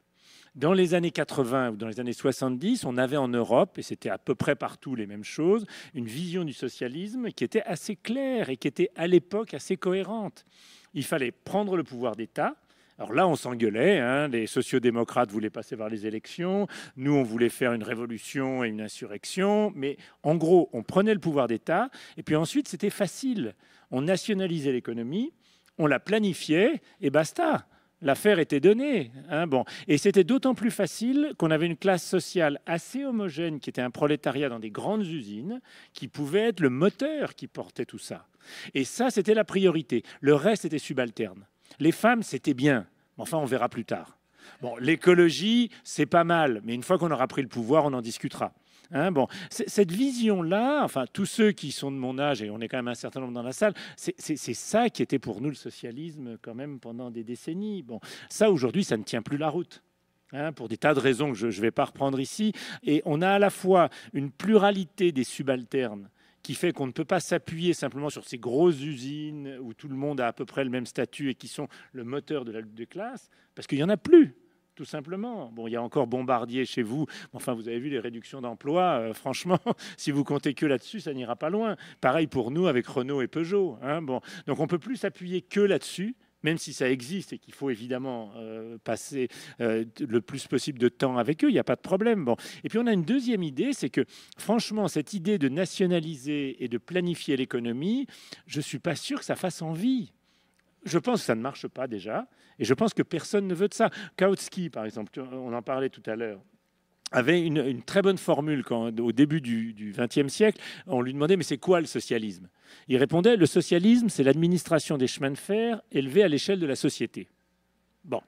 Dans les années 80 ou dans les années 70, on avait en Europe, et c'était à peu près partout les mêmes choses, une vision du socialisme qui était assez claire et qui était à l'époque assez cohérente. Il fallait prendre le pouvoir d'État, alors là, on s'engueulait. Hein. Les sociodémocrates voulaient passer par les élections. Nous, on voulait faire une révolution et une insurrection. Mais en gros, on prenait le pouvoir d'État. Et puis ensuite, c'était facile. On nationalisait l'économie, on la planifiait et basta l'affaire était donnée. Hein, bon. Et c'était d'autant plus facile qu'on avait une classe sociale assez homogène, qui était un prolétariat dans des grandes usines, qui pouvait être le moteur qui portait tout ça. Et ça, c'était la priorité. Le reste était subalterne. Les femmes, c'était bien. Enfin, on verra plus tard. Bon, l'écologie, c'est pas mal, mais une fois qu'on aura pris le pouvoir, on en discutera. Hein, bon, cette vision-là, enfin, tous ceux qui sont de mon âge, et on est quand même un certain nombre dans la salle, c'est ça qui était pour nous le socialisme quand même pendant des décennies. Bon, ça aujourd'hui, ça ne tient plus la route. Hein, pour des tas de raisons que je ne vais pas reprendre ici. Et on a à la fois une pluralité des subalternes qui fait qu'on ne peut pas s'appuyer simplement sur ces grosses usines où tout le monde a à peu près le même statut et qui sont le moteur de la lutte de classe, parce qu'il n'y en a plus tout simplement. Bon, il y a encore Bombardier chez vous. Enfin, vous avez vu les réductions d'emplois. Euh, franchement, si vous comptez que là-dessus, ça n'ira pas loin. Pareil pour nous avec Renault et Peugeot. Hein, bon, donc on peut plus s'appuyer que là-dessus. Même si ça existe et qu'il faut évidemment euh, passer euh, le plus possible de temps avec eux, il n'y a pas de problème. Bon. Et puis on a une deuxième idée, c'est que franchement, cette idée de nationaliser et de planifier l'économie, je ne suis pas sûr que ça fasse envie. Je pense que ça ne marche pas déjà, et je pense que personne ne veut de ça. Kautsky, par exemple, euh, on en parlait tout à l'heure avait une, très bonne formule quand, au début du XXe siècle. On lui demandait mais c'est quoi le socialisme Il répondait le socialisme, c'est l'administration des chemins de fer élevée à l'échelle de la société. Bon,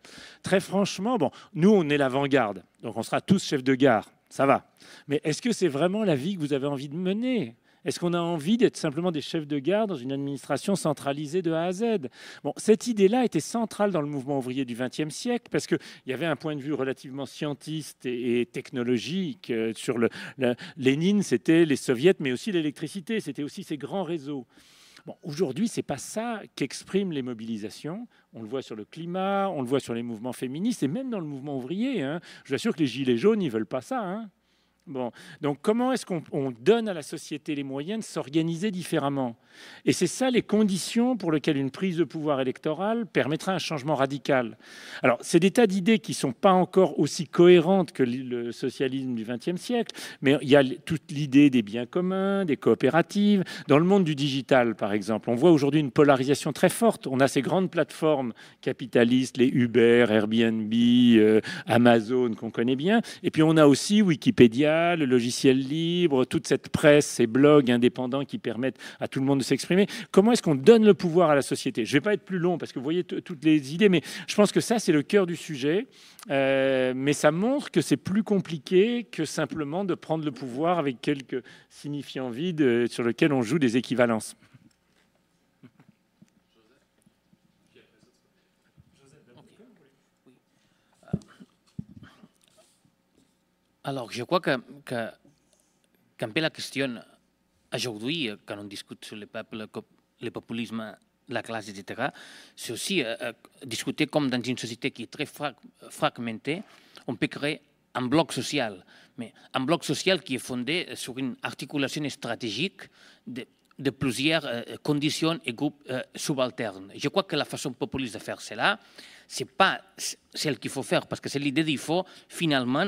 très franchement, bon, nous on est l'avant-garde, donc on sera tous chefs de gare, ça va. Mais est-ce que c'est vraiment la vie que vous avez envie de mener est-ce qu'on a envie d'être simplement des chefs de garde dans une administration centralisée de A à Z Bon, cette idée-là était centrale dans le mouvement ouvrier du XXe siècle parce qu'il y avait un point de vue relativement scientiste et, technologique euh, sur le, Lénine, c'était les soviets, mais aussi l'électricité, c'était aussi ces grands réseaux. Aujourd'hui, ce n'est pas ça qu'expriment les mobilisations. On le voit sur le climat, on le voit sur les mouvements féministes et même dans le mouvement ouvrier. Hein. Je vous assure que les Gilets jaunes, ils ne veulent pas ça. Hein donc comment est-ce qu'on donne à la société les moyens de s'organiser différemment Et c'est ça les conditions pour lesquelles une prise de pouvoir électorale permettra un changement radical. Alors, c'est des tas d'idées qui ne sont pas encore aussi cohérentes que le socialisme du XXe siècle, mais il y a toute l'idée des biens communs, des coopératives. Dans le monde du digital, par exemple, on voit aujourd'hui une polarisation très forte. On a ces grandes plateformes capitalistes, les Uber, Airbnb, euh, Amazon qu'on connaît bien, et puis on a aussi Wikipédia le logiciel libre, toute cette presse, ces blogs indépendants qui permettent à tout le monde de s'exprimer. Comment est-ce qu'on donne le pouvoir à la société Je ne vais pas être plus long parce que vous voyez toutes les idées, mais je pense que ça, c'est le cœur du sujet. Euh, mais ça montre que c'est plus compliqué que simplement de prendre le pouvoir avec quelques signifiants vides euh, sur lesquels on joue des équivalences. Alors, je crois que, que, la question aujourd'hui, euh, quand on discute sur le peuple, le populisme, la classe, etc., c'est aussi euh, euh, discuter comme dans une société qui est très fragmentée, on peut créer un bloc social, mais un bloc social qui est fondé sur une articulation stratégique de, plusieurs conditions et groupes subalternes. Je crois que la façon populiste de faire cela, ce n'est pas celle qu'il faut faire, parce que c'est l'idée qu'il faut finalement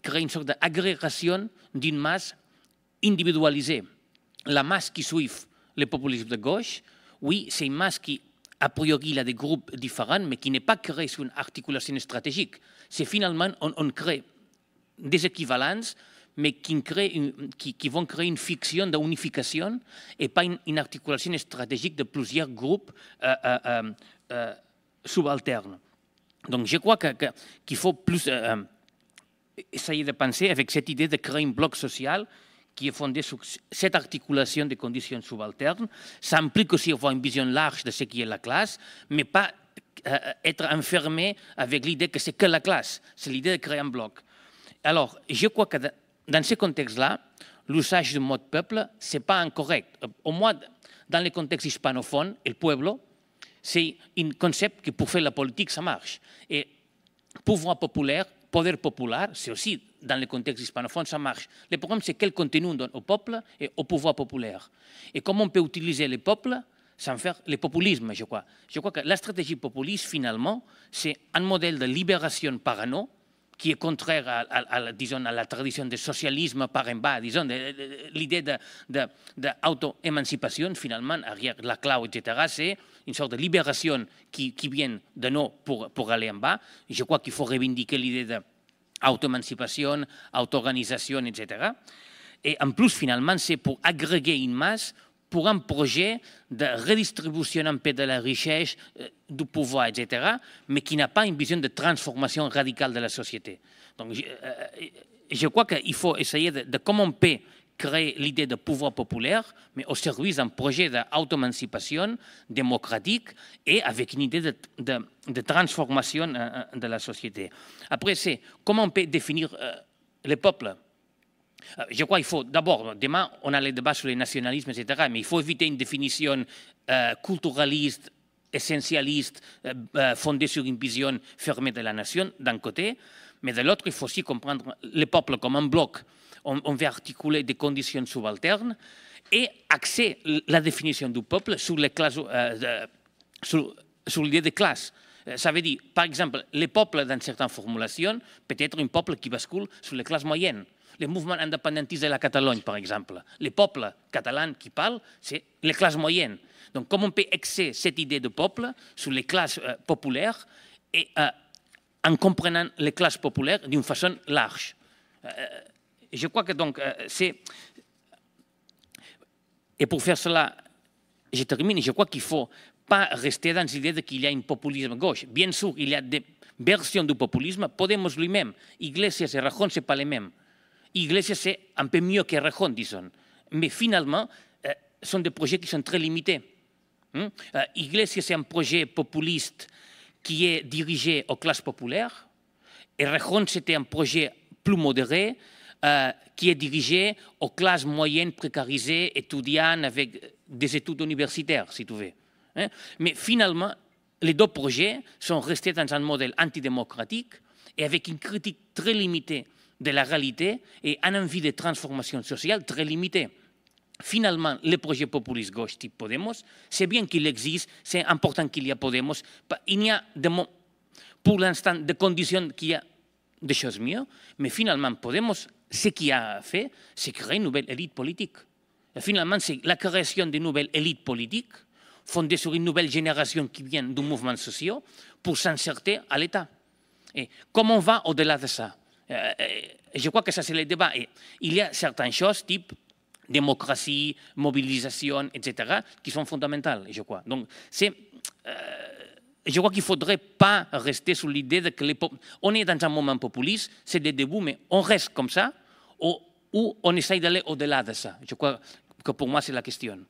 créer une sorte d'agrégation d'une masse individualisée. La masse qui suit le populisme de gauche, oui, c'est une masse qui, a priori, a des groupes différents, mais qui n'est pas créée sur une articulation stratégique. C'est finalement, on, crée des équivalences, mais qui, qui, vont créer une fiction d'unification et pas une, articulation stratégique de plusieurs groupes euh, euh, euh, subalternes. Donc je crois qu'il faut plus essayer de penser avec cette idée de créer un bloc social qui est fondé sur cette articulation des conditions subalternes. Ça implique aussi avoir une vision large de ce qui est la classe, mais pas eh, être enfermé avec l'idée que c'est que la classe. C'est l'idée de créer un bloc. Alors, je crois que dans ce contexte-là, l'usage du mot peuple, ce n'est pas incorrect. Au moins, dans le contexte hispanophone, le pueblo, c'est un concept qui, pour faire la politique, ça marche. Et pouvoir populaire, pouvoir populaire, c'est aussi dans le contexte hispanophone, ça marche. Le problème, c'est quel contenu on donne au peuple et au pouvoir populaire. Et comment on peut utiliser les peuples sans faire le populisme, je crois. Je crois que la stratégie populiste, finalement, c'est un modèle de libération parano, qui est contraire à, à, à, dison, à la tradition de socialisme par en bas, de, l'idée d'auto-émancipation, finalement, arrière la clau, etc., c'est une sorte de libération qui, qui vient de no pour, per aller en bas. i je crois qu'il faut revendiquer l'idée d'auto-émancipation, auto-organisation, etc. Et en plus, finalement, c'est pour agréger une masse pour un projet de redistribution un peu de la richesse, euh, du pouvoir, etc., mais qui n'a pas une vision de transformation radicale de la société. Donc, je, euh, crois qu'il faut essayer de, comment on peut créer l'idée de pouvoir populaire, mais au service d'un projet d'auto-émancipation démocratique et avec une idée de, transformation euh, de la société. Après, c'est comment on peut définir les peuples euh, je crois qu'il faut, d'abord, demain, on a les débats sur les nationalismes, etc., mais il faut éviter une définition euh, culturaliste, essentialiste, euh, fondée sur une vision fermée de la nation, d'un côté, mais de l'autre, il faut aussi comprendre le peuple comme un bloc. On, veut articuler des conditions subalternes et axer la définition du peuple sur les classes, sur, l'idée des classes. Ça veut dire, par exemple, le peuple, dans certaines formulations, peut-être un peuple qui bascule sur les classes moyennes. Les mouvements indépendantistes de la Catalogne, par exemple. Les peuples catalan qui parlent, c'est les classes moyennes. Donc, comment on peut exercer cette idée de peuple sur les classes euh, populaires et euh, en comprenant les classes populaires d'une façon large euh, Je crois que donc, c'est. Et pour faire cela, je termine, je crois qu'il ne faut pas rester dans l'idée qu'il y a un populisme gauche. Bien sûr, il y a des versions du populisme. Podemos lui-même, Iglesias et Rajon, ce pas les mêmes. Iglesias, c'est un peu mieux que Rejon, disons. Mais finalement, ce euh, sont des projets qui sont très limités. Hmm? Euh, Iglesia, c'est un projet populiste qui est dirigé aux classes populaires. Et c'était un projet plus modéré euh, qui est dirigé aux classes moyennes précarisées, étudiantes, avec des études universitaires, si tu veux. Hein? Mais finalement, les deux projets sont restés dans un modèle antidémocratique et avec une critique très limitée de la réalité et un envie de transformation sociale très limitée. Finalement, le projet populiste gauche type Podemos, c'est bien qu'il existe, c'est important qu'il y a Podemos. Il n'y a de, pour l'instant des conditions qu'il y a des choses mieux, mais finalement, Podemos, ce qu'il a fait, c'est créer une nouvelle élite politique. finalement, c'est la création d'une nouvelle élite politique fondée sur une nouvelle génération qui vient du mouvement social pour s'inserter à l'État. Et comment on va au-delà de ça euh, je crois que ça, c'est le débat. Et il y a certaines choses, type démocratie, mobilisation, etc., qui sont fondamentales, je crois. Donc, c'est, euh, je crois qu'il ne faudrait pas rester sous l'idée de que on est dans un moment populiste, c'est des débuts, mais on reste comme ça, ou, ou on essaye d'aller au-delà de ça. Je crois que pour moi, c'est la question.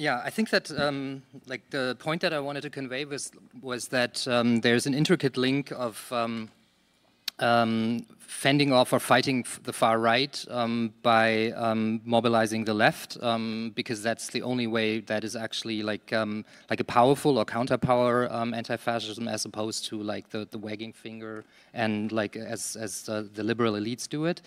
Yeah, I think that um, like the point that I wanted to convey was was that um, there's an intricate link of um, um fending off or fighting the far right um, by um, mobilizing the left, um, because that's the only way that is actually like um, like a powerful or counter-power um, anti-fascism, as opposed to like the, the wagging finger and like as as uh, the liberal elites do it.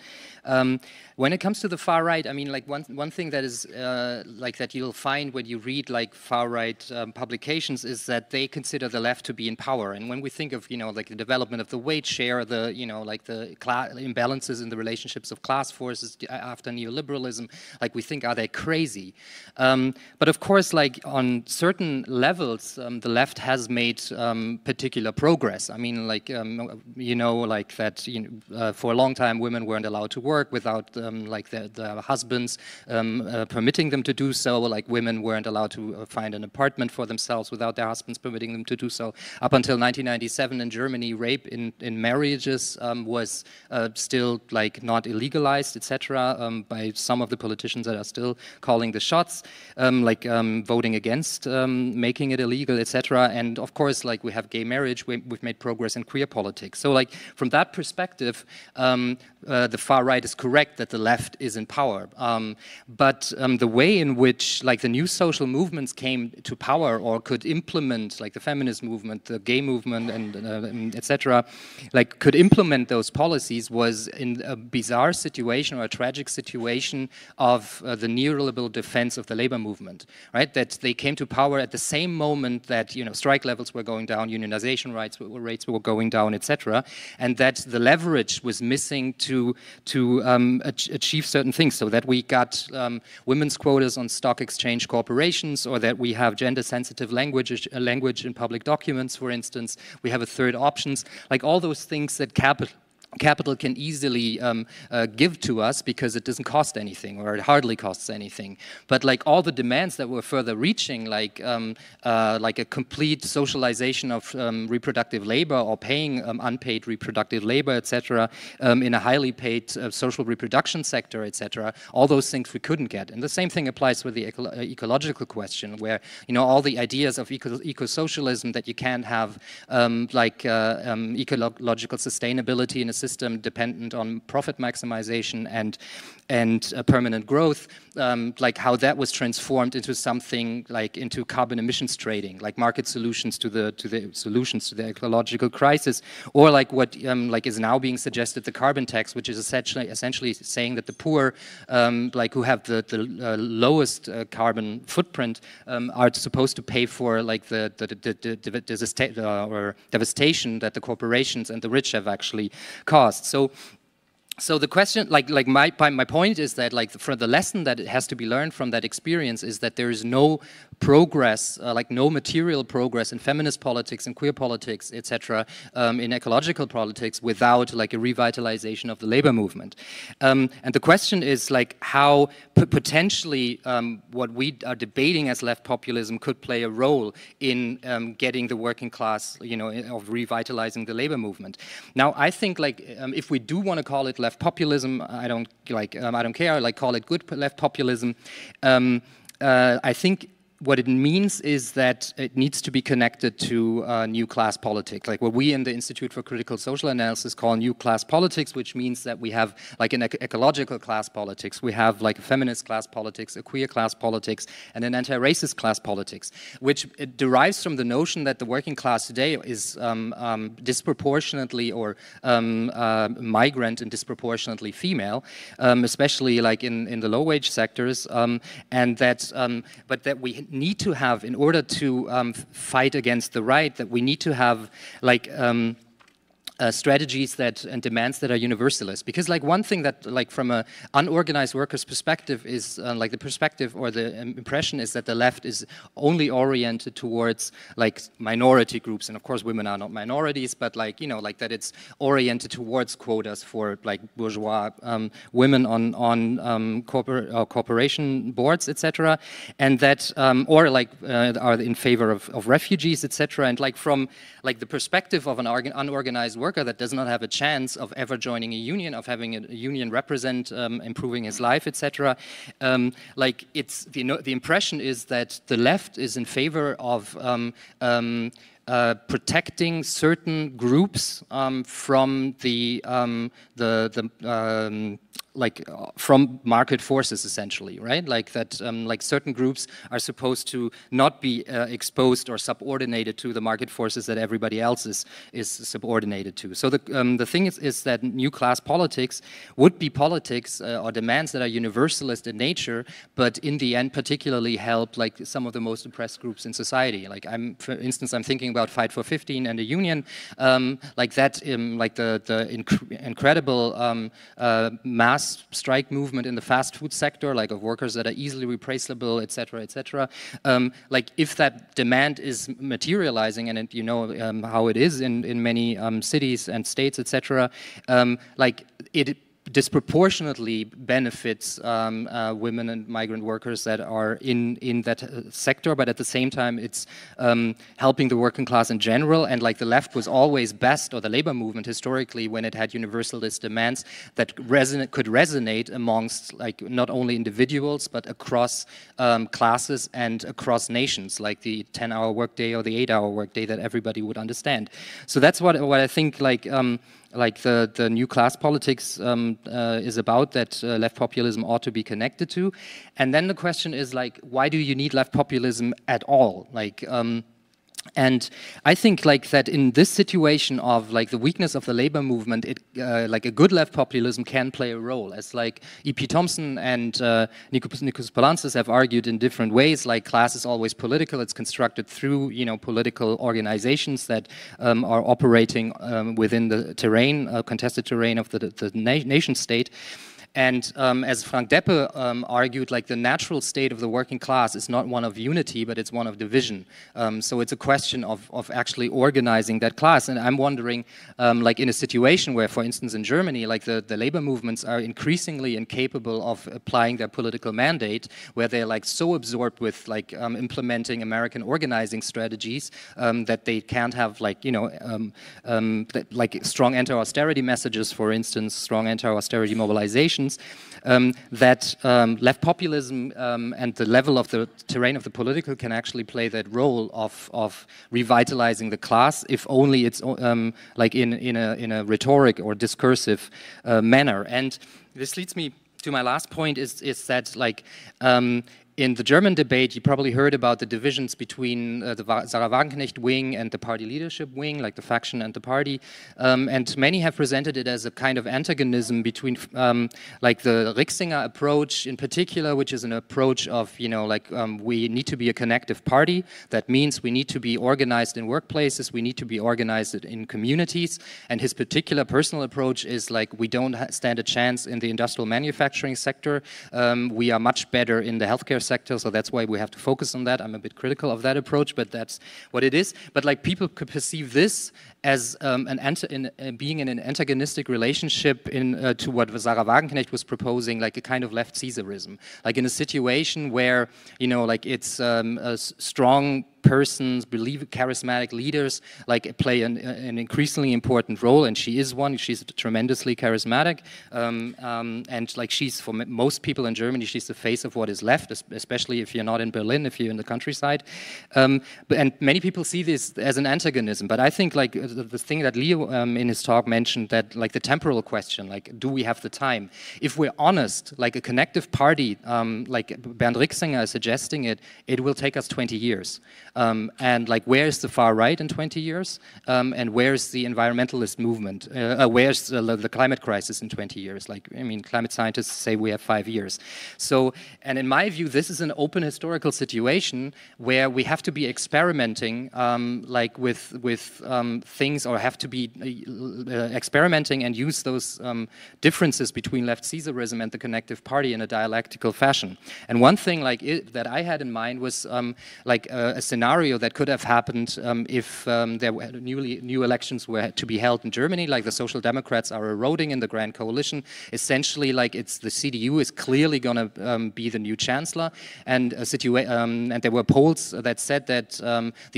when it comes to the far right, I mean, like one one thing that is uh, like that you'll find when you read like far right publications is that they consider the left to be in power, and when we think of you know like the development of the wage share, the you know like the imbalances in the relationships of class forces after neoliberalism. Like we think, are they crazy? Um, but of course, like on certain levels, um, the left has made um, particular progress. I mean, like um, you know, like that you know, uh, for a long time, women weren't allowed to work without um, like their, their husbands um, uh, permitting them to do so. Like women weren't allowed to uh, find an apartment for themselves without their husbands permitting them to do so. Up until 1997 in Germany, rape in in marriages was uh, still like not illegalized, etc., um, by some of the politicians that are still calling the shots, um, like um, voting against um, making it illegal, etc. And of course, like we have gay marriage, we, have made progress in queer politics. So like from that perspective, um, uh, the far right is correct that the left is in power. Um, but um, the way in which like the new social movements came to power or could implement like the feminist movement, the gay movement and, uh, and etc. like could implement those policies was in a bizarre situation or a tragic situation of uh, the neoliberal defense of the labor movement, right? That they came to power at the same moment that you know strike levels were going down, unionization rates were going down, etc. and that the leverage was missing to to to um, ach achieve certain things. So that we got um, women's quotas on stock exchange corporations, or that we have gender-sensitive language uh, language in public documents, for instance. We have a third options, like all those things that capital capital can easily um, uh, give to us because it doesn't cost anything or it hardly costs anything but like all the demands that were further reaching like um, uh, like a complete socialization of um, reproductive labor or paying um, unpaid reproductive labor etc um, in a highly paid uh, social reproduction sector etc all those things we couldn't get and the same thing applies with the eco uh, ecological question where you know all the ideas of eco, eco socialism that you can't have um, like uh, ecological sustainability in a system dependent on profit maximization and and uh, permanent growth, um, like how that was transformed into something like into carbon emissions trading, like market solutions to the to the solutions to the ecological crisis, or like what um, like is now being suggested the carbon tax, which is essentially essentially saying that the poor, um, like who have the the uh, lowest uh, carbon footprint, um, are supposed to pay for like the the, the, the, the or devastation that the corporations and the rich have actually cost. So so the question like like my my point is that like for the lesson that it has to be learned from that experience is that there is no progress uh, like no material progress in feminist politics and queer politics etc um, in ecological politics without like a revitalization of the labor movement um, and the question is like how potentially um, what we are debating as left populism could play a role in um, getting the working class you know of revitalizing the labor movement now i think like um, if we do want to call it left left populism. I don't like. Um, I don't care. I like call it good left populism. Um, uh, I think what it means is that it needs to be connected to uh, new class politics, like what we in the Institute for Critical Social Analysis call new class politics, which means that we have like an ec ecological class politics, we have like a feminist class politics, a queer class politics, and an anti-racist class politics, which uh, derives from the notion that the working class today is um, um, disproportionately or um, uh, migrant and disproportionately female, um, especially like in, in the low-wage sectors, um, and that um, but that we need to have in order to um, fight against the right that we need to have like um, uh, strategies that and demands that are universalist because like one thing that like from a unorganized workers perspective is uh, like the perspective or the um, impression is that the left is only oriented towards like minority groups and of course women are not minorities but like you know like that it's oriented towards quotas for like bourgeois um, women on on um, corpor uh, corporation boards etc and that um, or like uh, are in favor of, of refugees etc and like from like the perspective of an unorganized worker that does not have a chance of ever joining a union, of having a union represent, um, improving his life, etc. Um, like it's the, the impression is that the left is in favor of um, um, uh, protecting certain groups um, from the um, the, the um, like uh, from market forces essentially right like that um, like certain groups are supposed to not be uh, exposed or subordinated to the market forces that everybody else is is subordinated to so the um, the thing is, is that new class politics would be politics uh, or demands that are universalist in nature but in the end particularly help like some of the most oppressed groups in society like i'm for instance i'm thinking about fight for 15 and the union um, like that um, like the the inc incredible um, uh, mass mass strike movement in the fast food sector, like of workers that are easily replaceable, et cetera, et cetera. Um, like if that demand is materializing, and it, you know um, how it is in, in many um, cities and states, et cetera, um, like it disproportionately benefits um, uh, women and migrant workers that are in in that uh, sector. But at the same time, it's um, helping the working class in general. And like the left was always best, or the labor movement historically, when it had universalist demands that resonate, could resonate amongst like not only individuals but across um, classes and across nations, like the 10-hour workday or the 8-hour workday that everybody would understand. So that's what what I think like. Um, like the, the new class politics um, uh, is about that uh, left populism ought to be connected to. And then the question is like, why do you need left populism at all? Like, um, and I think like that in this situation of like the weakness of the labor movement, it uh, like a good left populism can play a role. As like E.P. Thompson and uh, Nikos, Nikos Palantzis have argued in different ways, like class is always political. It's constructed through you know political organizations that um, are operating um, within the terrain, uh, contested terrain of the, the, the na nation state. And um, as Frank Deppe um, argued, like the natural state of the working class is not one of unity, but it's one of division. Um, so it's a question of, of actually organizing that class. And I'm wondering, um, like in a situation where, for instance, in Germany, like the, the labor movements are increasingly incapable of applying their political mandate, where they're like so absorbed with like um, implementing American organizing strategies um, that they can't have like, you know, that, like strong anti-austerity messages, for instance, strong anti-austerity mobilization um, that um, left populism um, and the level of the terrain of the political can actually play that role of, of revitalizing the class, if only it's um, like in, in, a, in a rhetoric or discursive uh, manner. And this leads me to my last point is, is that like um, in the German debate, you probably heard about the divisions between uh, the Sarah Wagenknecht wing and the party leadership wing, like the faction and the party. Um, and many have presented it as a kind of antagonism between, um, like the Rixinger approach in particular, which is an approach of, you know, like um, we need to be a connective party. That means we need to be organized in workplaces, we need to be organized in communities. And his particular personal approach is like we don't stand a chance in the industrial manufacturing sector. Um, we are much better in the healthcare sector sector. So that's why we have to focus on that. I'm a bit critical of that approach, but that's what it is. But like people could perceive this as um, an in, uh, being in an antagonistic relationship in, uh, to what Sarah Wagenknecht was proposing, like a kind of left Caesarism, like in a situation where you know, like it's um, strong persons, believe charismatic leaders, like play an, uh, an, increasingly important role, and she is one. She's tremendously charismatic, um, um and like she's for most people in Germany, she's the face of what is left, especially if you're not in Berlin, if you're in the countryside. Um, but, and many people see this as an antagonism, but I think like the thing that Leo um, in his talk mentioned that like the temporal question, like do we have the time? If we're honest, like a connective party, um, like Bernd Rixinger is suggesting it, it will take us 20 years. Um, and like where is the far right in 20 years? Um, and where is the environmentalist movement? Uh, uh, where is the, the, climate crisis in 20 years? Like I mean, climate scientists say we have five years. So, and in my view, this is an open historical situation where we have to be experimenting um, like with with um, things or have to be uh, uh, experimenting and use those um, differences between left Caesarism and the connective party in a dialectical fashion. And one thing like it, that I had in mind was um, like a, uh, a, scenario that could have happened um, if um, there were newly, new elections were to be held in Germany, like the Social Democrats are eroding in the Grand Coalition. Essentially, like it's the CDU is clearly going to um, be the new chancellor, and a situa- um, and there were polls that said that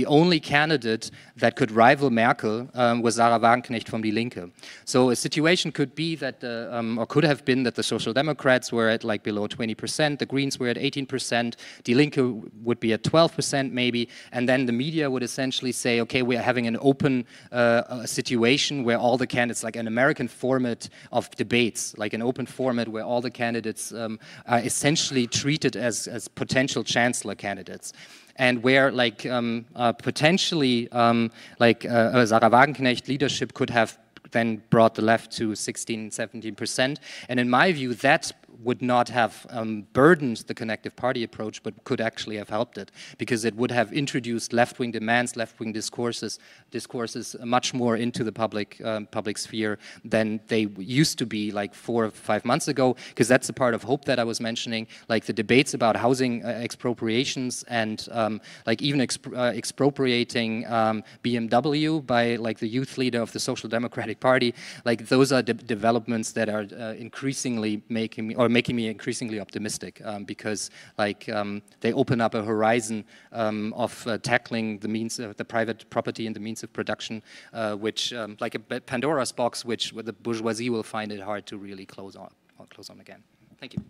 the only candidate that could rival Merkel example um, was Sarah Wagenknecht from Die Linke. So a situation could be that, the, um, or could have been that the Social Democrats were at like below 20%, the Greens were at 18%, Die Linke would be at 12% maybe, and then the media would essentially say, okay, we are having an open uh, uh, situation where all the candidates, like an American format of debates, like an open format where all the candidates um, are essentially treated as, as potential chancellor candidates and where like um, uh, potentially um, like uh, Sarah Wagenknecht leadership could have then brought the left to 16, 17%. And in my view, that would not have um, burdened the connective party approach, but could actually have helped it because it would have introduced left-wing demands, left-wing discourses, discourses much more into the public um, public sphere than they used to be like four or five months ago. Because that's the part of hope that I was mentioning, like the debates about housing uh, expropriations and um, like even exp uh, expropriating um, BMW by like the youth leader of the Social Democratic Party. Like those are de developments that are uh, increasingly making me or making me increasingly optimistic um, because like um, they open up a horizon um, of uh, tackling the means of the private property and the means of production, uh, which um, like a Pandora's box, which the bourgeoisie will find it hard to really close on, close on again. Thank you.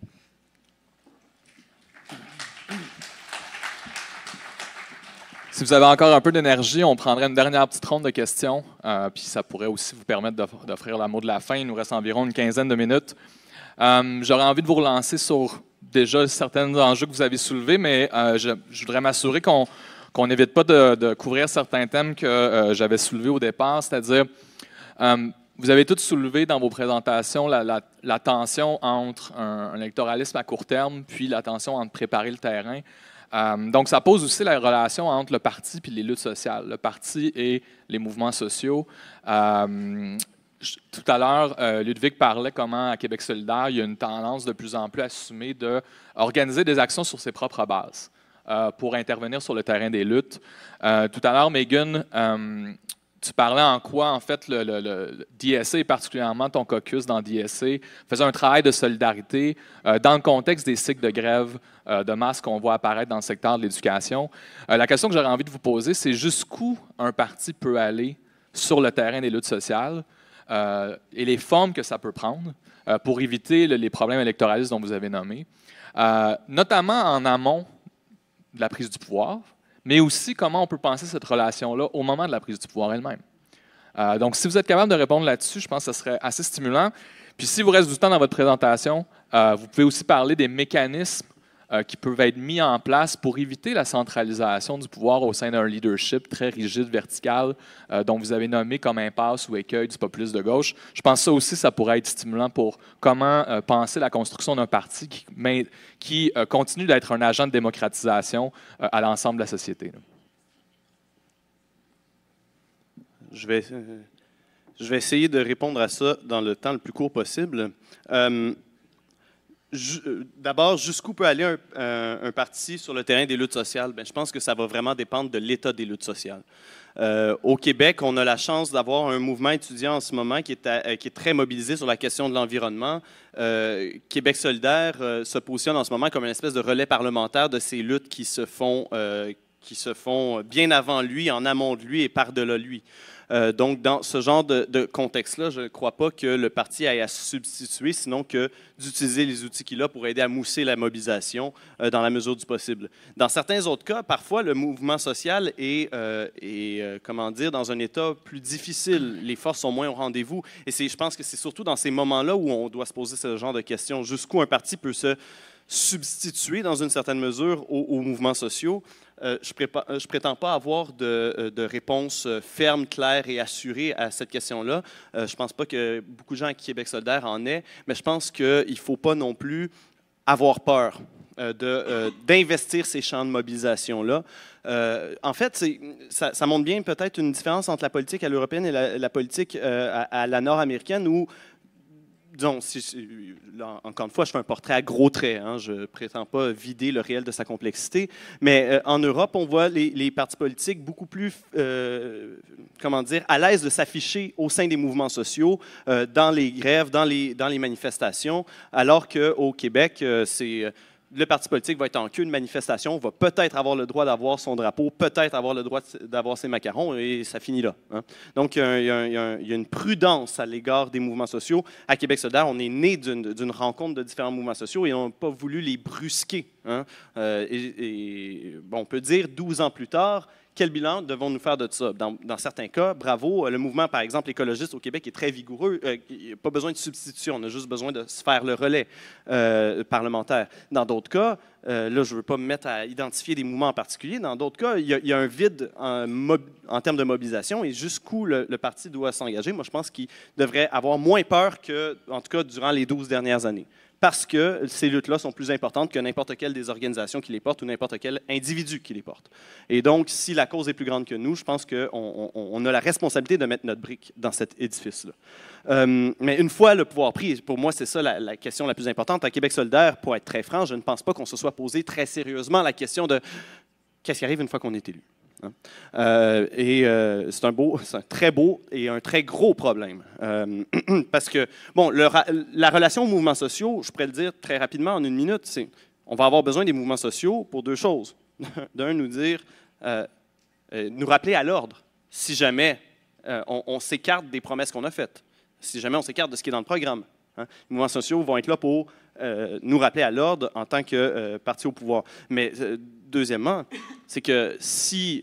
Si vous avez encore un peu d'énergie, on prendrait une dernière petite ronde de questions, euh, puis ça pourrait aussi vous permettre d'offrir le mot de la fin. Il nous reste environ une quinzaine de minutes. Euh, j'aurais envie de vous relancer sur déjà certains enjeux que vous avez soulevés, mais euh, je, voudrais m'assurer qu'on n'évite pas de, couvrir certains thèmes que euh, j'avais soulevés au départ, c'est-à-dire, vous avez tous soulevé dans vos présentations la, tension entre un, un, électoralisme à court terme, puis la tension entre préparer le terrain. donc, ça pose aussi la relation entre le parti et les luttes sociales, le parti et les mouvements sociaux tout à l'heure, euh, Ludwig parlait comment à Québec solidaire, il y a une tendance de plus en plus assumée d'organiser des actions sur ses propres bases euh, pour intervenir sur le terrain des luttes. Euh, tout à l'heure, Megan, tu parlais en quoi, en fait, le, DSC, et particulièrement ton caucus dans DSC, faisait un travail de solidarité dans le contexte des cycles de grève de masse qu'on voit apparaître dans le secteur de l'éducation. la question que j'aurais envie de vous poser, c'est jusqu'où un parti peut aller sur le terrain des luttes sociales euh, et les formes que ça peut prendre euh, pour éviter les problèmes électoralistes dont vous avez nommé, euh, notamment en amont de la prise du pouvoir, mais aussi comment on peut penser cette relation-là au moment de la prise du pouvoir elle-même. donc, si vous êtes capable de répondre là-dessus, je pense que ce serait assez stimulant. Puis, si vous reste du temps dans votre présentation, vous pouvez aussi parler des mécanismes euh, qui peuvent être mis en place pour éviter la centralisation du pouvoir au sein d'un leadership très rigide, vertical, euh, dont vous avez nommé comme impasse ou écueil du populisme de gauche. Je pense que ça aussi, ça pourrait être stimulant pour comment euh, penser la construction d'un parti qui, qui continue d'être un agent de démocratisation à l'ensemble de la société. Je vais, je vais essayer de répondre à ça dans le temps le plus court possible. Euh, d'abord, jusqu'où peut aller un, parti sur le terrain des luttes sociales? Ben, je pense que ça va vraiment dépendre de l'état des luttes sociales. Euh, au Québec, on a la chance d'avoir un mouvement étudiant en ce moment qui est, euh, très mobilisé sur la question de l'environnement. Québec solidaire se positionne en ce moment comme une espèce de relais parlementaire de ces luttes qui font, qui se font bien avant lui, en amont de lui et par-delà lui. Euh, donc, dans ce genre de, contexte-là, je ne crois pas que le parti aille à se substituer, sinon que d'utiliser les outils qu'il a pour aider à mousser la mobilisation euh, dans la mesure du possible. Dans certains autres cas, parfois, le mouvement social est, euh, comment dire, dans un état plus difficile. Les forces sont moins au rendez-vous. Et je pense que c'est surtout dans ces moments-là où on doit se poser ce genre de questions. Jusqu'où un parti peut se substituer dans une certaine mesure aux mouvements sociaux. Euh, je ne euh, prétends pas avoir de, euh, réponse ferme, claire et assurée à cette question-là. je ne pense pas que beaucoup de gens à Québec solidaire en aient, mais je pense qu'il ne faut pas non plus avoir peur d'investir ces champs de mobilisation-là. en fait, ça, ça, montre bien peut-être une différence entre la politique à l'européenne et la, politique à, à, la nord-américaine, où disons, encore une fois, je fais un portrait à gros traits. Hein. je ne prétends pas vider le réel de sa complexité. Mais euh, en Europe, on voit les, partis politiques beaucoup plus, euh, comment dire, à l'aise de s'afficher au sein des mouvements sociaux, euh, dans les grèves, dans les, dans les manifestations, alors qu'au Québec, c'est le parti politique va être en queue de manifestation, va peut-être avoir le droit d'avoir son drapeau, peut-être avoir le droit d'avoir ses macarons, et ça finit là. Donc, il y, a une prudence à l'égard des mouvements sociaux. À Québec solidaire, on est né d'une rencontre de différents mouvements sociaux et on n'a pas voulu les brusquer. Hein. Euh, on peut dire, 12 ans plus tard, quel bilan devons-nous faire de ça? Dans, certains cas, bravo, euh, le mouvement, par exemple, écologiste au Québec est très vigoureux. Euh, il n'y a pas besoin de substitution on a juste besoin de se faire le relais euh, parlementaire. Dans d'autres cas, là, je ne veux pas me mettre à identifier des mouvements en particulier. Dans d'autres cas, il y, a, un vide en, termes de mobilisation et jusqu'où le, le, parti doit s'engager. Moi, je pense qu'il devrait avoir moins peur que, en tout cas, durant les 12 dernières années parce que ces luttes-là sont plus importantes que n'importe quelle des organisations qui les portent ou n'importe quel individu qui les porte. Et donc, si la cause est plus grande que nous, je pense qu'on on, a la responsabilité de mettre notre brique dans cet édifice-là. Euh, mais une fois le pouvoir pris, pour moi, c'est ça la, la, question la plus importante. À Québec solidaire, pour être très franc, je ne pense pas qu'on se soit posé très sérieusement la question de qu'est-ce qui arrive une fois qu'on est élu. Hein. Euh, et euh, c'est un, beau, un très beau et un très gros problème. Euh, parce que, bon, la relation aux mouvements sociaux, je pourrais le dire très rapidement en une minute, c'est on va avoir besoin des mouvements sociaux pour deux choses. D'un, nous dire, nous rappeler à l'ordre si jamais on, s'écarte des promesses qu'on a faites, si jamais on s'écarte de ce qui est dans le programme. Hein. Les mouvements sociaux vont être là pour nous rappeler à l'ordre en tant que parti au pouvoir. Mais deuxièmement, c'est que si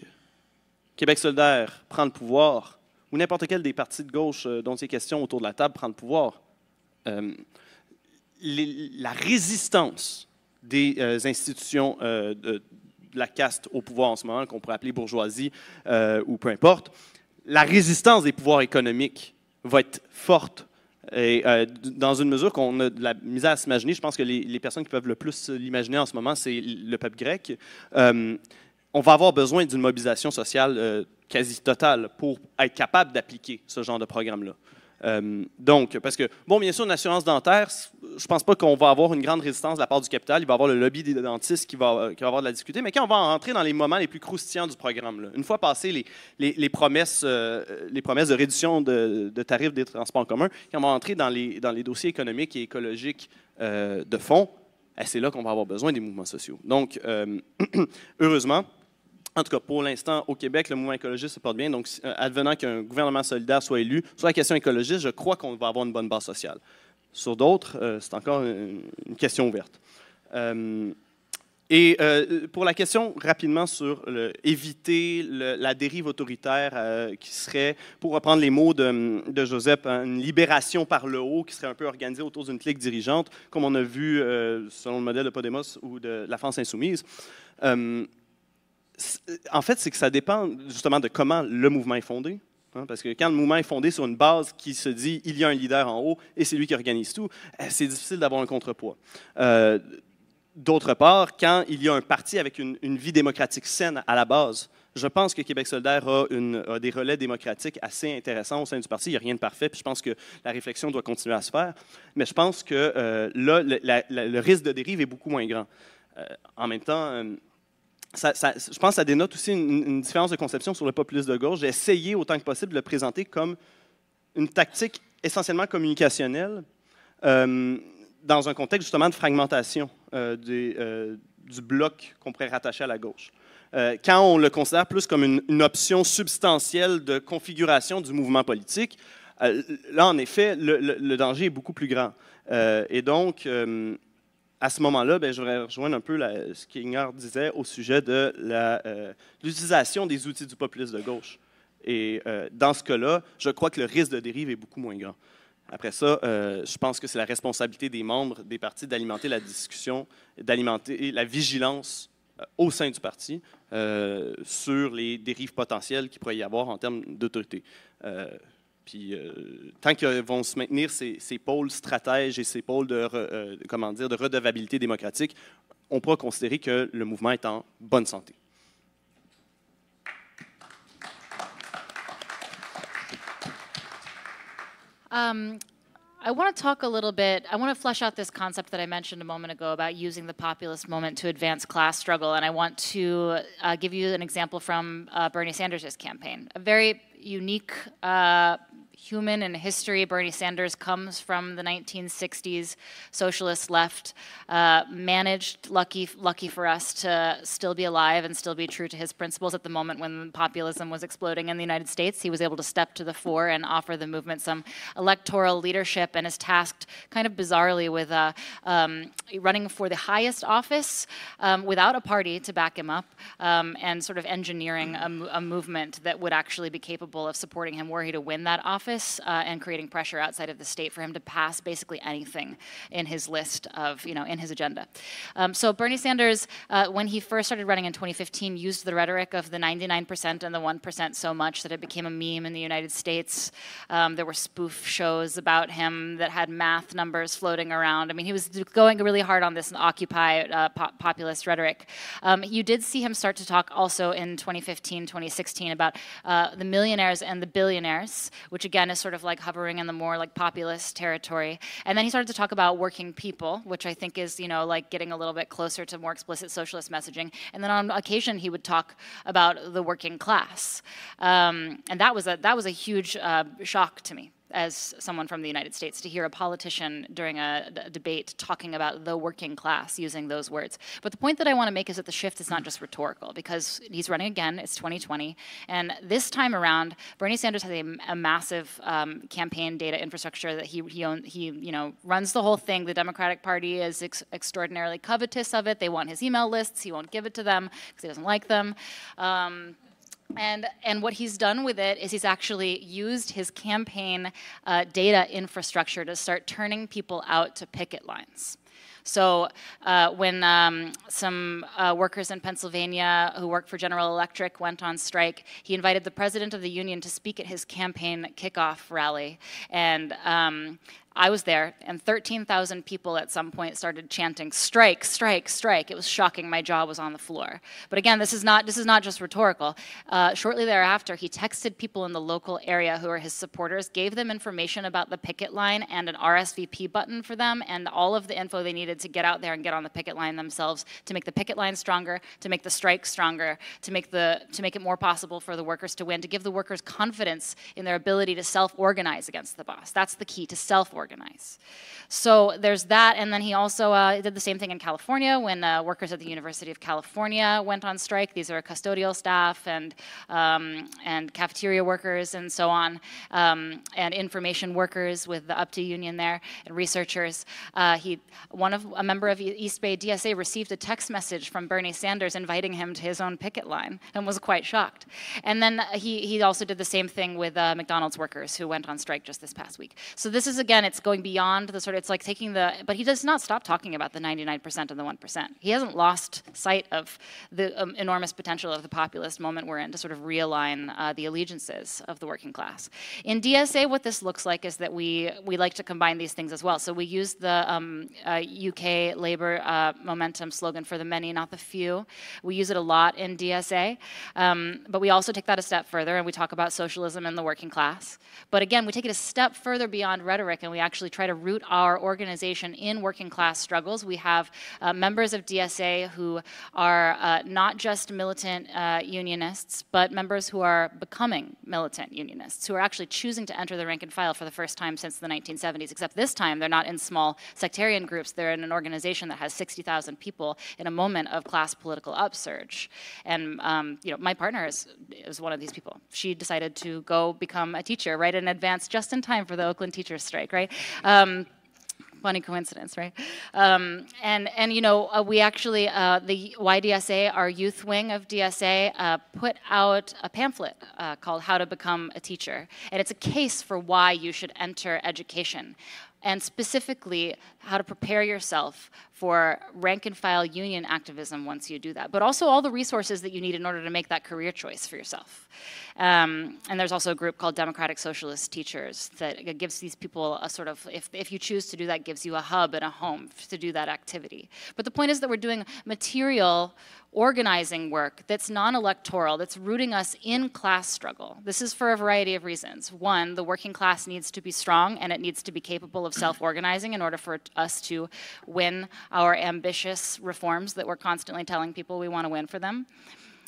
Québec solidaire prend le pouvoir, ou n'importe quel des partis de gauche euh, dont il est question autour de la table prend le pouvoir, euh, la résistance des euh, institutions de, la caste au pouvoir en ce moment, qu'on pourrait appeler bourgeoisie ou peu importe, la résistance des pouvoirs économiques va être forte. Et dans une mesure qu'on a de la misère à s'imaginer, je pense que les, personnes qui peuvent le plus l'imaginer en ce moment, c'est le peuple grec on va avoir besoin d'une mobilisation sociale euh, quasi totale pour être capable d'appliquer ce genre de programme-là. Euh, donc, parce que, bon, bien sûr, une assurance dentaire, je pense pas qu'on va avoir une grande résistance de la part du capital. Il va y avoir le lobby des dentistes qui va, euh, qui va avoir de la discuter. Mais quand on va entrer dans les moments les plus croustillants du programme, là, une fois passées les, les, promesses, les promesses de réduction de, tarifs des transports en commun, quand on va entrer dans les, dans les dossiers économiques et écologiques de fond, eh, c'est là qu'on va avoir besoin des mouvements sociaux. Donc, heureusement, en tout cas, pour l'instant, au Québec, le mouvement écologiste se porte bien. Donc, euh, advenant qu'un gouvernement solidaire soit élu, sur la question écologiste, je crois qu'on va avoir une bonne base sociale. Sur d'autres, euh, c'est encore une, question ouverte. Euh, et pour la question rapidement sur le, éviter la dérive autoritaire qui serait, pour reprendre les mots de, Joseph, hein, une libération par le haut qui serait un peu organisée autour d'une clique dirigeante, comme on a vu selon le modèle de Podemos ou de la France insoumise. Euh, en fait, c'est que ça dépend justement de comment le mouvement est fondé. Hein, parce que quand le mouvement est fondé sur une base qui se dit il y a un leader en haut et c'est lui qui organise tout, euh, c'est difficile d'avoir un contrepoids. Euh, d'autre part, quand il y a un parti avec une, vie démocratique saine à la base, je pense que Québec solidaire a, une, des relais démocratiques assez intéressants au sein du parti. Il n'y a rien de parfait, puis je pense que la réflexion doit continuer à se faire. Mais je pense que là, le, risque de dérive est beaucoup moins grand. en même temps, je pense que ça dénote aussi une, différence de conception sur le populisme de gauche. J'ai essayé autant que possible de le présenter comme une tactique essentiellement communicationnelle euh, dans un contexte justement de fragmentation euh, euh, du bloc qu'on pourrait rattacher à la gauche. quand on le considère plus comme une, option substantielle de configuration du mouvement politique, là, en effet, le, le, danger est beaucoup plus grand. et donc, à ce moment-là, ben, je voudrais rejoindre un peu la, ce qu'Ignor disait au sujet de euh, l'utilisation des outils du populisme de gauche. Et euh, dans ce cas-là, je crois que le risque de dérive est beaucoup moins grand. Après ça, euh, je pense que c'est la responsabilité des membres des partis d'alimenter la discussion, d'alimenter la vigilance au sein du parti sur les dérives potentielles qu'il pourrait y avoir en termes d'autorité. Puis euh, tant qu'ils vont se maintenir ces, ces, pôles stratèges et ces pôles euh, de, comment dire, de redevabilité démocratique, on pourra considérer que le mouvement est en bonne santé. Um, I want to talk a little bit. I want to flesh out this concept that I mentioned a moment ago about using the populist moment to advance class struggle, and I want to uh, give you an example from uh, Bernie Sanders' campaign. A very unique uh, human and history. Bernie Sanders comes from the 1960s socialist left, uh, managed, lucky, lucky for us, to still be alive and still be true to his principles at the moment when populism was exploding in the United States. He was able to step to the fore and offer the movement some electoral leadership and is tasked kind of bizarrely with uh, um, running for the highest office um, without a party to back him up um, and sort of engineering a, a movement that would actually be capable of supporting him were he to win that office office uh, and creating pressure outside of the state for him to pass basically anything in his list of, you know, in his agenda. Um, so Bernie Sanders, uh, when he first started running in 2015, used the rhetoric of the 99% and the 1% so much that it became a meme in the United States. Um, there were spoof shows about him that had math numbers floating around. I mean, he was going really hard on this Occupy uh, populist rhetoric. Um, you did see him start to talk also in 2015, 2016 about uh, the millionaires and the billionaires, which again is sort of like hovering in the more like populist territory. And then he started to talk about working people, which I think is, you know, like getting a little bit closer to more explicit socialist messaging. And then on occasion he would talk about the working class. Um, and that was a, that was a huge uh, shock to me as someone from the United States to hear a politician during a, debate talking about the working class using those words. But the point that I want to make is that the shift is not just rhetorical because he's running again, it's 2020. And this time around, Bernie Sanders has a, a massive um, campaign data infrastructure that he, he, own, he you know, runs the whole thing. The Democratic Party is ex extraordinarily covetous of it. They want his email lists. He won't give it to them because he doesn't like them. Um, and, and what he's done with it is he's actually used his campaign uh, data infrastructure to start turning people out to picket lines. So uh, when um, some uh, workers in Pennsylvania who work for General Electric went on strike, he invited the president of the union to speak at his campaign kickoff rally. And um, I was there, and 13,000 people at some point started chanting, strike, strike, strike. It was shocking. My jaw was on the floor. But again, this is not, this is not just rhetorical. Uh, shortly thereafter, he texted people in the local area who are his supporters, gave them information about the picket line and an RSVP button for them, and all of the info they needed to get out there and get on the picket line themselves to make the picket line stronger, to make the strike stronger, to make, the, to make it more possible for the workers to win, to give the workers confidence in their ability to self organize against the boss. That's the key to self organize organize. So there's that, and then he also uh, did the same thing in California when uh, workers at the University of California went on strike. These are custodial staff and um, and cafeteria workers and so on, um, and information workers with the to union there and researchers. Uh, he one of a member of East Bay DSA received a text message from Bernie Sanders inviting him to his own picket line and was quite shocked. And then he he also did the same thing with uh, McDonald's workers who went on strike just this past week. So this is again it's going beyond the sort of, it's like taking the, but he does not stop talking about the 99% and the 1%. He hasn't lost sight of the um, enormous potential of the populist moment we're in to sort of realign uh, the allegiances of the working class. In DSA, what this looks like is that we, we like to combine these things as well. So we use the um, uh, UK labor uh, momentum slogan for the many, not the few. We use it a lot in DSA, um, but we also take that a step further and we talk about socialism and the working class. But again, we take it a step further beyond rhetoric and we actually try to root our organization in working class struggles. We have uh, members of DSA who are uh, not just militant uh, unionists, but members who are becoming militant unionists, who are actually choosing to enter the rank and file for the first time since the 1970s, except this time they're not in small sectarian groups, they're in an organization that has 60,000 people in a moment of class political upsurge. And um, you know, my partner is, is one of these people. She decided to go become a teacher right in advance just in time for the Oakland teachers strike, right? Um, funny coincidence, right? Um, and and you know uh, we actually uh, the YDSA, our youth wing of DSA, uh, put out a pamphlet uh, called "How to Become a Teacher," and it's a case for why you should enter education, and specifically how to prepare yourself for rank and file union activism once you do that, but also all the resources that you need in order to make that career choice for yourself. Um, and there's also a group called Democratic Socialist Teachers that gives these people a sort of, if, if you choose to do that, gives you a hub and a home to do that activity. But the point is that we're doing material organizing work that's non-electoral, that's rooting us in class struggle. This is for a variety of reasons. One, the working class needs to be strong and it needs to be capable of self-organizing in order for us to win our ambitious reforms that we're constantly telling people we want to win for them.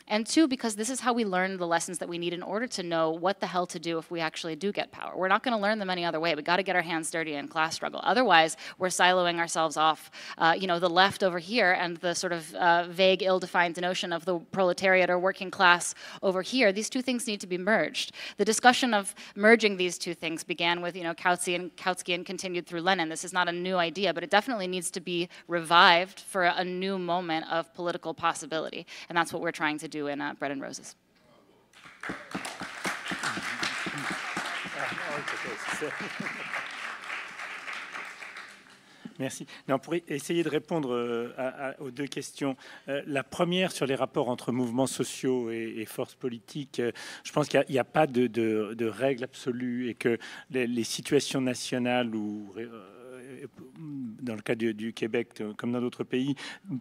And two, because this is how we learn the lessons that we need in order to know what the hell to do if we actually do get power. We're not going to learn them any other way. We got to get our hands dirty in class struggle. Otherwise, we're siloing ourselves off. Uh, you know, the left over here and the sort of uh, vague, ill-defined notion of the proletariat or working class over here. These two things need to be merged. The discussion of merging these two things began with you know Kautsky and Kautsky and continued through Lenin. This is not a new idea, but it definitely needs to be revived for a new moment of political possibility, and that's what we're trying to do. in uh, Bread and Roses. Merci. pour essayer de répondre euh, aux deux questions, euh, la première sur les rapports entre mouvements sociaux et, forces politiques, euh, je pense qu'il n'y a, pas de, règle absolue et que les, situations nationales ou dans le cas du, Québec, comme dans d'autres pays,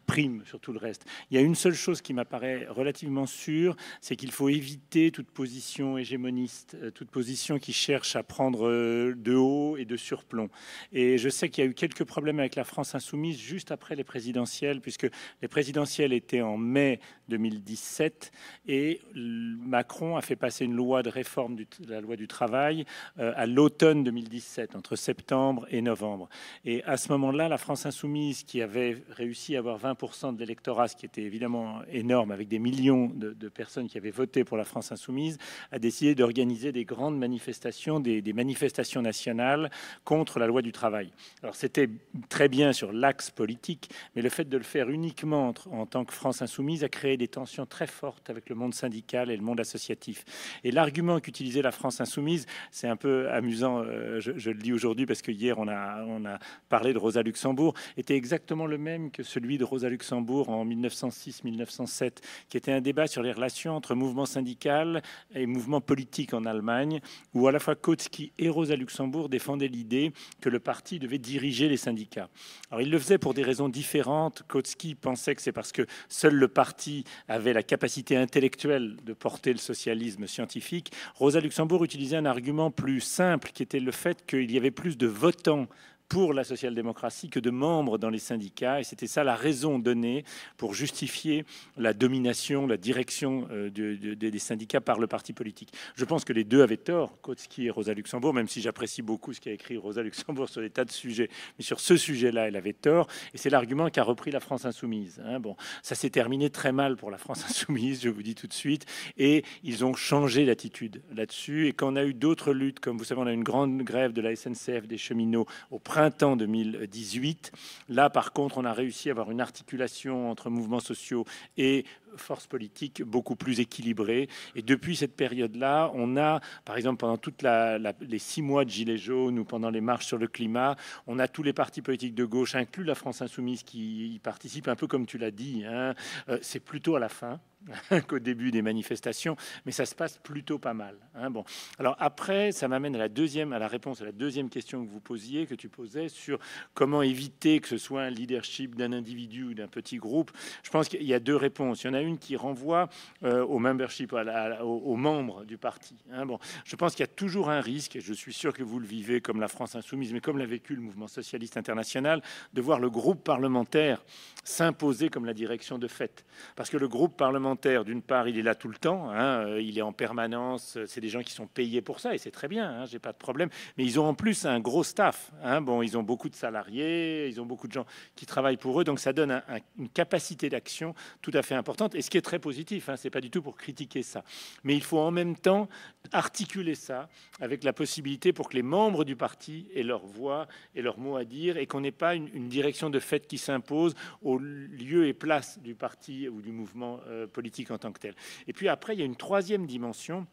prime sur tout le reste. Il y a une seule chose qui m'apparaît relativement sûre, c'est qu'il faut éviter toute position hégémoniste, euh, toute position qui cherche à prendre euh, de haut et de surplomb. Et je sais qu'il y a eu quelques problèmes avec la France insoumise juste après les présidentielles, puisque les présidentielles étaient en mai 2017 et Macron a fait passer une loi de réforme de la loi du travail euh, à l'automne 2017, entre septembre et novembre. Et à ce moment-là, la France insoumise, qui avait réussi à avoir 20% de l'électorat, ce qui était évidemment énorme, avec des millions de, personnes qui avaient voté pour la France insoumise, a décidé d'organiser des grandes manifestations, des, manifestations nationales contre la loi du travail. Alors c'était très bien sur l'axe politique, mais le fait de le faire uniquement en tant que France insoumise a créé des tensions très fortes avec le monde syndical et le monde associatif. Et l'argument qu'utilisait la France insoumise, c'est un peu amusant, euh, je, le dis aujourd'hui parce que hier on a, on a parler de Rosa Luxembourg était exactement le même que celui de Rosa Luxembourg en 1906-1907, qui était un débat sur les relations entre mouvements syndical et mouvements politiques en Allemagne, où à la fois Kautsky et Rosa Luxembourg défendaient l'idée que le parti devait diriger les syndicats. Alors il le faisait pour des raisons différentes. Kautsky pensait que c'est parce que seul le parti avait la capacité intellectuelle de porter le socialisme scientifique. Rosa Luxembourg utilisait un argument plus simple, qui était le fait qu'il y avait plus de votants pour la social-démocratie que de membres dans les syndicats. Et c'était ça la raison donnée pour justifier la domination, la direction euh, des syndicats par le parti politique. Je pense que les deux avaient tort, Kotsky et Rosa Luxembourg, même si j'apprécie beaucoup ce qu'a écrit Rosa Luxembourg sur des tas de sujets. Mais sur ce sujet-là, elle avait tort. Et c'est l'argument qu'a repris la France insoumise. Hein. bon, ça s'est terminé très mal pour la France insoumise, je vous dis tout de suite. Et ils ont changé d'attitude là-dessus. Et quand on a eu d'autres luttes, comme vous savez, on a eu une grande grève de la SNCF des cheminots au printemps 2018. Là, par contre, on a réussi à avoir une articulation entre mouvements sociaux et forces politiques beaucoup plus équilibrée. Et depuis cette période-là, on a, par exemple, pendant toutes les six mois de Gilets jaunes ou pendant les marches sur le climat, on a tous les partis politiques de gauche, inclus la France insoumise, qui y participent un peu comme tu l'as dit. Hein. Euh, c'est plutôt à la fin. qu'au début des manifestations, mais ça se passe plutôt pas mal. Hein, bon. Alors après, ça m'amène à la deuxième, à la réponse à la deuxième question que vous posiez, que tu posais sur comment éviter que ce soit un leadership d'un individu ou d'un petit groupe. Je pense qu'il y a deux réponses. Il y en a une qui renvoie euh, au membership, à aux, membres du parti. Hein, bon. Je pense qu'il y a toujours un risque, et je suis sûr que vous le vivez comme la France insoumise, mais comme l'a vécu le mouvement socialiste international, de voir le groupe parlementaire s'imposer comme la direction de fait. Parce que le groupe parlementaire d'une part, il est là tout le temps, hein, euh, il est en permanence, euh, c'est des gens qui sont payés pour ça, et c'est très bien, hein, j'ai pas de problème, mais ils ont en plus un gros staff, hein, bon, ils ont beaucoup de salariés, ils ont beaucoup de gens qui travaillent pour eux, donc ça donne une capacité d'action tout à fait importante, et ce qui est très positif, hein, c'est pas du tout pour critiquer ça, mais il faut en même temps articuler ça avec la possibilité pour que les membres du parti aient leur voix et leur mot à dire, et qu'on n'ait pas une, une direction de fait qui s'impose au lieu et place du parti ou du mouvement euh, politique politique en tant que telle. Et puis après, il y a une troisième dimension.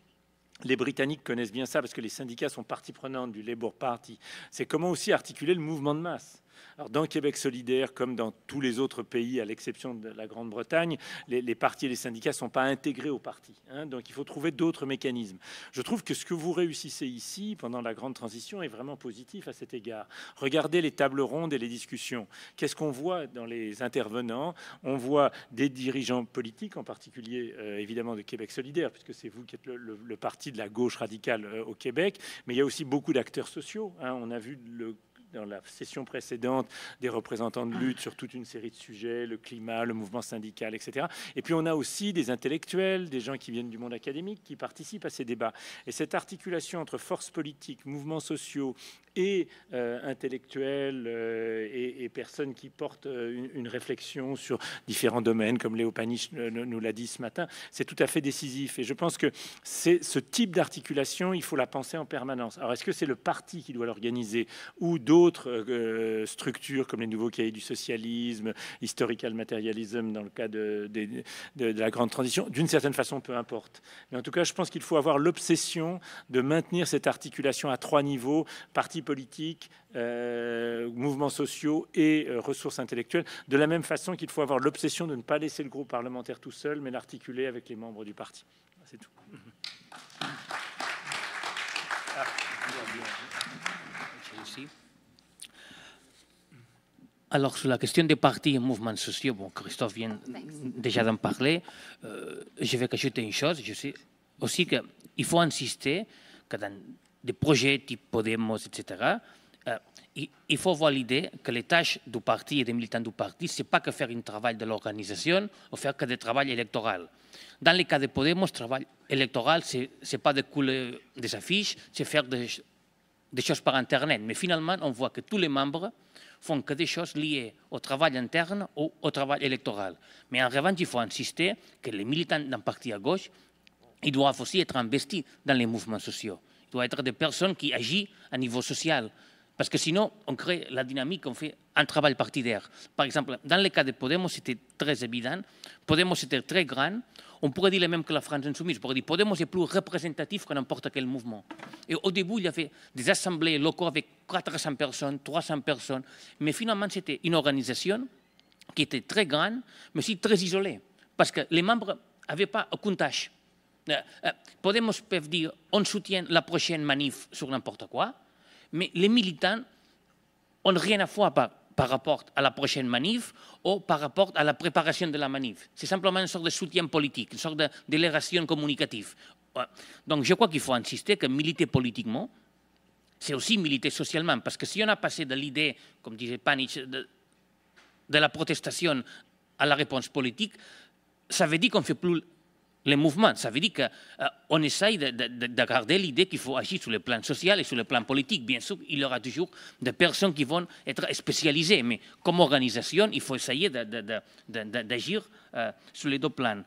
Les Britanniques connaissent bien ça parce que les syndicats sont partie prenante du Labour Party. C'est comment aussi articuler le mouvement de masse dans Québec solidaire, comme dans tous les autres pays, à l'exception de la Grande-Bretagne, les, partis et les syndicats ne sont pas intégrés au parti. Hein. donc, il faut trouver d'autres mécanismes. Je trouve que ce que vous réussissez ici, pendant la grande transition, est vraiment positif à cet égard. Regardez les tables rondes et les discussions. Qu'est-ce qu'on voit dans les intervenants On voit des dirigeants politiques, en particulier, euh, évidemment, de Québec solidaire, puisque c'est vous qui êtes le, parti de la gauche radicale euh, au Québec, mais il y a aussi beaucoup d'acteurs sociaux. Hein. on a vu le dans la session précédente des représentants de lutte sur toute une série de sujets, le climat, le mouvement syndical, etc. Et puis on a aussi des intellectuels, des gens qui viennent du monde académique, qui participent à ces débats. Et cette articulation entre forces politiques, mouvements sociaux et euh, intellectuels euh, et, personnes qui portent euh, une, réflexion sur différents domaines, comme Léo Panich nous l'a dit ce matin, c'est tout à fait décisif. Et je pense que c'est ce type d'articulation, il faut la penser en permanence. Alors est-ce que c'est le parti qui doit l'organiser ou d'autres d'autres euh, structures comme les nouveaux cahiers du socialisme, historical materialism dans le cas de, de, la grande transition, d'une certaine façon, peu importe. Mais en tout cas, je pense qu'il faut avoir l'obsession de maintenir cette articulation à trois niveaux, partis politiques, euh, mouvements sociaux et euh, ressources intellectuelles, de la même façon qu'il faut avoir l'obsession de ne pas laisser le groupe parlementaire tout seul, mais l'articuler avec les membres du parti. C'est tout. Ah, alors, sur la question des partis et mouvements sociaux, bon, Christophe vient déjà d'en parler. Euh, je vais ajouter une chose. Je sais aussi qu'il faut insister que dans des projets type Podemos, etc., euh, il faut valider l'idée que les tâches du parti et des militants du parti, ce n'est pas que faire un travail de l'organisation ou faire que des travail électoral. Dans le cas de Podemos, le travail électoral, ce n'est pas de couler des affiches, c'est faire des choses par Internet. Mais finalement, on voit que tous les membres font que des choses liées au travail interne ou au travail électoral. Mais en revanche, il faut insister que les militants d'un parti à gauche, ils doivent aussi être investis dans les mouvements sociaux. Ils doivent être des personnes qui agissent à niveau social. Parce que sinon, on crée la dynamique, on fait un travail partidaire. Par exemple, dans le cas de Podemos, c'était très évident. Podemos était très grand on pourrait dire le même que la France insoumise. On pourrait dire Podemos est plus représentatif que n'importe quel mouvement. Et au début, il y avait des assemblées locaux avec 400 personnes, 300 personnes. Mais finalement, c'était une organisation qui était très grande, mais aussi très isolée. Parce que les membres n'avaient pas aucune tâche. Euh, euh, Podemos peut dire on soutient la prochaine manif sur n'importe quoi, mais les militants n'ont rien à voir à par rapport à la prochaine manif ou par rapport à la préparation de la manif. C'est simplement une sorte de soutien politique, une sorte de délégation communicative. Donc je crois qu'il faut insister que militer politiquement, c'est aussi militer socialement, parce que si on a passé de l'idée, comme disait Panich, de, de la protestation à la réponse politique, ça veut dire qu'on ne fait plus les mouvements, Ça veut dire qu'on euh, essaye de, garder l'idée qu'il faut agir sur le plan social et sur le plan politique. Bien sûr, il y aura toujours des personnes qui vont être spécialisées, mais comme organisation, il faut essayer d'agir euh, sur les deux plans.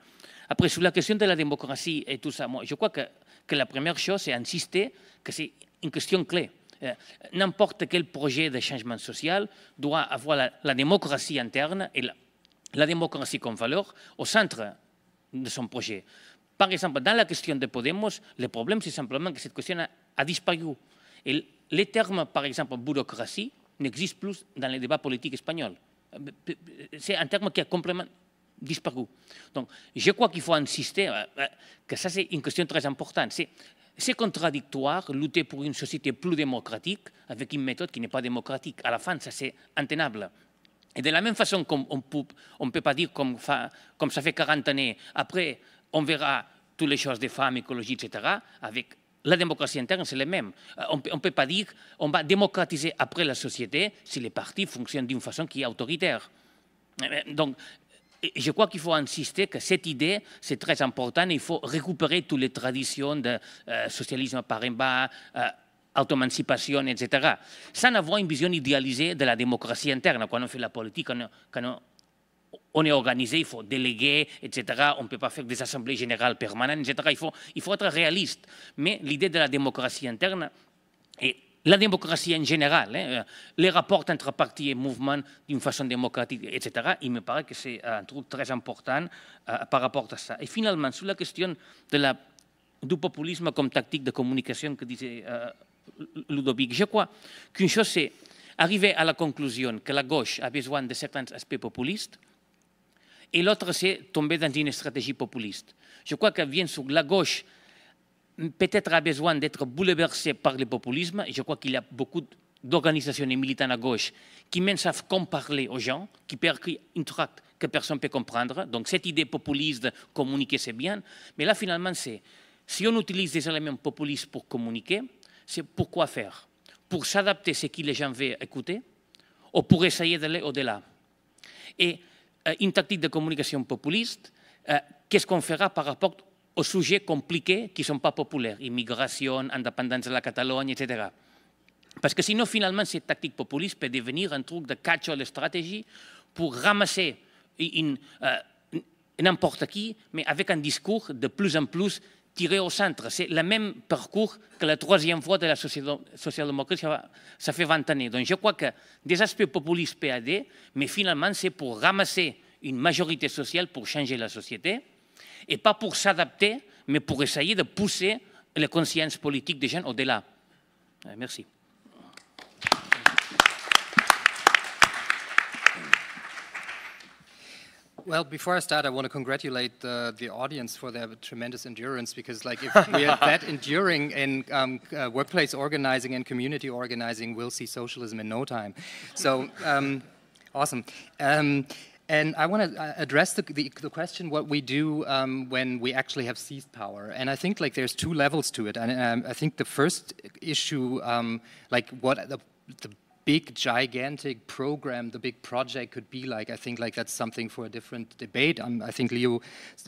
Après, sur la question de la démocratie et tout ça, moi, je crois que, la première chose, c'est insister que c'est une question clé. Euh, n'importe quel projet de changement social doit avoir la, démocratie interne et la, la démocratie comme valeur au centre de son projet. Par exemple, dans la question de Podemos, le problème, c'est simplement que cette question a, disparu. Et les termes, par exemple, bureaucratie, n'existent plus dans les débats politiques espagnols. C'est un terme qui a complètement disparu. Donc, je crois qu'il faut insister, euh, euh, que ça, c'est une question très importante. C'est contradictoire, lutter pour une société plus démocratique avec une méthode qui n'est pas démocratique. À la fin, ça, c'est intenable. Et de la même façon qu'on ne peut pas dire comme, ça fait 40 années, après on verra toutes les choses des femmes, écologie, etc., avec la démocratie interne, c'est le même. Euh, on ne peut pas dire on va démocratiser après la société si les partis fonctionnent d'une façon qui est autoritaire. Euh, euh, donc, je crois qu'il faut insister que cette idée, c'est très important. Il faut récupérer toutes les traditions de socialisme par bas, Automancipation etc. Sans avoir une vision idéalisée de la démocratie interne. Quand on fait la politique, quand on, est organisé, il faut déléguer, etc. On ne peut pas faire des assemblées générales permanentes, etc. Il faut, être réaliste. Mais l'idée de la démocratie interne et la démocratie en général, hein, euh, les rapports entre partis et mouvements d'une façon démocratique, etc., il me paraît que c'est un truc très important euh, par rapport à ça. Et finalement, sur la question du populisme comme tactique de communication que disait... Euh, Ludovic. Je crois qu'une chose, c'est arriver à la conclusion que la gauche a besoin de certains aspects populistes, et l'autre, c'est tomber dans une stratégie populiste. Je crois que la gauche peut-être a besoin d'être bouleversée par le populisme. Je crois qu'il y a beaucoup d'organisations et militants à gauche qui ne savent comment parler aux gens, qui percutent une tract que personne ne peut comprendre. Donc cette idée populiste, communiquer, c'est bien. Mais là, finalement, c'est si on utilise des éléments populistes pour communiquer, c'est pourquoi faire Pour s'adapter à ce que les gens veulent écouter ou pour essayer d'aller au-delà Et euh, une tactique de communication populiste, euh, qu'est-ce qu'on fera par rapport aux sujets compliqués qui ne sont pas populaires Immigration, indépendance de la Catalogne, etc. Parce que sinon, finalement, cette tactique populiste peut devenir un truc de catch-all stratégie pour ramasser euh, n'importe qui, mais avec un discours de plus en plus tiré au centre. C'est le même parcours que la troisième fois de la social-démocratie, ça fait 20 années. Donc je crois que des aspects populistes PAD, mais finalement c'est pour ramasser une majorité sociale pour changer la société, et pas pour s'adapter, mais pour essayer de pousser les consciences politiques des gens au-delà. Euh, merci. Well, before I start, I want to congratulate the, the audience for their tremendous endurance because, like, if we are that enduring in um, uh, workplace organizing and community organizing, we'll see socialism in no time. So, um, awesome. Um, and I want to uh, address the, the, the, question what we do um, when we actually have seized power. And I think like there's two levels to it. And um, I think the first issue, um, like what the, the big, gigantic program the big project could be like. I think like that's something for a different debate. Um, I think Leo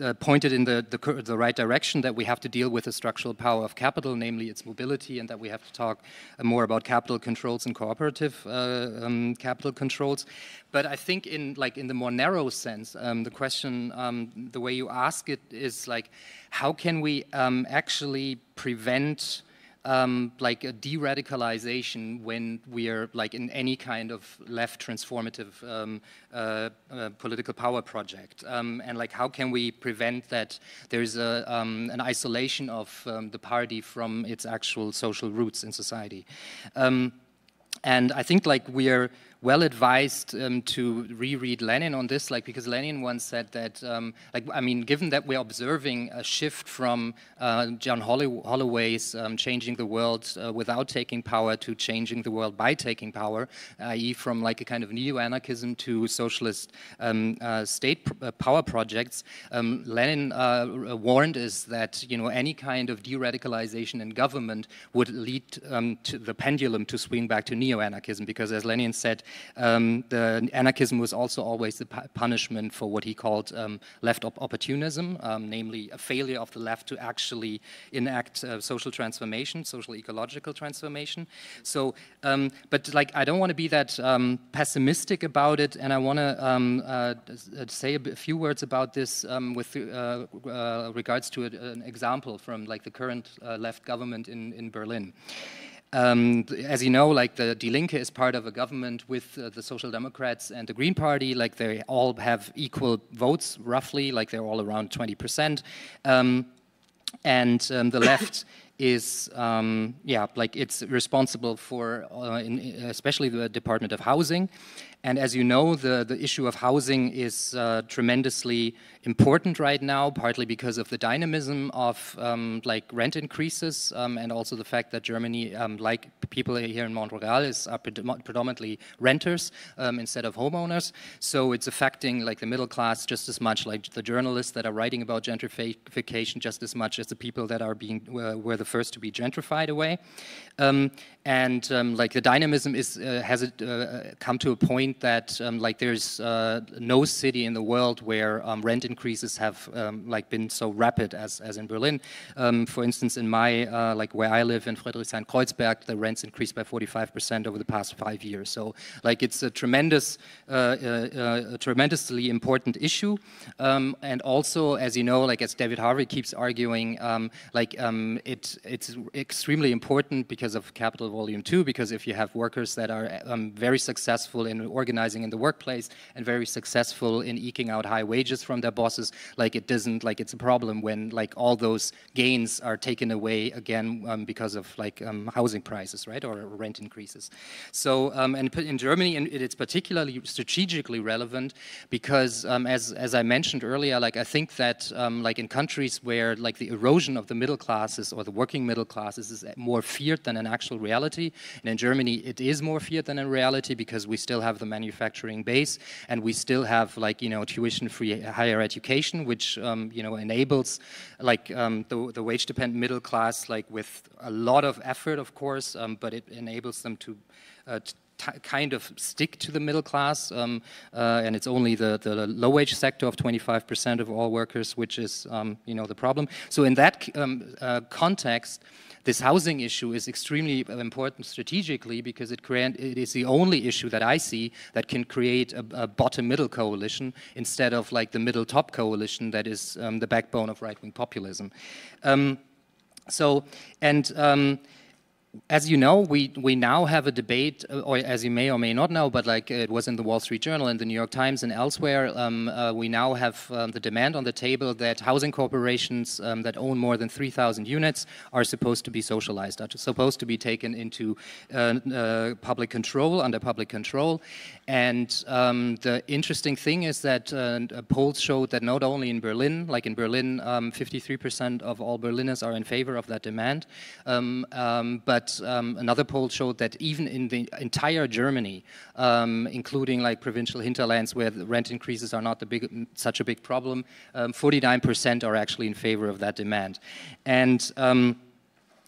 uh, pointed in the, the, the, right direction that we have to deal with the structural power of capital, namely its mobility, and that we have to talk uh, more about capital controls and cooperative uh, um, capital controls. But I think in like in the more narrow sense, um, the question, um, the way you ask it is like, how can we um, actually prevent um, like a de-radicalization when we are like in any kind of left transformative um, uh, uh, political power project um, and like how can we prevent that there's a, um, an isolation of um, the party from its actual social roots in society um, and I think like we are well advised um, to reread Lenin on this, like because Lenin once said that, um, like I mean, given that we're observing a shift from uh, John Holloway's um, "Changing the World uh, Without Taking Power" to "Changing the World by Taking Power," i.e., from like a kind of neo-anarchism to socialist um, uh, state pr uh, power projects, um, Lenin uh, warned us that you know any kind of de-radicalization in government would lead um, to the pendulum to swing back to neo-anarchism because, as Lenin said um, the anarchism was also always the punishment for what he called um, left op opportunism, um, namely a failure of the left to actually enact uh, social transformation, social ecological transformation. So, um, but like, I don't want to be that um, pessimistic about it, and I want to um, uh, say a few words about this with uh, uh, regards to an example from like the current uh, left government in, in Berlin. Um, as you know, like the Die Linke is part of a government with uh, the Social Democrats and the Green Party. Like they all have equal votes, roughly. Like they're all around 20%. Um, and um, the left is, um, yeah, like it's responsible for, uh, in, especially the Department of Housing. And as you know, the, the issue of housing is uh, tremendously important right now, partly because of the dynamism of um, like rent increases um, and also the fact that Germany, um, like people here in Montreal, is are predominantly renters um, instead of homeowners. So it's affecting like the middle class just as much, like the journalists that are writing about gentrification just as much as the people that are being uh, were the first to be gentrified away. Um, and um, like the dynamism is uh, has it uh, come to a point that um, like there's uh, no city in the world where um, rent increases have um, like been so rapid as, as in Berlin. Um, for instance, in my uh, like where I live in Friedrichshain-Kreuzberg, the rents increased by 45% over the past five years. So like it's a tremendous, uh, uh, uh, a tremendously important issue. Um, and also, as you know, like as David Harvey keeps arguing, like it, it's extremely important because of capital volume too. Because if you have workers that are um, very successful in organizing organizing in the workplace and very successful in eking out high wages from their bosses, like it doesn't, like it's a problem when like all those gains are taken away again um, because of like um, housing prices, right, or rent increases. So, um, and in Germany, it's particularly strategically relevant because, um, as as I mentioned earlier, like I think that um, like in countries where like the erosion of the middle classes or the working middle classes is more feared than an actual reality, and in Germany it is more feared than in reality because we still have the manufacturing base, and we still have like you know tuition-free higher education, which um, you know enables like um, the, the wage-dependent middle class, like with a lot of effort, of course, um, but it enables them to. Uh, kind of stick to the middle class, um, uh, and it's only the, the low-wage sector of 25% of all workers, which is, um, you know, the problem. So in that um, uh, context, this housing issue is extremely important strategically because it, it is the only issue that I see that can create a, a bottom-middle coalition instead of like the middle-top coalition that is um, the backbone of right-wing populism. Um, so, and um, as you know, we, we now have a debate, uh, or as you may or may not know, but like it was in the Wall Street Journal and the New York Times and elsewhere, um, uh, we now have um, the demand on the table that housing corporations um, that own more than 3,000 units are supposed to be socialized, are supposed to be taken into uh, uh, public control, under public control. And um, the interesting thing is that uh, uh polls showed that not only in Berlin, like in Berlin, 53% um, of all Berliners are in favor of that demand, um, um but um, another poll showed that even in the entire Germany, um, including like provincial hinterlands where rent increases are not big, such a big problem, 49% are actually in favor of that demand. And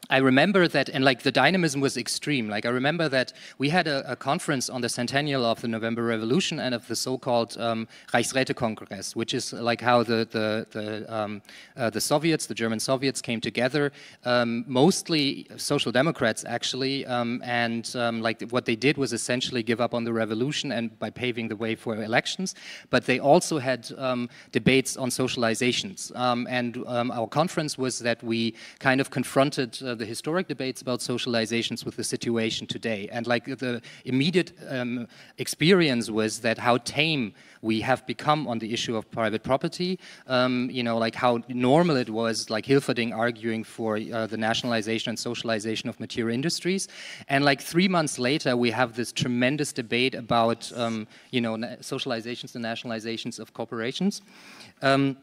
I remember that, and like the dynamism was extreme. Like I remember that we had a, a conference on the centennial of the November Revolution and of the so-called um, Reichsrätekongress, which is like how the the the, um, uh, the Soviets, the German Soviets, came together, um, mostly social democrats actually, um, and um, like what they did was essentially give up on the revolution and by paving the way for elections. But they also had um, debates on socializations, and our conference was that we kind of confronted. Uh, the historic debates about socializations with the situation today. And like the immediate um, experience was that how tame we have become on the issue of private property, um, you know, like how normal it was, like Hilferding arguing for uh, the nationalization and socialization of material industries. And like three months later, we have this tremendous debate about, um, you know, socializations and nationalizations of corporations. Um,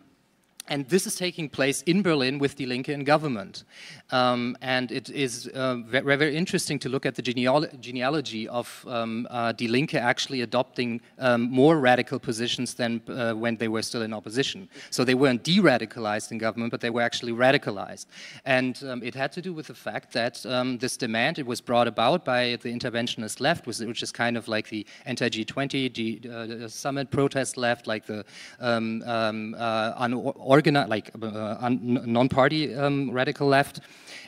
and this is taking place in Berlin with the Linke in government. Um, and it is uh, very, very, interesting to look at the genealogy of um, uh, Die Linke actually adopting um, more radical positions than uh, when they were still in opposition. So they weren't de radicalized in government, but they were actually radicalized. And um, it had to do with the fact that um, this demand, it was brought about by the interventionist left, which is kind of like the anti G20 G, uh, uh, summit protest left, like the um, um uh, organized, like uh, non-party um, radical left,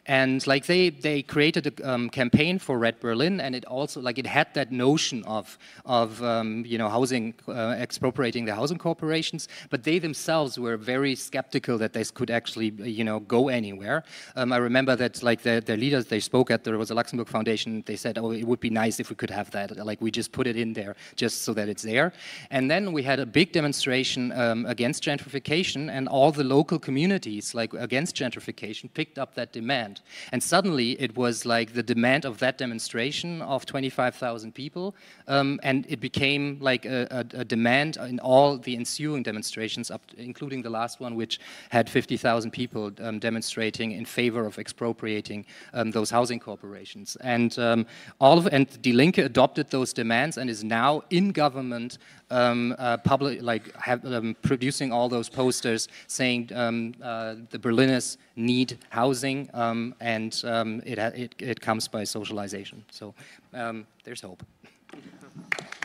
and like they, they created a um, campaign for Red Berlin, and it also like it had that notion of of um, you know housing uh, expropriating the housing corporations, but they themselves were very skeptical that this could actually uh, you know go anywhere. Um, I remember that like the, the leaders they spoke at there was a Luxembourg Foundation. They said, oh, it would be nice if we could have that. Like we just put it in there just so that it's there. And then we had a big demonstration um, against gentrification, and all the local communities like against gentrification picked up that demand demand. And suddenly it was like the demand of that demonstration of 25,000 people, um, and it became like a, a, a, demand in all the ensuing demonstrations, up, including the last one, which had 50,000 people um, demonstrating in favor of expropriating um, those housing corporations. And um, all of, and Die Linke adopted those demands and is now in government um, uh, public, like have, um, producing all those posters saying um, uh, the Berliners need housing, um, and um, it, it, it comes by socialization. So there's hope.